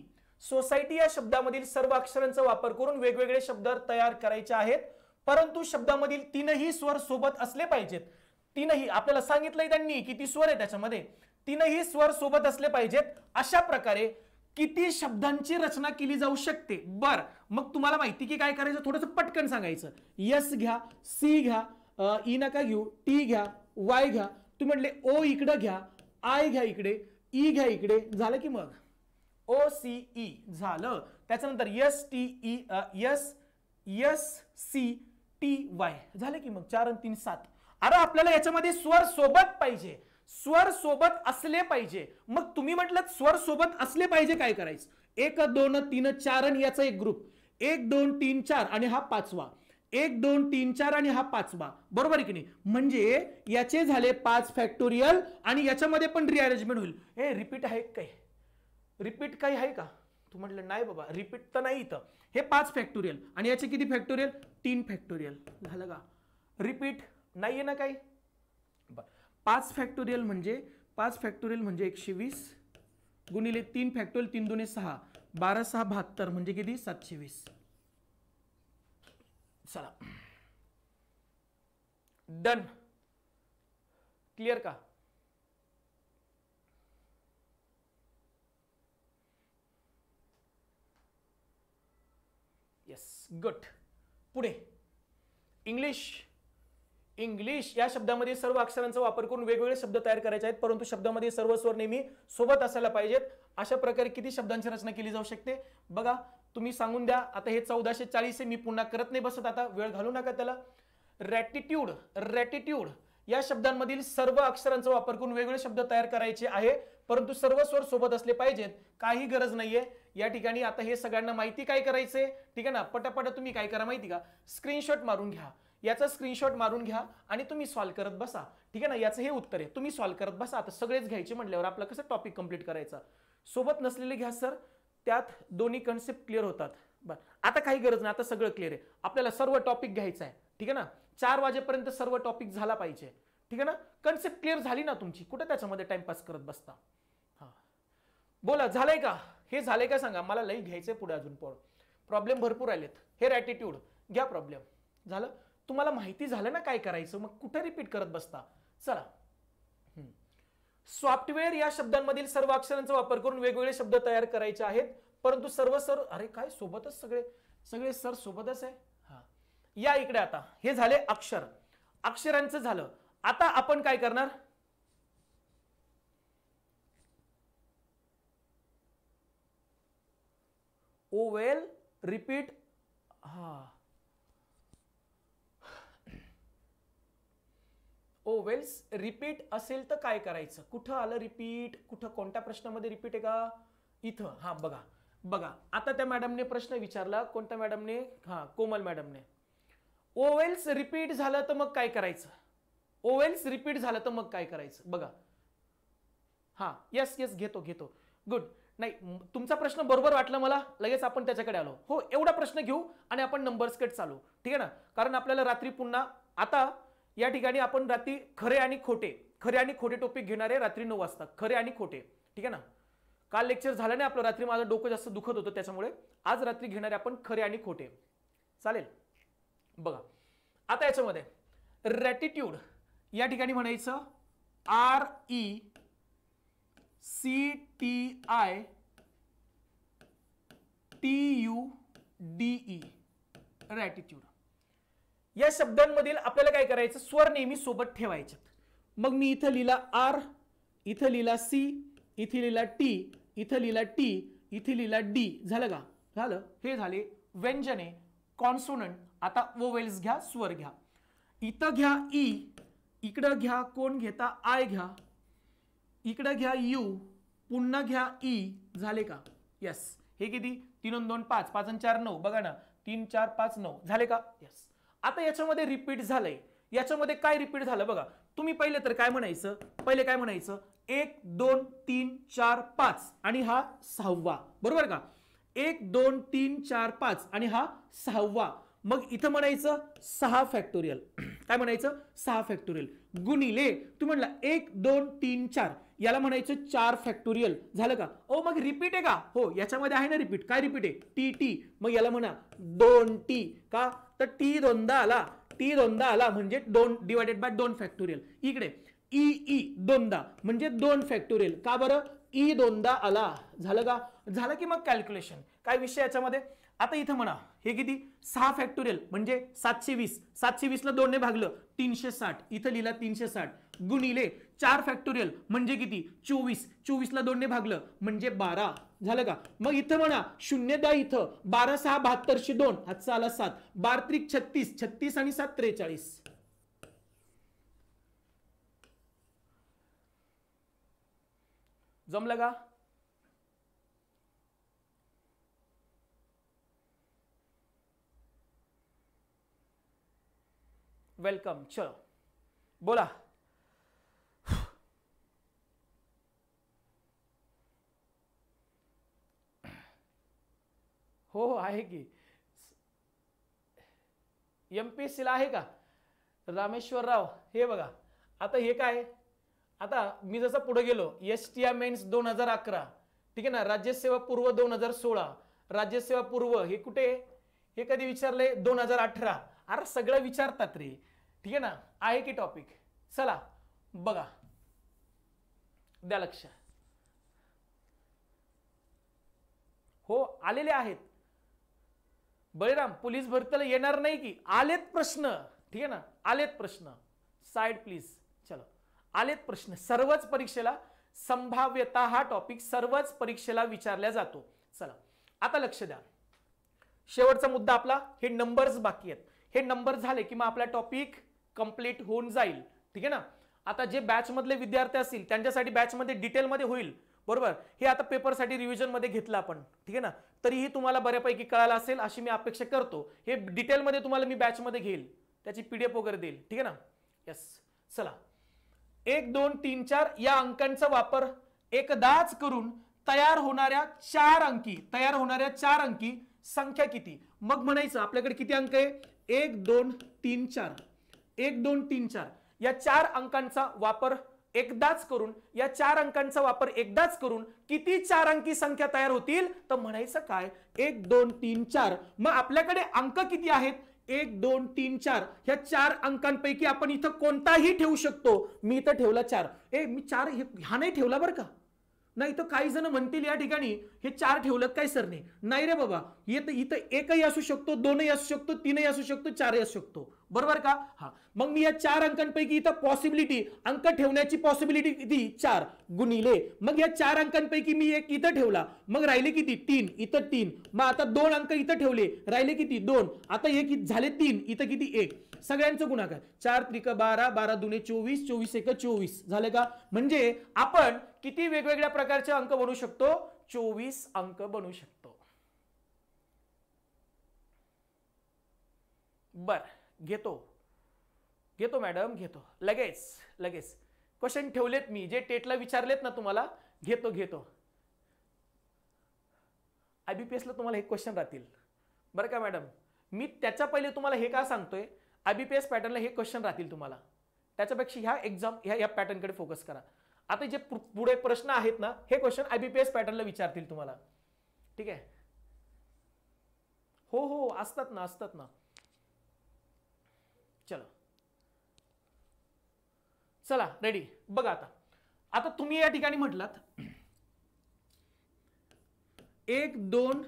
society या शब्दामधील सर्व अक्षरांचा वापर करून वेगवेगळे शब्द तयार करायचे आहेत परंतु शब्दामधील तीनही स्वर सोबत असले पाहिजेत तीनही आपल्याला सांगितलंय त्यांनी किती स्वर आहे त्याच्यामध्ये तीनही स्वर सोबत असले पाहिजेत अशा प्रकारे किती शब्दांची रचना केली जाऊ शकते बर मग तुम्हाला माहिती की काय करायचं थोडस पटकन सांगायचं यस घ्या सी घ्या ई नका घेऊ टी घ्या वाय घ्या तुम्ही म्हटले ओ इकडं घ्या आय घ्या इकडे ई घ्या इकडे झालं की मग ओ सी ई झालं त्याच्यानंतर S T E S S C T Y झालं की मग चार आणि तीन सात अरे आपल्याला याच्यामध्ये स्वर सोबत पाहिजे स्वर सोबत असले पाहिजे मग तुम्ही म्हटलं स्वर सोबत असले पाहिजे काय करायचं एक दोन तीन चार आणि याचा एक ग्रुप एक दोन तीन चार आणि हा पाचवा एक दोन तीन चार आणि हा पाचवा बरोबर की नाही म्हणजे याचे झाले पाच फॅक्टोरियल आणि याच्यामध्ये पण रिअरेंजमेंट होईल हे रिपीट आहे काय रिपीट काही आहे का तू म्हटलं नाही बाबा रिपीट तर नाही इथं हे पाच फॅक्टोरियल आणि याचे किती फॅक्टोरियल तीन फॅक्टोरियल झालं का रिपीट नाही आहे ना काही बरं पाच फॅक्टोरियल म्हणजे पाच फॅक्टोरियल म्हणजे एकशे वीस गुणिले तीन फॅक्टोरियल तीन दुने सहा बारा सहा बहात्तर म्हणजे किती सातशे वीस चला डन क्लिअर का यस, गुड पुढे इंग्लिश इंग्लिश या शब्दामध्ये सर्व अक्षरांचा वापर करून वेगवेगळे शब्द तयार करायचे आहेत परंतु शब्दामध्ये सर्व स्वर नेहमी सोबत असायला पाहिजेत अशा प्रकारे किती शब्दांची रचना केली जाऊ शकते बघा तुम्ही सांगून द्या आता हे चौदाशे चाळीस मी पुन्हा करत नाही बसत आता वेळ घालू नका त्याला रॅटिट्यूड रॅटिट्यूड या शब्दांमधील सर्व अक्षरांचा वापर करून वेगवेगळे शब्द तयार करायचे आहे परंतु सर्व स्वर सोबत असले पाहिजेत काही गरज नाहीये या ठिकाणी आता हे सगळ्यांना माहिती काय करायचे ठीक आहे ना पटापट तुम्ही काय करा माहिती का स्क्रीनशॉट मारून घ्या याचा स्क्रीनशॉट मारून घ्या आणि तुम्ही सॉल्व्ह करत बसा ठीक आहे ना याचं हे उत्तर आहे तुम्ही सॉल्व्ह करत बसा आता सगळेच घ्यायचे म्हटल्यावर आपला कसं टॉपिक कंप्लीट करायचा सोबत नसलेले घ्या सर त्यात दोन्ही कन्सेप्ट क्लिअर होतात बरं आता काही गरज नाही आता सगळं क्लिअर आहे आपल्याला सर्व टॉपिक घ्यायचा आहे ठीक आहे ना चार वाजेपर्यंत सर्व टॉपिक झाला पाहिजे ठीक आहे ना कन्सेप्ट क्लिअर झाली ना तुमची कुठं त्याच्यामध्ये टाइमपास करत बसता हा बोला झालंय का हे झालंय का सांगा मला लई घ्यायचंय पुढे अजून पण प्रॉब्लेम भरपूर आलेत हे रॅटिट्यूड घ्या प्रॉब्लेम झालं तुम्हाला माहिती झालं ना काय करायचं मग कुठं रिपीट करत बसता चला सॉफ्टवेअर या शब्दांमधील सर्व अक्षरांचा वापर करून वेगवेगळे शब्द तयार करायचे आहेत परंतु सर्व सर अरे काय सोबतच सगळे सगळे सर सोबतच आहे हा या इकडे आता हे झाले अक्षर अक्षरांचं झालं आता आपण काय करणार ओ वेल रिपीट हा ओवेल्स रिपीट असेल तर काय करायचं कुठं आलं रिपीट कुठं कोणत्या प्रश्नामध्ये रिपीट आहे का इथं हा बघा बघा आता त्या मॅडमने प्रश्न विचारला कोणत्या मॅडमने हा कोमल मॅडमने ओवेल्स रिपीट झालं तर मग काय करायचं ओवेल्स रिपीट झालं तर मग काय करायचं बघा हा येस येस घेतो घेतो गुड नाही तुमचा प्रश्न बरोबर वाटला मला लगेच आपण त्याच्याकडे आलो हो एवढा प्रश्न घेऊ आणि आपण नंबर्स कट चालू ठीक आहे ना कारण आपल्याला रात्री पुन्हा आता या ठिकाणी आपण रात्री खरे आणि खोटे खरे आणि खोटे टॉपिक घेणार आहे रात्री नऊ वाजता खरे आणि खोटे ठीक आहे ना काल लेक्चर झालं नाही आपलं रात्री माझं डोकं जास्त दुखत होतं त्याच्यामुळे आज रात्री घेणारे आपण खरे आणि खोटे चालेल बघा आता याच्यामध्ये रॅटिट्यूड या ठिकाणी म्हणायचं R E C T I T U D E rectitude या शब्दांमधील आपल्याला काय करायचं स्वर नेहमी सोबत ठेवायचे मग मी इथं लिहिला आर इथं लिहिला सी इथे लिहिला टी इथं लिहिला टी इथे लिहिला डी झालं का झालं हे झाले व्यंजने कॉन्सोनंट आता ओवेल्स घ्या स्वर घ्या इथं घ्या ई इकडं घ्या कोण घेता आय घ्या इकडं घ्या यू पुन्हा घ्या ई झाले का यस हे किती तीन दोन पाच पाच चार नऊ बघा ना तीन चार पाच नऊ झाले का यस आता याच्यामध्ये रिपीट झालंय याच्यामध्ये काय रिपीट झालं बघा तुम्ही पहिले तर काय म्हणायचं पहिले काय म्हणायचं एक दोन तीन चार पाच आणि हा सहावा बरोबर का एक दोन तीन चार पाच आणि हा सहावा मग इथं म्हणायचं सहा फॅक्टोरियल [clears throat] काय म्हणायचं सहा फॅक्टोरियल गुणिले तू म्हणला एक दोन तीन चार याला म्हणायचं चार फॅक्टोरियल झालं का ओ मग रिपीट आहे का हो याच्यामध्ये आहे ना रिपीट काय रिपीट आहे टी टी मग याला म्हणा दोन टी का तर टी दोनदा आला टी दोनदा आला म्हणजे दोन डिवायडेड बाय दोन फॅक्टोरियल इकडे ई e, ई e दोनदा म्हणजे दोन फॅक्टोरियल का बरं ई e दोनदा आला झालं का झालं की मग कॅल्क्युलेशन काय विषय याच्यामध्ये आता इथं म्हणा हे किती सहा फॅक्टोरियल म्हणजे सातशे वीस सातशे वीसला दोनने भागलं तीनशे साठ इथं लिहिला तीनशे साठ गुणिले चार फॅक्टोरियल म्हणजे किती चोवीस चोवीसला दोनने भागलं म्हणजे बारा झालं का मग इथं म्हणा शून्य द्या इथं बारा सहा बहात्तरशे दोन आजचा आला सात बार त्रिक छत्तीस छत्तीस आणि सात त्रेचाळीस जमलं का वेलकम चलो बोला हो आहे की एम पी एस सीला आहे का रामेश्वरराव हे बघा आता हे काय आता मी जसं पुढे गेलो एस टी आय मेन्स दोन हजार अकरा ठीक आहे ना राज्यसेवा पूर्व दोन हजार सोळा राज्यसेवा पूर्व हे कुठे हे कधी विचारले दोन हजार अठरा अरे सगळं विचारतात रे ठीक आहे ना आहे की टॉपिक चला बघा द्या लक्ष हो आलेले आहेत बळीराम पोलीस भरतीला येणार नाही की आलेत प्रश्न ठीक आहे ना आलेत प्रश्न साइड प्लीज चलो आलेत प्रश्न सर्वच परीक्षेला संभाव्यता हा टॉपिक सर्वच परीक्षेला विचारला जातो चला आता लक्ष द्या शेवटचा मुद्दा आपला हे नंबर्स बाकी आहेत हे नंबर झाले की मग आपला टॉपिक कंप्लीट होऊन जाईल ठीक आहे ना आता जे बॅच मधले विद्यार्थी असतील त्यांच्यासाठी बॅचमध्ये डिटेलमध्ये होईल बरोबर हे आता पेपरसाठी रिव्हिजनमध्ये घेतलं आपण ठीक आहे ना तरीही तुम्हाला बऱ्यापैकी कळायला असेल अशी मी अपेक्षा करतो हे डिटेलमध्ये तुम्हाला मी मध्ये घेईल त्याची पीडीएफ वगैरे देईल ठीक आहे ना यस चला एक दोन तीन चार या अंकांचा वापर एकदाच करून तयार होणाऱ्या चार अंकी तयार होणाऱ्या चार अंकी संख्या किती मग म्हणायचं आपल्याकडे किती अंक आहे एक दोन तीन चार एक दोन तीन चार या चार अंकांचा वापर एकदाच करून या चार अंकांचा वापर एकदाच करून किती चार अंकी संख्या तयार होतील तर म्हणायचं काय एक दोन तीन चार मग आपल्याकडे अंक किती आहेत एक दोन तीन चार ह्या चार अंकांपैकी आपण इथं कोणताही ठेवू शकतो मी इथं ठेवला चार ए मी चार ह्या नाही ठेवला बरं का नाही तर काही जण म्हणतील या ठिकाणी हे चार ठेवलं काय सरने नाही रे बाबा येत इथं एकही असू शकतो दोनही असू शकतो तीनही असू शकतो चारही असू शकतो बरोबर का हा मग मी या चार अंकांपैकी इथं पॉसिबिलिटी अंक ठेवण्याची पॉसिबिलिटी किती चार गुणिले मग या चार अंकांपैकी मी एक इथं ठेवला मग राहिले किती तीन इथं तीन मग आता दोन अंक इथं ठेवले राहिले किती दोन आता एक झाले तीन इथं किती एक सगळ्यांचं गुणाकार चार त्रिक बारा बारा दुने चोवीस चोवीस एक चोवीस झाले का म्हणजे आपण किती वेगवेगळ्या प्रकारचे अंक बनवू शकतो चोवीस अंक बनवू शकतो बर घेतो घेतो मॅडम घेतो लगेच लगेच क्वेश्चन ठेवलेत मी जे टेटला विचारलेत ना तुम्हाला घेतो घेतो आय बी पी तुम्हाला हे क्वेश्चन राहतील बरं का मॅडम मी त्याच्या पहिले तुम्हाला हे का सांगतोय आय बी पी एस पॅटर्नला हे क्वेश्चन राहतील तुम्हाला त्याच्यापेक्षा ह्या एक्झाम ह्या या पॅटर्नकडे फोकस करा आता जे पुढे प्रश्न आहेत ना हे question I B P S पॅटर्नला विचारतील तुम्हाला ठीक आहे हो हो असतात ना असतात ना चला रेडी बघा आता आता तुम्ही या ठिकाणी म्हटलात एक दोन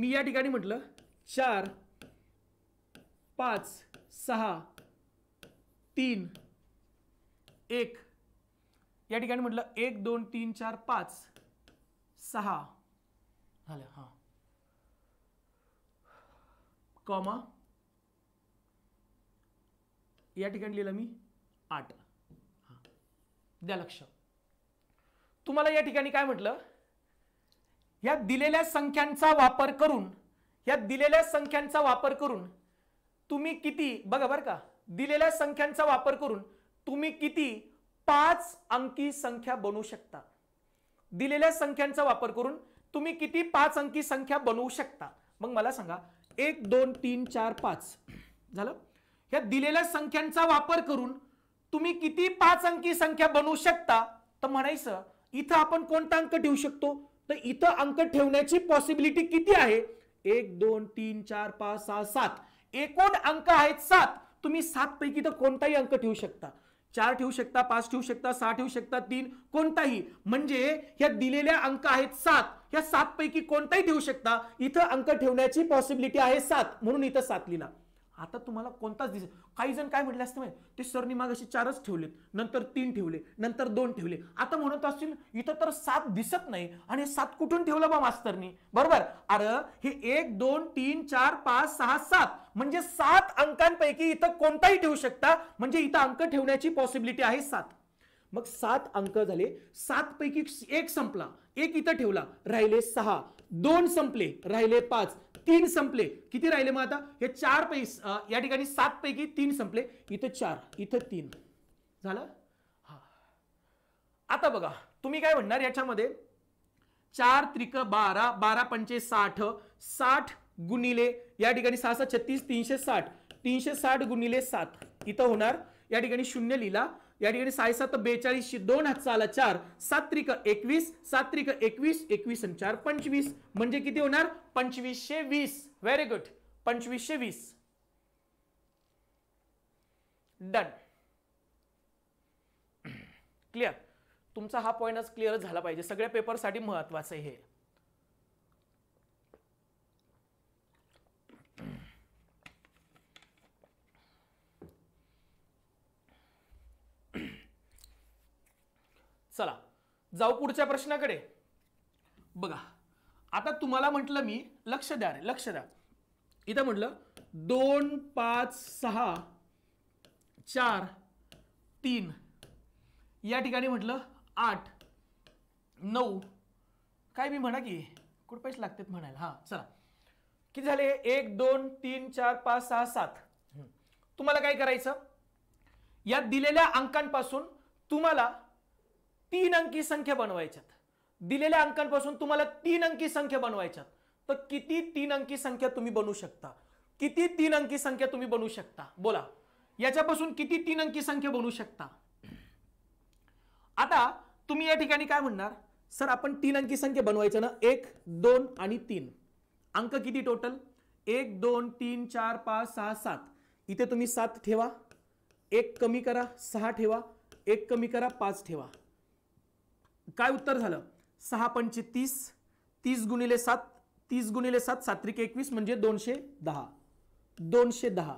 मी या ठिकाणी म्हटलं चार पाच सहा तीन एक या ठिकाणी म्हटलं एक दोन तीन चार पाच सहा झालं हां कॉमा या ठिकाणी लिहिलं मी आठ द्या लक्ष तुम्हाला या ठिकाणी काय म्हटलं या दिलेल्या संख्यांचा वापर करून या दिलेल्या संख्यांचा वापर करून तुम्ही किती बघा बरं का दिलेल्या संख्यांचा वापर करून तुम्ही किती पाच अंकी संख्या बनवू शकता दिलेल्या संख्यांचा वापर करून तुम्ही किती पाच अंकी संख्या बनवू शकता मग मला सांगा एक दोन तीन चार पाच झालं या दिलेल्या संख्यांचा वापर करून तुम्ही किती पाच अंकी संख्या बनवू शकता तर म्हणायचं इथं आपण कोणता अंक ठेवू शकतो तर इथं अंक ठेवण्याची पॉसिबिलिटी किती आहे एक दोन तीन चार पाच सहा सात एकूण अंक आहेत सात तुम्ही सात पैकी तर कोणताही अंक ठेवू शकता चार ठेवू शकता पाच ठेवू शकता सहा ठेवू शकता तीन कोणताही म्हणजे ह्या दिलेल्या अंक आहेत सात ह्या सात पैकी कोणताही ठेवू शकता इथं अंक ठेवण्याची पॉसिबिलिटी आहे सात म्हणून इथं सात लिहिला आता तुम्हाला कोणताच दिसेल काही जण काय म्हटले असते माहिती ते सरनी मागाशी चारच ठेवलेत नंतर तीन ठेवले नंतर दोन ठेवले आता म्हणत असतील इथं तर सात दिसत नाही आणि सात कुठून ठेवलं बा मास्तरनी बरोबर अरे हे एक दोन तीन चार पाच सहा सात म्हणजे सात अंकांपैकी इथं कोणताही ठेवू शकता म्हणजे इथं अंक ठेवण्याची पॉसिबिलिटी आहे सात मग सात अंक झाले सात पैकी एक संपला एक इथं ठेवला राहिले सहा दोन संपले राहिले पाच तीन संपले किती राहिले मग आता हे चार पै या ठिकाणी सात पैकी तीन संपले इथं चार इथं तीन झालं आता बघा तुम्ही काय म्हणणार याच्यामध्ये चार त्रिक बारा बारा पंचे साठ साठ गुणिले या ठिकाणी सहा सात छत्तीस तीनशे साठ तीनशे साठ गुणिले सात इथं होणार या ठिकाणी शून्य लिहिला या ठिकाणी सात बेचाळीसशे दोन हात आला चार सात्रिक एकवीस सात्रिक एकवीस एकवीस आणि चार पंचवीस म्हणजे किती होणार पंचवीसशे वीस व्हेरी गुड पंचवीसशे वीस डन क्लिअर [clears throat] तुमचा हा पॉईंट आज क्लिअर झाला पाहिजे सगळ्या पेपरसाठी महत्वाचं हे चला जाऊ पुढच्या प्रश्नाकडे बघा आता तुम्हाला म्हटलं मी लक्ष द्या रे लक्ष द्या इथं म्हटलं दोन पाच सहा चार तीन या ठिकाणी म्हटलं आठ नऊ काय मी म्हणा की कुठं पैसे लागतात म्हणायला हां चला किती झाले एक दोन तीन चार पाच सहा सात तुम्हाला काय करायचं या दिलेल्या अंकांपासून तुम्हाला तीन अंकी संख्या बनवायच्यात दिलेल्या अंकांपासून तुम्हाला तीन अंकी संख्या बनवायच्यात तर किती तीन अंकी संख्या तुम्ही बनवू शकता किती तीन अंकी संख्या तुम्ही बनवू शकता बोला याच्यापासून किती तीन अंकी संख्या बनवू शकता आता तुम्ही या ठिकाणी काय म्हणणार सर आपण तीन अंकी संख्या बनवायच्या ना एक दोन आणि तीन अंक किती टोटल एक दोन तीन चार पाच सहा सात इथे तुम्ही सात ठेवा एक कमी करा सहा ठेवा एक कमी करा पाच ठेवा काय उत्तर झालं सहा पंचे तीस तीस गुणिले सात तीस गुणिले सात सात्रिक एकवीस म्हणजे दोनशे दहा दोनशे दहा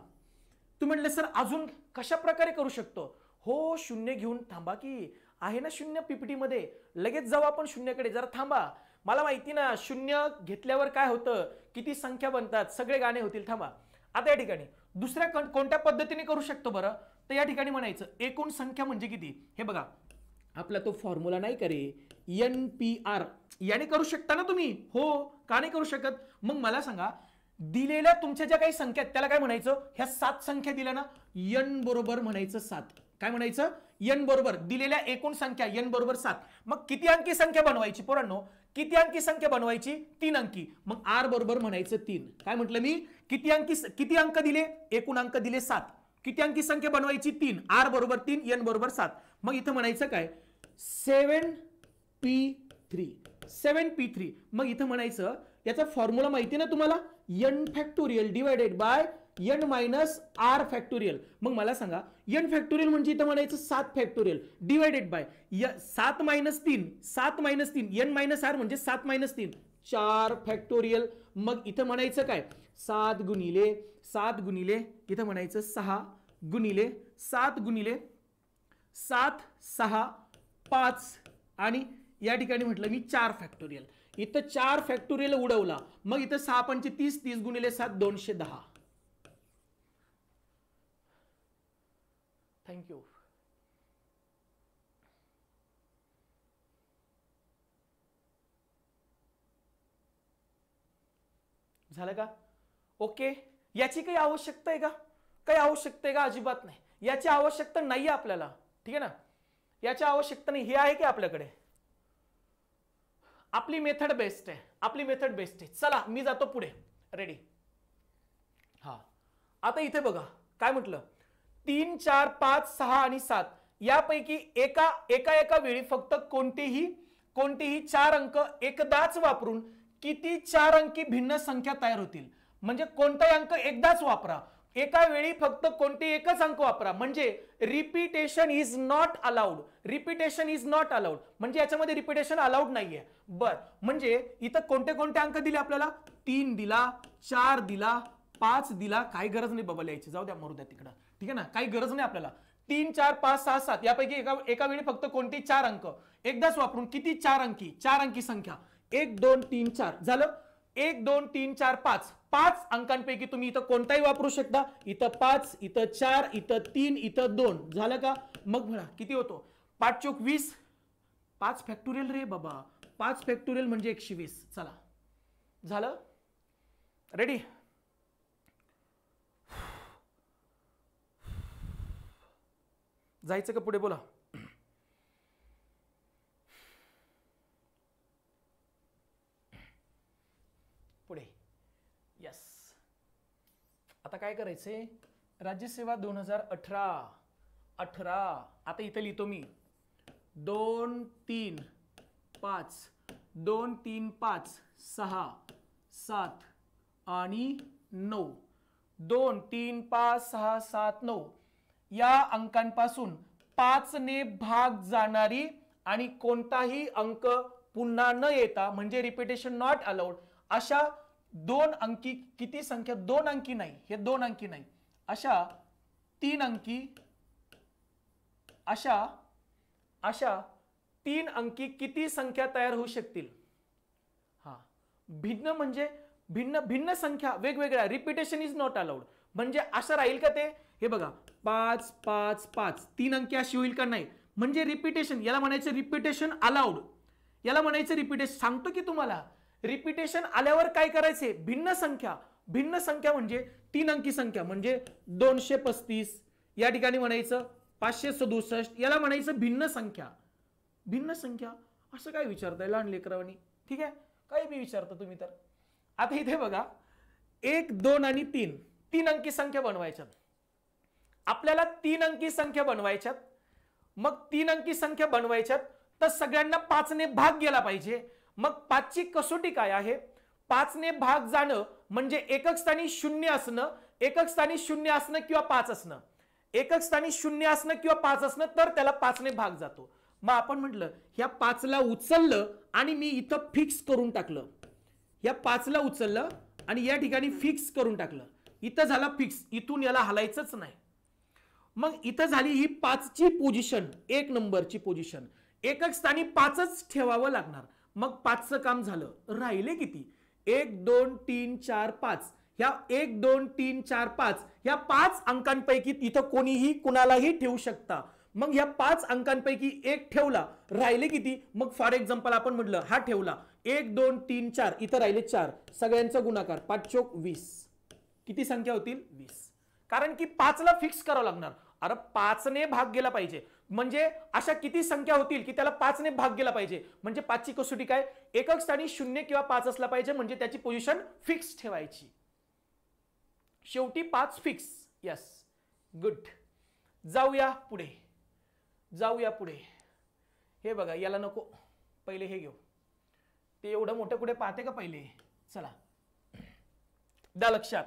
तुम्ही म्हटले सर अजून कशा प्रकारे करू शकतो हो शून्य घेऊन थांबा की आहे ना शून्य पीपीटीमध्ये लगेच जाऊ आपण शून्याकडे जरा थांबा मला माहिती ना शून्य घेतल्यावर काय होतं किती संख्या बनतात सगळे गाणे होतील थांबा आता या ठिकाणी दुसऱ्या कोणत्या पद्धतीने करू शकतो बरं तर या ठिकाणी म्हणायचं एकूण संख्या म्हणजे किती हे बघा आपला तो फॉर्म्युला नाही करे एन पी आर याने करू शकता ना तुम्ही हो का नाही करू शकत मग मला सांगा दिलेल्या तुमच्या ज्या काही संख्या आहेत त्याला काय म्हणायचं ह्या सात संख्या दिल्या ना यन बरोबर म्हणायचं सात काय म्हणायचं एन बरोबर दिलेल्या एकूण संख्या एन बरोबर सात मग किती अंकी संख्या बनवायची पोरांनो किती अंकी संख्या बनवायची तीन अंकी मग आर बरोबर म्हणायचं तीन काय म्हटलं मी किती अंकी किती अंक दिले एकूण अंक दिले सात किती अंकी संख्या बनवायची तीन आर बरोबर तीन एन बरोबर सात मग इथं म्हणायचं काय seven P three seven P three मग इथं म्हणायचं याचा फॉर्म्युला माहिती ना तुम्हाला N factorial divided by N minus R factorial मग मला सांगा यन फॅक्टोरियल म्हणजे इथं म्हणायचं सात फॅक्टोरियल डिवायडेड बाय सात मायनस तीन सात मायनस तीन एन मायनस आर म्हणजे सात मायनस तीन चार फॅक्टोरियल मग इथं म्हणायचं काय सात गुणिले सात गुणिले इथं म्हणायचं सहा गुणिले सात गुणिले सात सहा पाच आणि या ठिकाणी म्हटलं मी चार फॅक्टोरियल इथं चार फॅक्टोरियल उडवला मग इथं सहा पंचे तीस तीस गुणिले सात दोनशे दहा थँक्यू झालं का ओके याची काही आवश्यकता आहे का काही आवश्यकता आहे का अजिबात नाही याची आवश्यकता नाही आपल्याला ठीक आहे ना याची आवश्यकता नाही हे आहे की आपल्याकडे आपली मेथड बेस्ट आहे आपली मेथड बेस्ट आहे चला मी जातो पुढे रेडी हा आता इथे बघा काय म्हटलं तीन चार पाच सहा आणि सात यापैकी एका एका एका वेळी फक्त कोणतीही कोणतीही चार अंक एकदाच वापरून किती चार अंकी भिन्न संख्या तयार होतील म्हणजे कोणताही अंक एकदाच वापरा एका वेळी फक्त कोणते एकच अंक वापरा म्हणजे repetition is not allowed repetition is not allowed म्हणजे याच्यामध्ये रिपिटेशन अलाउड नाहीये बर म्हणजे इथं कोणते कोणते अंक दिले आपल्याला तीन दिला चार दिला पाच दिला काही गरज नाही बाबा लिहायची जाऊ द्या मरू द्या तिकडं ठीक आहे ना काही गरज नाही आपल्याला तीन चार पाच सहा सात यापैकी एका एका वेळी फक्त कोणते चार अंक एकदाच वापरून किती चार अंकी चार अंकी संख्या एक दोन तीन चार झालं एक दोन तीन चार पाच पाच अंकांपैकी तुम्ही इथं कोणताही वापरू शकता इथं पाच इथं चार इथं तीन इथं दोन झालं का मग म्हणा किती होतो पाच चोक वीस पाच फॅक्टोरियल रे बाबा पाच फॅक्टोरियल म्हणजे एकशे वीस चला झालं रेडी जायचं का पुढे बोला आता काय करायचे राज्यसेवा दोन हजार अठरा अठरा आता इथं लिहितो मी दोन तीन पाच दोन तीन पाच सहा सात आणि नऊ दोन तीन पाच सहा सात नऊ या अंकांपासून पाचने भाग जाणारी आणि कोणताही अंक पुन्हा न येता म्हणजे रिपिटेशन नॉट अलाउड अशा दोन अंकी किती संख्या दोन अंकी नाही हे दोन अंकी नाही अशा तीन अंकी अशा अशा तीन अंकी किती संख्या तयार होऊ शकतील हा भिन्न म्हणजे भिन्न भिन्न संख्या वेगवेगळ्या रिपिटेशन इज नॉट अलाउड म्हणजे असं राहील का ते हे बघा पाच पाच पाच तीन अंकी अशी होईल का नाही म्हणजे रिपिटेशन याला म्हणायचं रिपिटेशन अलाउड याला म्हणायचं रिपिटेशन सांगतो की तुम्हाला रिपिटेशन आल्यावर काय करायचे भिन्न संख्या भिन्न संख्या म्हणजे तीन अंकी संख्या म्हणजे दोनशे पस्तीस या ठिकाणी म्हणायचं पाचशे सदुसष्ट याला म्हणायचं भिन्न संख्या भिन्न संख्या असं काय विचारताय लहान लेकरांनी ठीक आहे काय मी विचारतो तुम्ही तर आता इथे बघा एक दोन आणि तीन तीन अंकी संख्या बनवायच्यात आपल्याला तीन अंकी संख्या बनवायच्यात मग तीन अंकी संख्या बनवायच्यात तर सगळ्यांना पाचने भाग गेला पाहिजे मग पाचची कसोटी काय आहे पाचने भाग जाणं म्हणजे एकक स्थानी शून्य असणं एकक स्थानी शून्य असणं किंवा पाच असणं एकक स्थानी शून्य असणं किंवा पाच असणं तर त्याला पाचने भाग जातो मग आपण म्हटलं ह्या पाचला उचललं आणि मी इथं फिक्स करून टाकलं या पाचला उचललं आणि या ठिकाणी फिक्स करून टाकलं इथं झाला फिक्स इथून याला हलायचंच नाही मग इथं झाली ही पाचची पोझिशन एक नंबरची पोझिशन एकक स्थानी पाचच ठेवावं लागणार मग पाचचं काम झालं राहिले किती एक दोन तीन चार पाच ह्या एक दोन तीन चार पाच ह्या पाच अंकांपैकी इथं कोणीही कुणालाही ठेवू शकता मग ह्या पाच अंकांपैकी एक ठेवला राहिले किती मग फॉर एक्झाम्पल आपण म्हटलं हा ठेवला एक दोन तीन चार इथं राहिले चार सगळ्यांचा गुणाकार पाच चोक वीस किती संख्या होतील वीस कारण की पाचला फिक्स करावं लागणार अरे पाचने भाग गेला पाहिजे म्हणजे अशा किती संख्या होतील की त्याला पाचने भाग गेला पाहिजे म्हणजे पाचची कसोटी काय एकक स्थानी शून्य किंवा पाच असला पाहिजे म्हणजे त्याची पोझिशन फिक्स ठेवायची शेवटी पाच फिक्स यस गुड जाऊया पुढे जाऊया पुढे हे बघा याला नको पहिले हे घेऊ ते एवढं मोठं कुठे पाहते का पहिले चला द्या लक्षात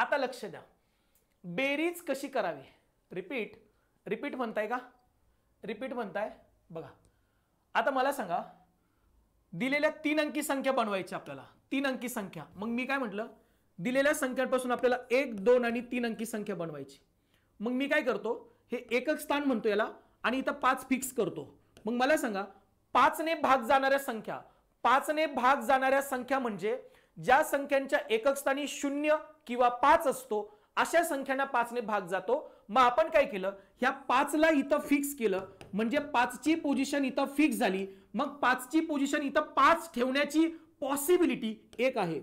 आता लक्ष द्या बेरीज कशी करावी रिपीट रिपीट म्हणताय का रिपीट म्हणताय बघा आता मला सांगा दिलेल्या तीन अंकी संख्या बनवायची आपल्याला तीन अंकी संख्या मग मी काय म्हटलं दिलेल्या संख्यांपासून आपल्याला एक दोन आणि तीन अंकी संख्या बनवायची मग मी काय करतो हे एकच स्थान म्हणतो याला आणि इथं पाच फिक्स करतो मग मला सांगा पाचने भाग जाणाऱ्या संख्या पाचने भाग जाणाऱ्या संख्या म्हणजे ज्या संख्यांच्या एकक स्थानी शून्य किंवा पाच असतो अशा संख्यांना पाचने भाग जातो मग आपण काय केलं ह्या पाचला इथं फिक्स केलं म्हणजे पाचची पोझिशन इथं फिक्स झाली मग पाचची पोझिशन इथं पाच ठेवण्याची पॉसिबिलिटी एक आहे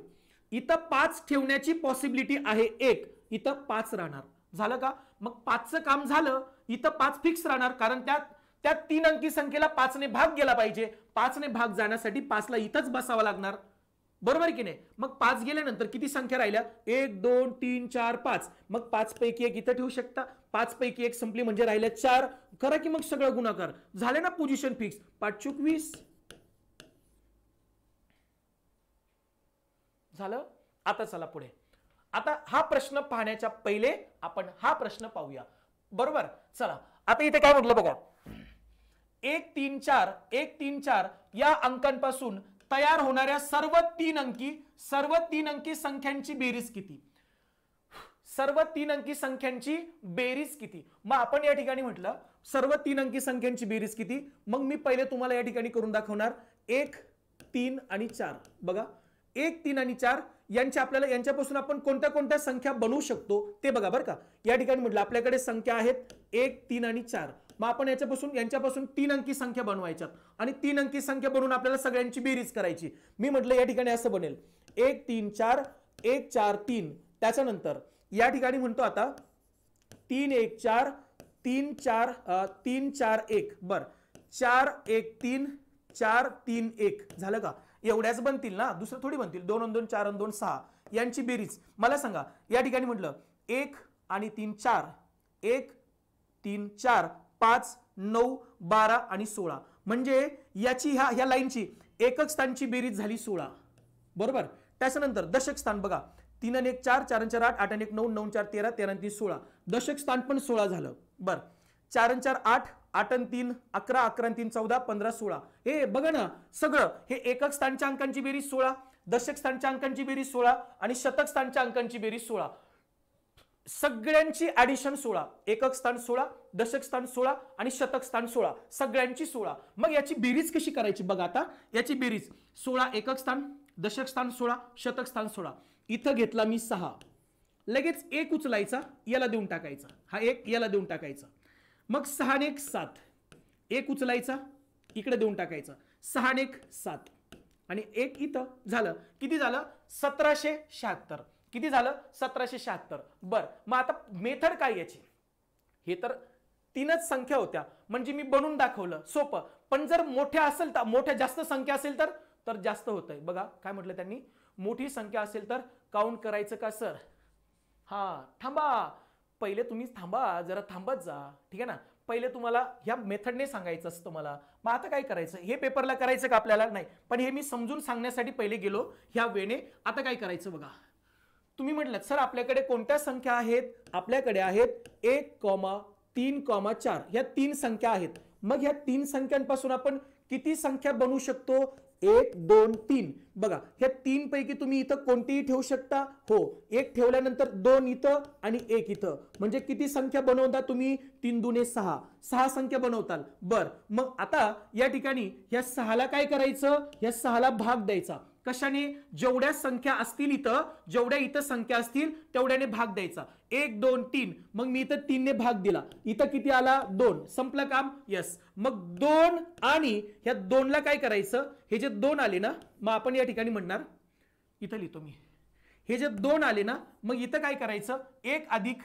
इथं पाच ठेवण्याची पॉसिबिलिटी आहे एक इथं पाच राहणार झालं का मग पाचचं काम झालं इथं पाच फिक्स राहणार कारण त्यात त्या तीन अंकी संख्येला पाचने भाग गेला पाहिजे पाचने भाग जाण्यासाठी पाचला इथंच बसावं लागणार बरोबर की नाही मग पाच गेल्यानंतर किती संख्या राहिल्या एक दोन तीन चार पाच मग पाच पैकी एक इथं ठेवू शकता पाच पैकी एक संपली म्हणजे राहिल्या चार करा की मग सगळं गुणाकार झाले ना पोझिशन फिक्स पाच वीस झालं आता चला पुढे आता हा प्रश्न पाहण्याच्या पहिले आपण हा प्रश्न पाहूया बरोबर चला आता इथे काय म्हटलं बघा एक तीन चार एक तीन चार या अंकांपासून तयार होणाऱ्या सर्व तीन अंकी सर्व तीन अंकी संख्यांची बेरीज किती सर्व तीन अंकी संख्यांची बेरीज किती मग आपण या ठिकाणी म्हटलं सर्व तीन अंकी संख्यांची बेरीज किती मग मी पहिले तुम्हाला या ठिकाणी करून दाखवणार एक तीन आणि चार बघा एक तीन आणि चार यांच्या आपल्याला यांच्यापासून आपण कोणत्या कोणत्या संख्या बनवू शकतो ते बघा बरं का या ठिकाणी म्हटलं आपल्याकडे संख्या आहेत एक तीन आणि चार मग आपण याच्यापासून यांच्यापासून तीन अंकी संख्या बनवायच्यात आणि तीन अंकी संख्या बनवून आपल्याला सगळ्यांची बेरीज करायची मी म्हटलं या ठिकाणी असं बनेल एक तीन चार एक चार तीन त्याच्यानंतर या ठिकाणी म्हणतो आता तीन एक चार तीन चार तीन चार एक बर चार एक तीन चार तीन एक झालं का एवढ्याच बनतील ना दुसरं थोडी बनतील दोन दोन चार दोन सहा यांची बेरीज मला सांगा या ठिकाणी म्हटलं एक आणि तीन चार एक तीन चार पाच नऊ बारा आणि सोळा म्हणजे याची ह्या ह्या लाईनची एकक स्थानची बेरीज झाली सोळा बरोबर त्याच्यानंतर दशक स्थान बघा तीन आणि एक चार चार चार आठ आठ आणि एक नऊ नऊ चार तेरा तेरा तीन सोळा दशक स्थान पण सोळा झालं बरं चार चार आठ आठ आणि तीन अकरा अकरा तीन चौदा पंधरा सोळा हे बघा ना सगळं हे एकक स्थानच्या अंकांची बेरीज सोळा दशक स्थानच्या अंकांची बेरीज सोळा आणि शतक स्थानच्या अंकांची बेरीज सोळा सगळ्यांची ॲडिशन सोळा एकक स्थान सोळा दशक स्थान सोळा आणि शतक स्थान सोळा सगळ्यांची सोळा मग याची बेरीज कशी करायची बघा आता याची बेरीज सोळा एकक स्थान दशक स्थान सोळा शतक स्थान सोळा इथं घेतला मी सहा लगेच एक उचलायचा याला देऊन टाकायचा हा एक याला देऊन टाकायचा मग सहाने एक सात एक उचलायचा इकडे देऊन टाकायचा सहाने एक सात आणि एक इथं झालं किती झालं सतराशे शहात्तर किती झालं सतराशे शहात्तर बरं मग आता मेथड काय याची हे तर तीनच संख्या होत्या म्हणजे मी बनून दाखवलं सोपं पण जर मोठ्या असेल तर मोठ्या जास्त संख्या असेल तर तर जास्त होतंय बघा काय म्हटलं त्यांनी मोठी संख्या असेल तर काउंट करायचं का सर हा थांबा पहिले तुम्ही थांबा जरा थांबत जा ठीक आहे ना पहिले तुम्हाला ह्या मेथडने सांगायचं असतं मला मग आता काय करायचं हे पेपरला करायचं का आपल्याला नाही पण हे मी समजून सांगण्यासाठी पहिले गेलो ह्या वेळेने आता काय करायचं बघा तुम्ही म्हटलं सर आपल्याकडे कोणत्या संख्या आहेत आपल्याकडे आहेत एक कॉमा तीन कॉमा चार ह्या तीन संख्या आहेत मग ह्या तीन संख्यांपासून आपण किती संख्या बनवू शकतो एक दोन तीन बघा ह्या तीन पैकी तुम्ही इथं कोणतीही ठेवू शकता हो एक ठेवल्यानंतर दोन इथं आणि एक इथं म्हणजे किती संख्या बनवता तुम्ही तीन दुने सहा सहा संख्या बनवताल बर मग आता या ठिकाणी ह्या सहाला काय करायचं या सहाला भाग द्यायचा कशाने जेवढ्या संख्या असतील इथं जेवढ्या इथं संख्या असतील तेवढ्याने भाग द्यायचा एक दोन तीन मग मी इथं तीनने भाग दिला इथं किती आला दोन संपलं काम यस मग दोन आणि ह्या दोनला काय करायचं हे जे दोन आले ना मग आपण या ठिकाणी म्हणणार इथं लिहितो मी हे जे दोन आले ना मग इथं काय करायचं एक अधिक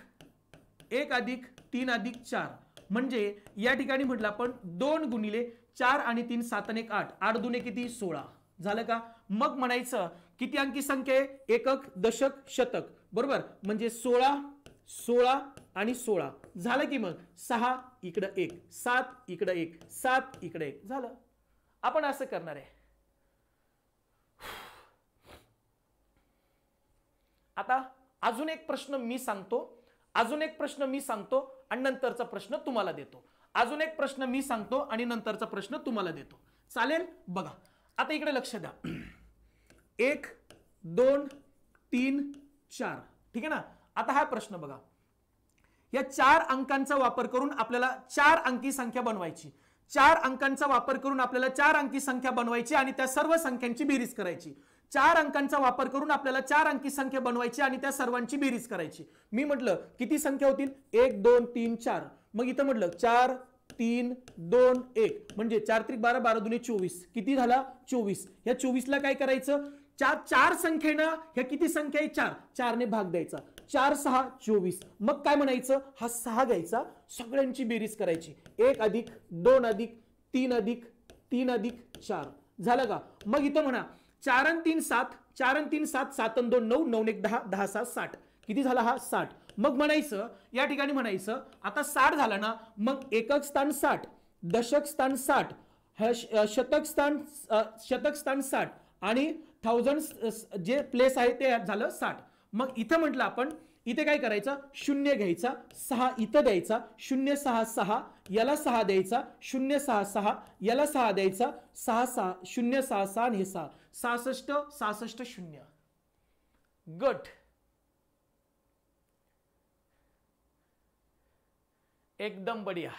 एक अधिक तीन अधिक चार म्हणजे या ठिकाणी म्हटलं आपण दोन गुणिले चार आणि तीन सात आणि आठ आठ दुने किती सोळा झालं का मग म्हणायचं किती अंकी संख्या आहे एकक दशक शतक बरोबर म्हणजे सोळा सोळा आणि सोळा झालं की मग सहा इकडं एक सात इकडं एक सात इकडे एक झालं आपण असं करणार आहे आता अजून एक प्रश्न मी सांगतो अजून एक प्रश्न मी सांगतो आणि नंतरचा प्रश्न तुम्हाला देतो अजून एक प्रश्न मी सांगतो आणि नंतरचा प्रश्न तुम्हाला देतो चालेल बघा आता इकडे लक्ष द्या एक दोन तीन चार ठीक आहे ना आता हा प्रश्न बघा या चार अंकांचा वापर करून आपल्याला चार अंकी संख्या बनवायची चार अंकांचा वापर करून आपल्याला चार अंकी संख्या बनवायची आणि त्या सर्व संख्यांची बेरीज करायची चार अंकांचा वापर करून आपल्याला चार अंकी संख्या बनवायची आणि त्या सर्वांची बेरीज करायची मी म्हटलं किती संख्या होतील एक दोन तीन चार मग इथं म्हटलं चार तीन दोन एक म्हणजे चार त्रिक बारा बारा दुने चोवीस किती झाला चोवीस या चोवीसला काय करायचं चार चार संख्येनं ह्या किती संख्या आहे चार चारने भाग द्यायचा चार सहा चोवीस मग काय म्हणायचं हा सहा घ्यायचा सगळ्यांची बेरीज करायची एक अधिक दोन अधिक तीन अधिक तीन अधिक चार झालं का मग इथं म्हणा चार तीन सात चार तीन सात सात दोन नऊ नऊ एक दहा दहा सहा साठ किती झाला हा साठ मग म्हणायचं या ठिकाणी म्हणायचं आता साठ झाला ना मग एकक स्थान साठ दशक स्थान साठ शतक स्थान शतक स्थान साठ आणि थाउजंड जे प्लेस आहे ते झालं साठ मग इथं म्हटलं आपण इथे काय करायचं शून्य घ्यायचा सहा इथं द्यायचा शून्य सहा सहा याला सहा द्यायचा शून्य सहा सहा याला सहा द्यायचा सहा सहा शून्य सहा सहा आणि हे सहा सहासष्ट सहासष्ट शून्य गट एकदम बढिया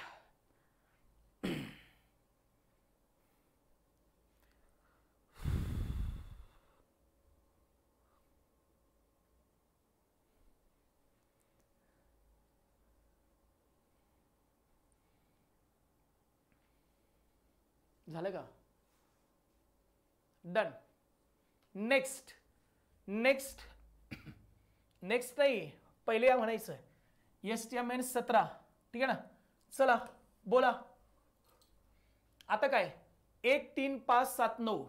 झालं का डन नेक्स्ट नेक्स्ट नेक्स्ट नाही पहिले या म्हणायचं एस टी एम एन सतरा ठीक आहे ना चला बोला आता काय एक तीन पाच सात नऊ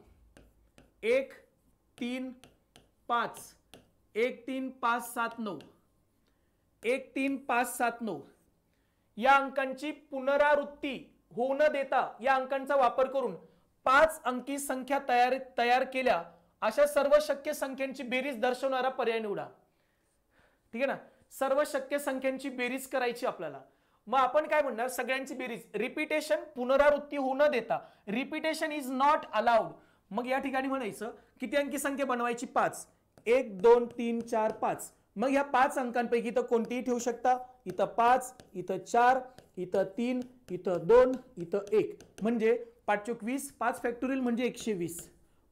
एक तीन पाच एक तीन पाच सात नऊ एक तीन पाच सात नऊ या अंकांची पुनरावृत्ती होऊ न देता या अंकांचा वापर करून पाच अंकी संख्या तयार तयार केल्या अशा सर्व शक्य संख्यांची बेरीज दर्शवणारा पर्याय निवडा ठीक आहे ना सर्व शक्य संख्यांची बेरीज करायची आपल्याला मग आपण काय म्हणणार सगळ्यांची बेरीज रिपिटेशन पुनरावृत्ती होऊ न देता रिपिटेशन इज नॉट अलाउड मग या ठिकाणी म्हणायचं किती अंकी संख्या बनवायची पाच एक दोन तीन चार पाच मग ह्या पाच अंकांपैकी इथं कोणतीही ठेवू शकता इथं पाच इथं चार इथं तीन इथं दोन इथं एक म्हणजे पाचशे चोक वीस पाच फॅक्टोरियल म्हणजे एकशे वीस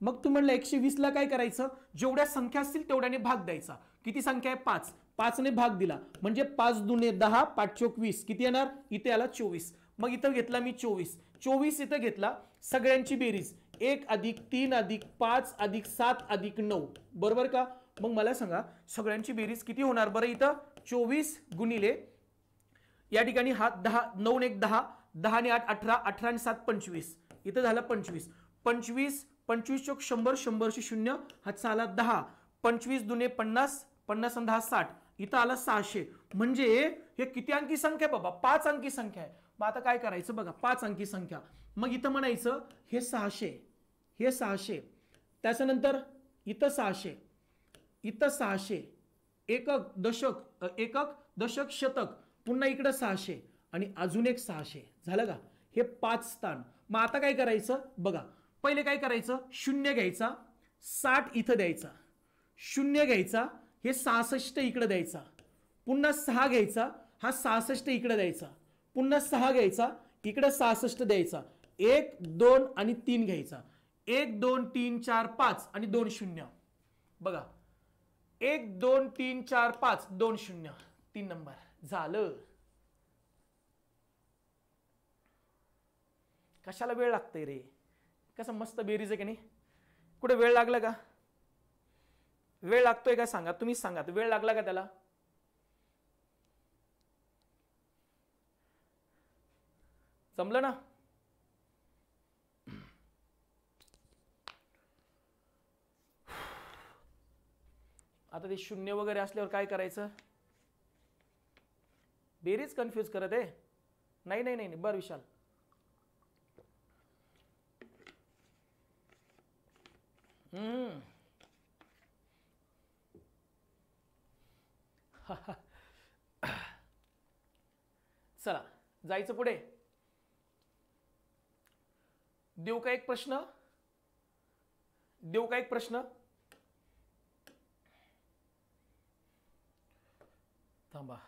मग तू म्हणलं एकशे वीसला काय करायचं जेवढ्या संख्या असतील तेवढ्याने भाग द्यायचा किती संख्या आहे पाच पाचने भाग दिला म्हणजे पाच दुने दहा पाचशे चोक वीस किती येणार इथे आला चोवीस मग इथं घेतला मी चोवीस चोवीस इथं घेतला सगळ्यांची बेरीज एक अधिक तीन अधिक पाच अधिक सात अधिक नऊ बरोबर का मग मला सांगा सगळ्यांची बेरीज किती होणार बरं इथं चोवीस गुणिले या ठिकाणी हा दहा नऊ एक दहा दहा आणि आठ अठरा अठरा आणि सात पंचवीस इथं झालं पंचवीस पंचवीस पंचवीस चौक शंभर शंभरशे शून्य हा आला दहा पंचवीस दुने पन्नास पन्नास आणि दहा साठ इथं आला सहाशे म्हणजे हे किती अंकी संख्या बाबा पाच अंकी संख्या आहे मग आता काय करायचं बघा पाच अंकी संख्या मग इथं म्हणायचं हे सहाशे हे सहाशे त्याच्यानंतर इथं सहाशे इथं सहाशे एकक दशक एकक दशक शतक पुन्हा इकडं सहाशे आणि अजून एक सहाशे झालं का हे पाच स्थान मग आता काय करायचं बघा पहिले काय करायचं शून्य घ्यायचा साठ इथं द्यायचा शून्य घ्यायचा हे सहासष्ट इकडं द्यायचा पुन्हा सहा घ्यायचा हा सहासष्ट इकडं द्यायचा पुन्हा सहा घ्यायचा इकडं सहासष्ट द्यायचा एक दोन आणि तीन घ्यायचा एक दोन तीन चार पाच आणि दोन शून्य बघा एक दोन तीन चार पाच दोन शून्य तीन नंबर झालं कशाला वेळ लागतंय रे कसं मस्त बेरीज आहे की नाही कुठे वेळ लागला का वेळ लागतोय का सांगा तुम्ही सांगा वेळ लागला का त्याला जमलं ना आता ते शून्य वगैरे असल्यावर काय करायचं बेरीज कन्फ्यूज करत आहे नाही नाही नाही बरं विशाल [laughs] चला जायचं पुढे देऊ का एक प्रश्न देऊ का एक प्रश्न थांबा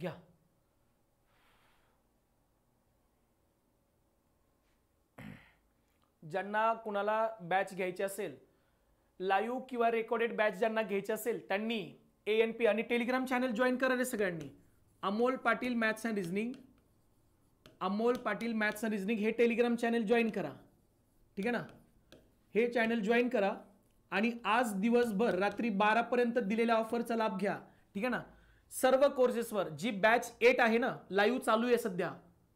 घ्या ज्यांना कुणाला बॅच घ्यायची असेल लाईव्ह किंवा रेकॉर्डेड बॅच ज्यांना घ्यायची असेल त्यांनी ए एन पी आणि टेलिग्राम चॅनल जॉईन करा रे सगळ्यांनी Amol Patil maths and reasoning Amol Patil maths and reasoning हे टेलिग्राम चॅनल जॉईन करा ठीक आहे ना हे चॅनल जॉईन करा आणि आज दिवसभर रात्री बारापर्यंत दिलेल्या ऑफरचा लाभ घ्या ठीक आहे ना सर्व कोर्सेसवर जी बॅच एट आहे ना लाईव्ह चालू आहे सध्या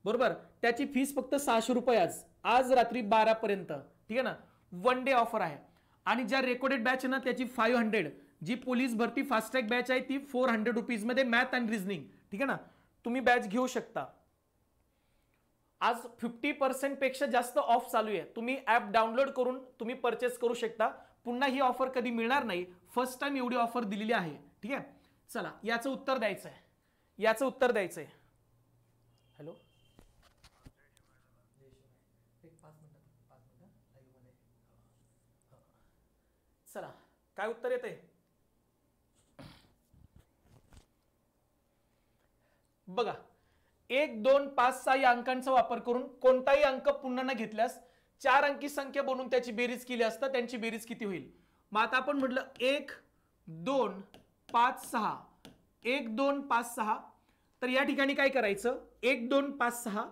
बरोबर त्याची फीस फक्त सहाशे रुपये आज आज रात्री बारापर्यंत ठीक आहे ना वन डे ऑफर आहे आणि ज्या रेकॉर्डेड बॅच आहे ना त्याची फाईव्ह हंड्रेड जी पोलीस भरती फास्टॅग बॅच आहे ती फोर हंड्रेड मध्ये मॅथ अँड रिझनिंग ठीक आहे ना तुम्ही बॅच घेऊ शकता आज फिफ्टी पेक्षा जास्त ऑफ चालू आहे तुम्ही ॲप डाउनलोड करून तुम्ही परचेस करू शकता पुन्हा ही ऑफर कधी मिळणार नाही फर्स्ट टाइम एवढी ऑफर दिलेली आहे ठीक आहे चला याचं उत्तर द्यायचं आहे याचं उत्तर द्यायचं आहे हॅलो चला काय उत्तर येते बघा एक दोन पाच सहा या अंकांचा वापर करून कोणताही अंक पुन्हा न घेतल्यास चार अंकी संख्या बनून त्याची बेरीज केली असता त्यांची बेरीज किती होईल मग आता आपण म्हटलं एक दोन पाच सहा एक दोन पाच सहा तर या ठिकाणी काय करायचं एक दोन पाच सहा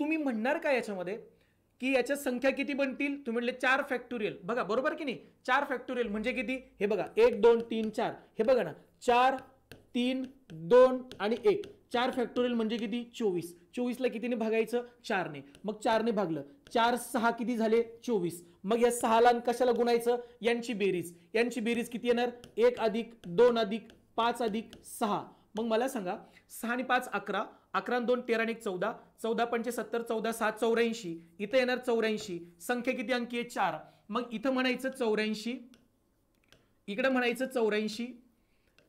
तुम्ही म्हणणार का याच्यामध्ये की याच्या संख्या किती बनतील तुम्ही म्हटले चार फॅक्टोरियल बघा बरोबर की नाही चार फॅक्टोरियल म्हणजे किती हे बघा एक दोन तीन चार हे बघा ना चार तीन दोन आणि एक चार फॅक्टोरियल म्हणजे किती चोवीस चोवीसला कितीने भागायचं चारने मग चारने भागलं चार सहा किती झाले चोवीस मग या सहाला कशाला गुणायचं यांची बेरीज यांची बेरीज किती येणार एक अधिक दोन अधिक पाच अधिक सहा मग मला सांगा सहा आणि पाच अकरा अकरा दोन तेरा आणि चौदा चौदा पंचे सत्तर चौदा सात चौऱ्याऐंशी इथं येणार चौऱ्याऐंशी संख्या किती अंकी आहे चार मग इथं म्हणायचं चौऱ्याऐंशी इकडं म्हणायचं चौऱ्याऐंशी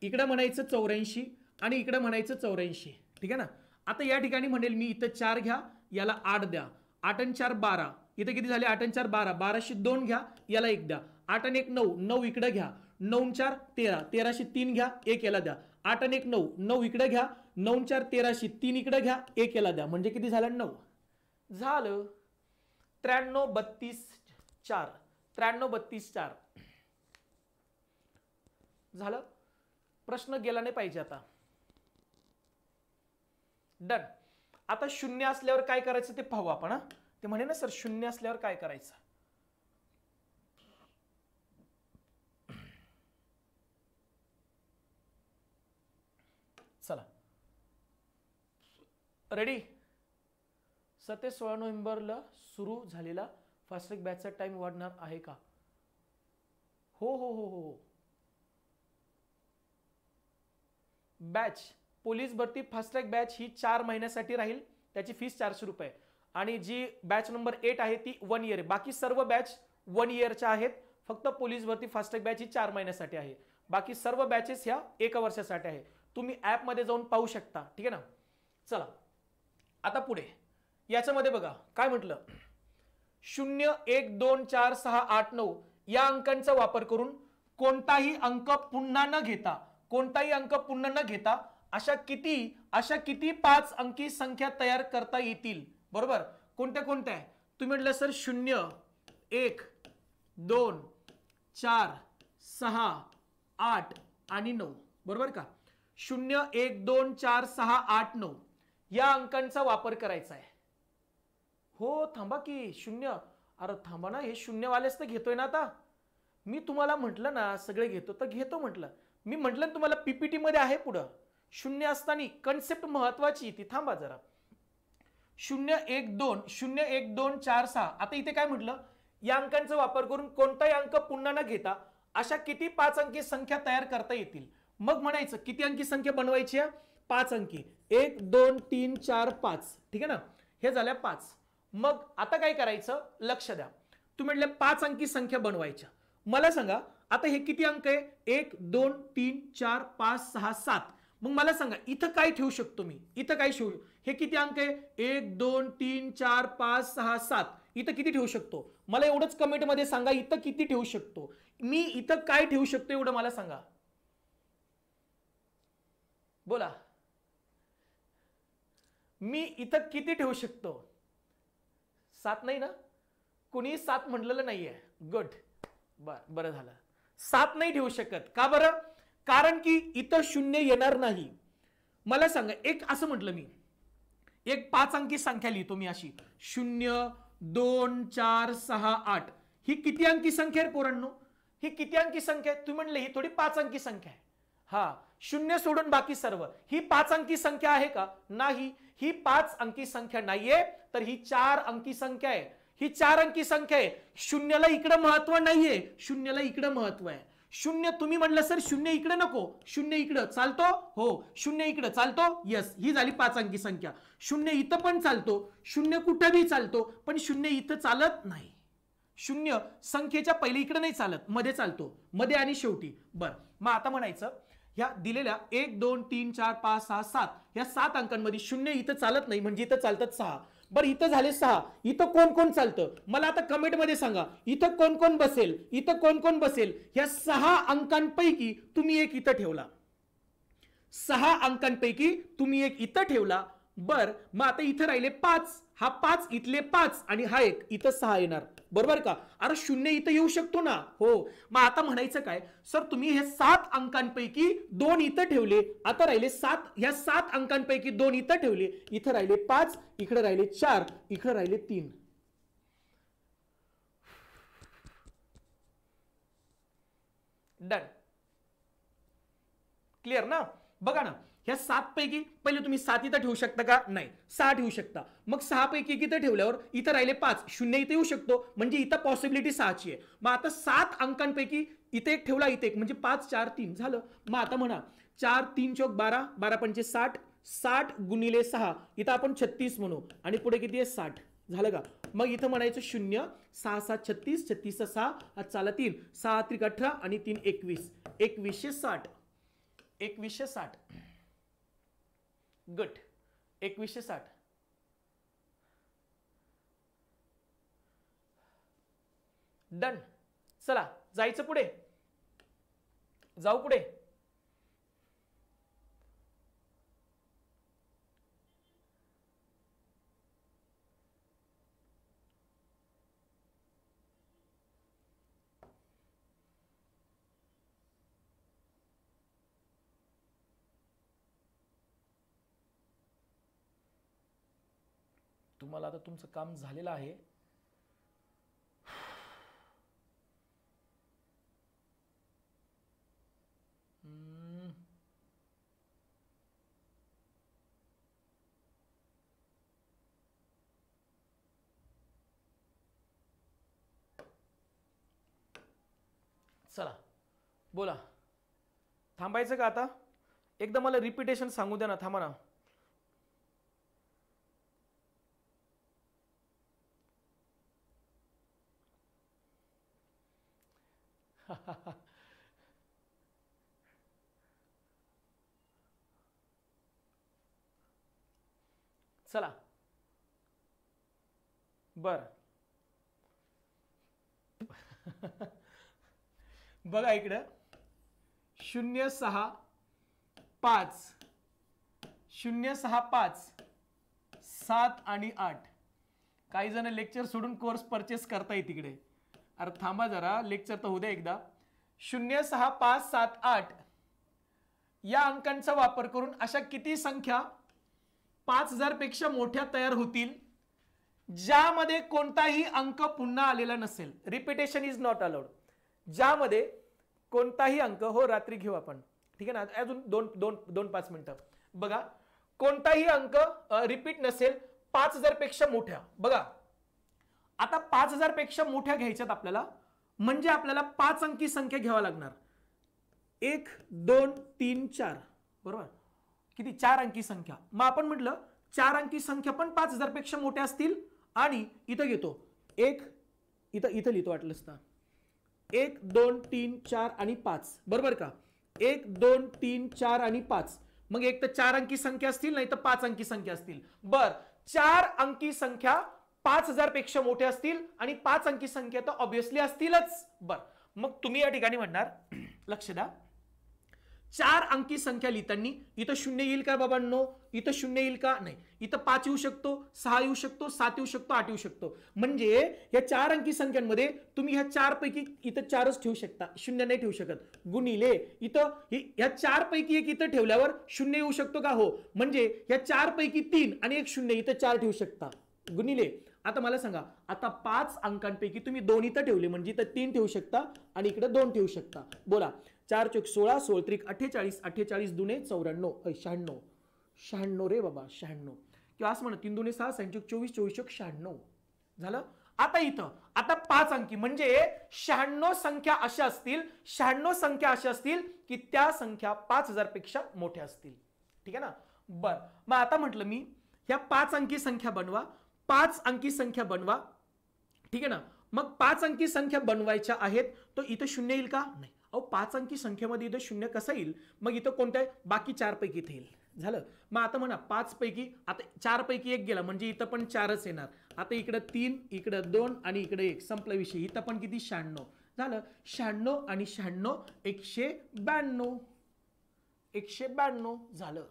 इकडं म्हणायचं चौऱ्याऐंशी आणि इकडं म्हणायचं चौऱ्याऐंशी ठीक आहे ना आता या ठिकाणी म्हणेल मी इथं चार घ्या याला आठ द्या आठ आणि चार बारा इथे किती झाले आठ आणि चार बारा बाराशे दोन घ्या याला एक द्या आठ आणि एक नऊ नऊ इकडे घ्या नऊ चार तेरा तेराशे तीन घ्या एक याला द्या आठ आणि एक नऊ नऊ इकडे घ्या नऊ चार तेराशे तीन इकडे घ्या एक याला द्या म्हणजे किती झालं नऊ झालं त्र्याण्णव बत्तीस चार त्र्याण्णव बत्तीस चार झालं प्रश्न गेला नाही पाहिजे आता डन आता शून्य असल्यावर काय करायचं ते पाहू आपण हा ते म्हणे ना सर शून्य असल्यावर काय करायचं चला रेडी ते सोळा नोव्हेंबरला सुरू झालेला फास्टॅग बॅचचा टाइम वाढणार आहे का हो, हो हो हो हो बॅच पोलीस भरती फास्टॅग बॅच ही चार महिन्यासाठी राहील त्याची फीस चारशे रुपये आणि जी बॅच नंबर एट आहे ती वन इयर बाकी सर्व बॅच वन इयरच्या आहेत फक्त पोलीस भरती फास्टॅग बॅच ही चार महिन्यासाठी आहे बाकी सर्व बॅचेस ह्या एका वर्षासाठी आहे तुम्ही ॲपमध्ये जाऊन पाहू शकता ठीक आहे ना चला आता पुढे याच्यामध्ये बघा काय म्हटलं शून्य एक दोन चार सहा आठ नऊ या अंकांचा वापर करून कोणताही अंक पुन्हा न घेता कोणताही अंक पुन्हा न घेता अशा किती अशा किती पाच अंकी संख्या तयार करता येतील बरोबर कोणत्या कोणत्या आहे तुम्ही म्हटलं सर शून्य एक दोन चार सहा आठ आणि नऊ बरोबर का शून्य एक दोन चार सहा आठ नऊ या अंकांचा वापर करायचा आहे हो थांबा की शून्य अरे थांबा ना हे शून्यवालेच तर घेतोय ना आता मी तुम्हाला म्हटलं ना सगळे घेतो तर घेतो म्हटलं मी म्हटलं ना तुम्हाला मध्ये आहे पुढं शून्य असताना कन्सेप्ट महत्वाची ती थांबा जरा शून्य एक दोन शून्य एक दोन चार सहा आता इथे काय म्हटलं या अंकांचा वापर करून कोणताही अंक पुन्हा न घेता अशा किती पाच अंकी संख्या तयार करता येतील मग म्हणायचं किती अंकी संख्या बनवायची पाच अंकी एक दोन तीन चार पाच ठीक आहे ना हे झाल्या पाच मग आता काय करायचं लक्ष द्या तुम्ही म्हटलं पाच अंकी संख्या बनवायच्या मला सांगा आता हे किती अंक आहे एक दोन तीन चार पाच सहा सात मग मला सांगा इथं काय ठेवू शकतो मी इथं काय ठेवू हे किती अंक आहे एक दोन तीन चार पाच सहा सात इथं किती ठेवू शकतो मला एवढंच कमेंटमध्ये सांगा इथं किती ठेवू शकतो मी इथं काय ठेवू शकतो एवढं मला सांगा बोला मी इथं किती ठेवू शकतो सात नाही ना कुणी सात म्हटलेलं नाहीये गुड बर बरं झालं सात नाही ठेवू शकत का बरं कारण की इतर शून्य येणार नाही मला सांगा एक असं म्हटलं मी एक पाच अंकी संख्या लिहितो मी अशी शून्य दोन चार सहा आठ ही किती अंकी संख्या आहे पोरांनो ही किती अंकी संख्या आहे तुम्ही म्हणले ही थोडी पाच अंकी संख्या आहे हा शून्य सोडून बाकी सर्व ही पाच अंकी संख्या आहे का नाही ही पाच अंकी संख्या नाहीये तर ही चार अंकी संख्या आहे ही चार अंकी संख्या आहे शून्यला इकडं महत्व नाहीये शून्यला इकडं महत्व आहे शून्य तुम्ही म्हणलं सर शून्य इकडे नको शून्य इकडं चालतो हो शून्य इकडं चालतो यस ही झाली पाच अंकी संख्या शून्य इथं पण चालतो शून्य कुठेही चालतो पण शून्य इथं चालत नाही शून्य संख्येच्या पहिले इकडे नाही चालत मध्ये चालतो मध्ये आणि शेवटी बर मग आता म्हणायचं ह्या दिलेल्या एक दोन तीन चार पाच सहा सात या सात अंकांमध्ये शून्य इथं चालत नाही म्हणजे इथं चालतात सहा बरं इथं झाले सहा इथं कोण कोण चालतं मला आता कमेंटमध्ये सांगा इथं कोण कोण बसेल इथं कोण कोण बसेल या सहा अंकांपैकी तुम्ही एक इथं ठेवला सहा अंकांपैकी तुम्ही एक इथं ठेवला बर मग आता इथं राहिले पाच हा पाच इथले पाच आणि हा एक इथं सहा येणार बरोबर का अरे शून्य इथं येऊ शकतो ना हो मग आता म्हणायचं काय सर तुम्ही हे सात अंकांपैकी दोन इथं ठेवले आता राहिले सात ह्या सात अंकांपैकी दोन इथं ठेवले इथं राहिले पाच इकडे राहिले चार इकडे राहिले तीन डन क्लिअर ना बघा ना ह्या सात पैकी पहिले तुम्ही सात इथं ठेवू शकता का नाही सहा ठेवू शकता मग सहा पैकी इथं ठेवल्यावर इथं राहिले पाच शून्य इथे येऊ शकतो म्हणजे इथं पॉसिबिलिटी सहाची आहे मग आता सात अंकांपैकी इथे एक ठेवला इथे एक म्हणजे पाच चार तीन झालं मग आता म्हणा चार तीन चौक बारा बारा पंचे साठ साठ गुणिले सहा इथं आपण छत्तीस म्हणू आणि पुढे किती आहे साठ झालं का मग इथं म्हणायचं शून्य सहा सात छत्तीस छत्तीस सहा आज चाला तीन सहा त्रिक अठरा आणि तीन एकवीस एकवीसशे साठ एकवीसशे साठ गट एकवीसशे साठ डन चला जायचं पुढे जाऊ पुढे तुम्हाला आता तुमचं काम झालेलं आहे चला बोला थांबायचं का आता एकदा मला रिपिटेशन सांगू द्या ना थांबा ना [laughs] चला बर [laughs] बघा इकडं शून्य सहा पाच शून्य सहा पाच सात आणि आठ काही जण लेक्चर सोडून कोर्स परचेस करता येईल तिकडे अरे थांबा जरा लेक्चर तर होऊ द्या एकदा शून्य सहा पाच सात आठ या अंकांचा वापर करून अशा किती संख्या पाच हजारपेक्षा मोठ्या तयार होतील ज्यामध्ये कोणताही अंक पुन्हा आलेला नसेल रिपिटेशन इज नॉट अलाउड ज्यामध्ये कोणताही अंक हो रात्री घेऊ आपण ठीक आहे ना अजून दोन दोन दोन पाच मिनटं बघा कोणताही अंक रिपीट नसेल पाच हजारपेक्षा मोठ्या बघा आता पाच हजारपेक्षा मोठ्या घ्यायच्यात आपल्याला म्हणजे आपल्याला पाच अंकी संख्या घ्यावा लागणार एक दोन तीन चार बरोबर किती चार अंकी संख्या मग आपण म्हटलं चार अंकी संख्या पण पाच हजारपेक्षा मोठ्या असतील आणि इथं घेतो एक इथं इथं लिहितो वाटलं असता एक दोन तीन चार आणि पाच बरोबर का एक दोन तीन चार आणि पाच मग एक तर चार अंकी संख्या असतील नाही तर पाच अंकी संख्या असतील बर चार अंकी संख्या पाच हजार पेक्षा मोठे असतील आणि पाच अंकी संख्या तर ऑब्विसली असतीलच बर मग तुम्ही या ठिकाणी म्हणणार [clears throat] लक्ष द्या चार अंकी संख्या लिहितांनी इथं शून्य येईल का बाबांनो इथं शून्य येईल का नाही इथं पाच येऊ शकतो सहा येऊ शकतो सात येऊ शकतो आठ येऊ शकतो म्हणजे या चार अंकी संख्यांमध्ये तुम्ही ह्या पैकी इथं चारच ठेवू शकता शून्य नाही ठेवू शकत गुणिले इथं ह्या पैकी एक इथं ठेवल्यावर शून्य येऊ शकतो का हो म्हणजे या पैकी तीन आणि एक शून्य इथं चार ठेवू शकता गुणिले आता मला सांगा आता पाच अंकांपैकी तुम्ही दोन इथं ठेवले म्हणजे इथं तीन ठेवू शकता आणि इकडे दोन ठेवू शकता बोला चार चोक सोळा सोळ त्रिक अठ्ठेचाळीस अठ्ठेचाळीस दुने चौऱ्याण्णव शहाण्णव शहाण्णव रे बाबा शहाण्णव किंवा असं म्हणा तीन दुने सहा चौक चोवीस चोवीस चोक शहाण्णव झालं आता इथं आता पाच अंकी म्हणजे शहाण्णव संख्या अशा असतील शहाण्णव संख्या अशा असतील की त्या संख्या पाच हजारपेक्षा पेक्षा मोठ्या असतील ठीक आहे ना बर मग आता म्हटलं मी ह्या पाच अंकी संख्या बनवा पाच अंकी संख्या बनवा ठीक आहे ना मग पाच अंकी संख्या बनवायच्या आहेत तो इथं शून्य येईल का नाही अहो पाच अंकी संख्येमध्ये इथं शून्य कसं येईल मग इथं कोणत्या बाकी चारपैकी इथे येईल झालं मग आता म्हणा पाचपैकी आता चारपैकी एक गेला म्हणजे इथं पण चारच येणार आता इकडं तीन इकडं दोन आणि इकडं एक संपला विषय इथं पण किती शहाण्णव झालं शहाण्णव आणि शहाण्णव एकशे ब्याण्णव एकशे ब्याण्णव झालं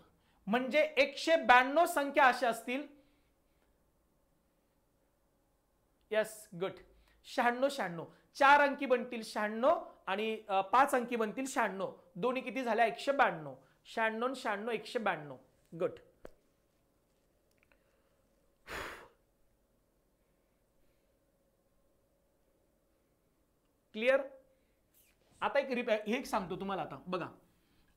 म्हणजे एकशे ब्याण्णव संख्या अशा असतील यस गुड शहाण्णव शहाण्णव चार अंकी बनतील शहाण्णव आणि पाच अंकी बनतील शहाण्णव दोन्ही किती झाल्या एकशे ब्याण्णव शहाण्णव शहाण्णव एकशे ब्याण्णव गट क्लिअर आता एक रिप हे एक सांगतो तुम्हाला आता बघा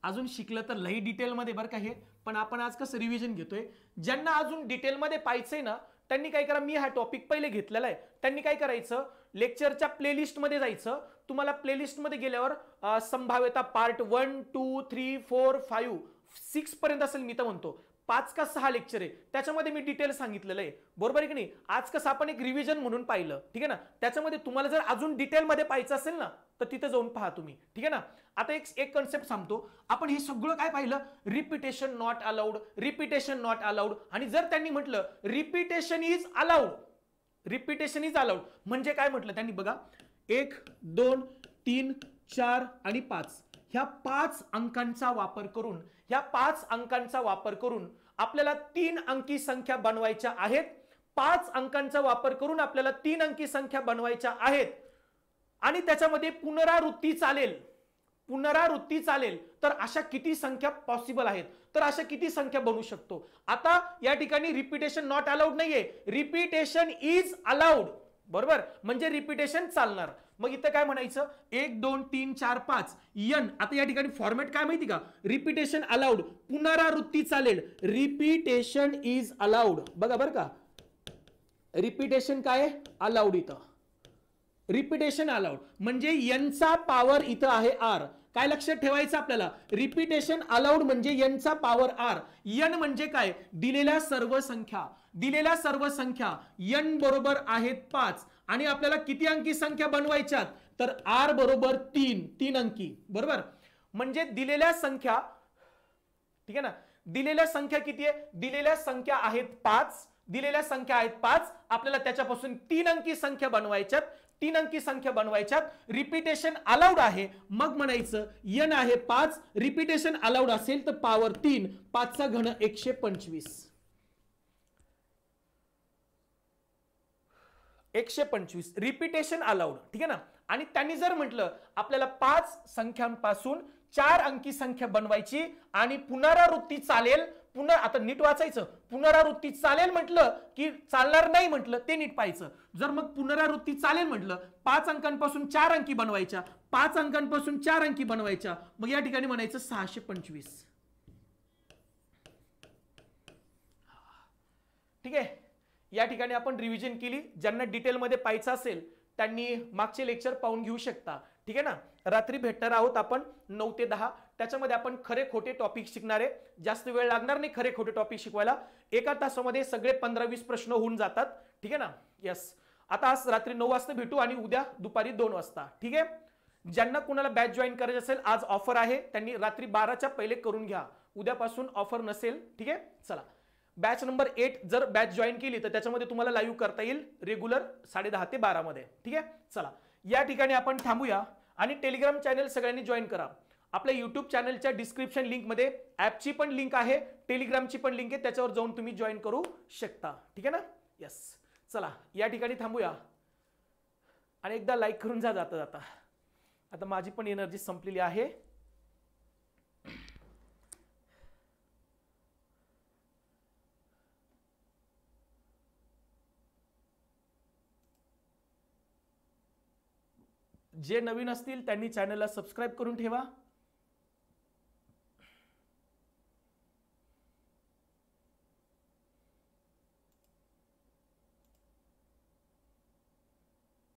अजून शिकलं तर लई डिटेलमध्ये बरं का हे पण आपण आज कसं रिव्हिजन घेतोय ज्यांना अजून डिटेलमध्ये पाहिजे ना त्यांनी काय करा मी हा टॉपिक पहिले घेतलेला आहे त्यांनी काय करायचं लेक्चरच्या प्लेलिस्टमध्ये जायचं तुम्हाला प्लेलिस्टमध्ये गेल्यावर संभाव्यता part one two three four five six पर्यंत असेल मी तर म्हणतो पाच का सहा लेक्चर आहे त्याच्यामध्ये मी डिटेल सांगितलेलं आहे बरोबर आहे की नाही आज कसं आपण एक रिव्हिजन म्हणून पाहिलं ठीक आहे ना त्याच्यामध्ये तुम्हाला जर अजून डिटेलमध्ये पाहिजे असेल ना तर तिथे जाऊन पहा तुम्ही ठीक आहे ना आता एक एक कन्सेप्ट सांगतो आपण हे सगळं काय पाहिलं repetition not allowed repetition not allowed आणि जर त्यांनी म्हटलं repetition is allowed repetition is allowed म्हणजे काय म्हटलं त्यांनी बघा एक दोन तीन चार आणि पाच ह्या पाच अंकांचा वापर करून ह्या पाच अंकांचा वापर करून आपल्याला तीन अंकी संख्या बनवायच्या आहेत पाच अंकांचा वापर करून आपल्याला तीन अंकी संख्या बनवायच्या आहेत आणि त्याच्यामध्ये पुनरावृत्ती चालेल पुनरावृत्ती चालेल तर अशा किती संख्या पॉसिबल आहेत तर अशा किती संख्या बनू शकतो आता या ठिकाणी रिपिटेशन नॉट अलाउड नाहीये रिपिटेशन इज अलाउड बरोबर म्हणजे रिपिटेशन चालणार मग इथं काय म्हणायचं एक दोन तीन चार पाच यन आता या ठिकाणी फॉर्मॅट काय माहिती का रिपिटेशन अलाउड पुनरावृत्ती चालेल रिपिटेशन इज अलाउड बघा बरं का रिपिटेशन काय अलाउड इथं रिपिटेशन अलाउड म्हणजे यनचा पॉवर इथं आहे आर काय लक्षात ठेवायचं आपल्याला रिपिटेशन अलाउड म्हणजे यनचा पॉवर आर यन म्हणजे काय दिलेल्या सर्व संख्या दिलेल्या सर्व संख्या यन बरोबर आहेत पाच आणि आपल्याला किती अंकी संख्या बनवायच्यात तर आर बरोबर तीन तीन अंकी बरोबर म्हणजे दिलेल्या संख्या ठीक आहे ना दिलेल्या संख्या किती आहे दिलेल्या संख्या आहेत पाच दिलेल्या संख्या आहेत पाच आपल्याला त्याच्यापासून तीन अंकी संख्या बनवायच्यात तीन अंकी संख्या बनवायच्यात रिपिटेशन अलाउड आहे मग म्हणायचं यन आहे पाच रिपिटेशन अलाउड असेल तर पावर तीन पाचचा घन एकशे पंचवीस एकशे पंचवीस रिपिटेशन अलाउड ठीक आहे ना आणि त्यांनी जर म्हटलं आपल्याला पाच संख्यांपासून चार अंकी संख्या बनवायची आणि पुनरावृत्ती चालेल पुन्हा आता नीट वाचायचं पुनरावृत्ती चालेल म्हटलं की चालणार नाही म्हटलं ते नीट पाहायचं जर मग पुनरावृत्ती चालेल म्हटलं पाच अंकांपासून चार अंकी बनवायच्या पाच अंकांपासून चार अंकी बनवायच्या मग या ठिकाणी म्हणायचं सहाशे पंचवीस ठीक आहे या ठिकाणी आपण रिव्हिजन केली ज्यांना डिटेलमध्ये पाहायचं असेल त्यांनी मागचे लेक्चर पाहून घेऊ शकता ठीक आहे ना रात्री भेटणार आहोत आपण नऊ ते दहा त्याच्यामध्ये आपण खरे खोटे टॉपिक शिकणार आहे जास्त वेळ लागणार नाही खरे खोटे टॉपिक शिकवायला एका तासामध्ये सगळे पंधरा वीस प्रश्न होऊन जातात ठीक आहे ना यस आता आज रात्री नऊ वाजता भेटू आणि उद्या दुपारी दोन वाजता ठीक आहे ज्यांना कुणाला बॅच जॉईन करायचं असेल आज ऑफर आहे त्यांनी रात्री बाराच्या पहिले करून घ्या उद्यापासून ऑफर नसेल ठीक आहे चला बॅच नंबर एट जर बॅच जॉईन केली तर त्याच्यामध्ये तुम्हाला लाईव्ह करता येईल रेग्युलर साडे दहा ते मध्ये ठीक आहे चला या ठिकाणी आपण थांबूया आणि टेलिग्राम चॅनल सगळ्यांनी जॉईन करा आपल्या यूट्यूब चॅनलच्या डिस्क्रिप्शन लिंकमध्ये ॲपची पण लिंक आहे टेलिग्रामची पण लिंक आहे त्याच्यावर जाऊन तुम्ही जॉईन करू शकता ठीक आहे ना यस चला या ठिकाणी थांबूया आणि एकदा लाईक करून जा जाता जाता आता माझी पण एनर्जी संपलेली आहे जे नवीन असतील त्यांनी चॅनलला सबस्क्राईब करून ठेवा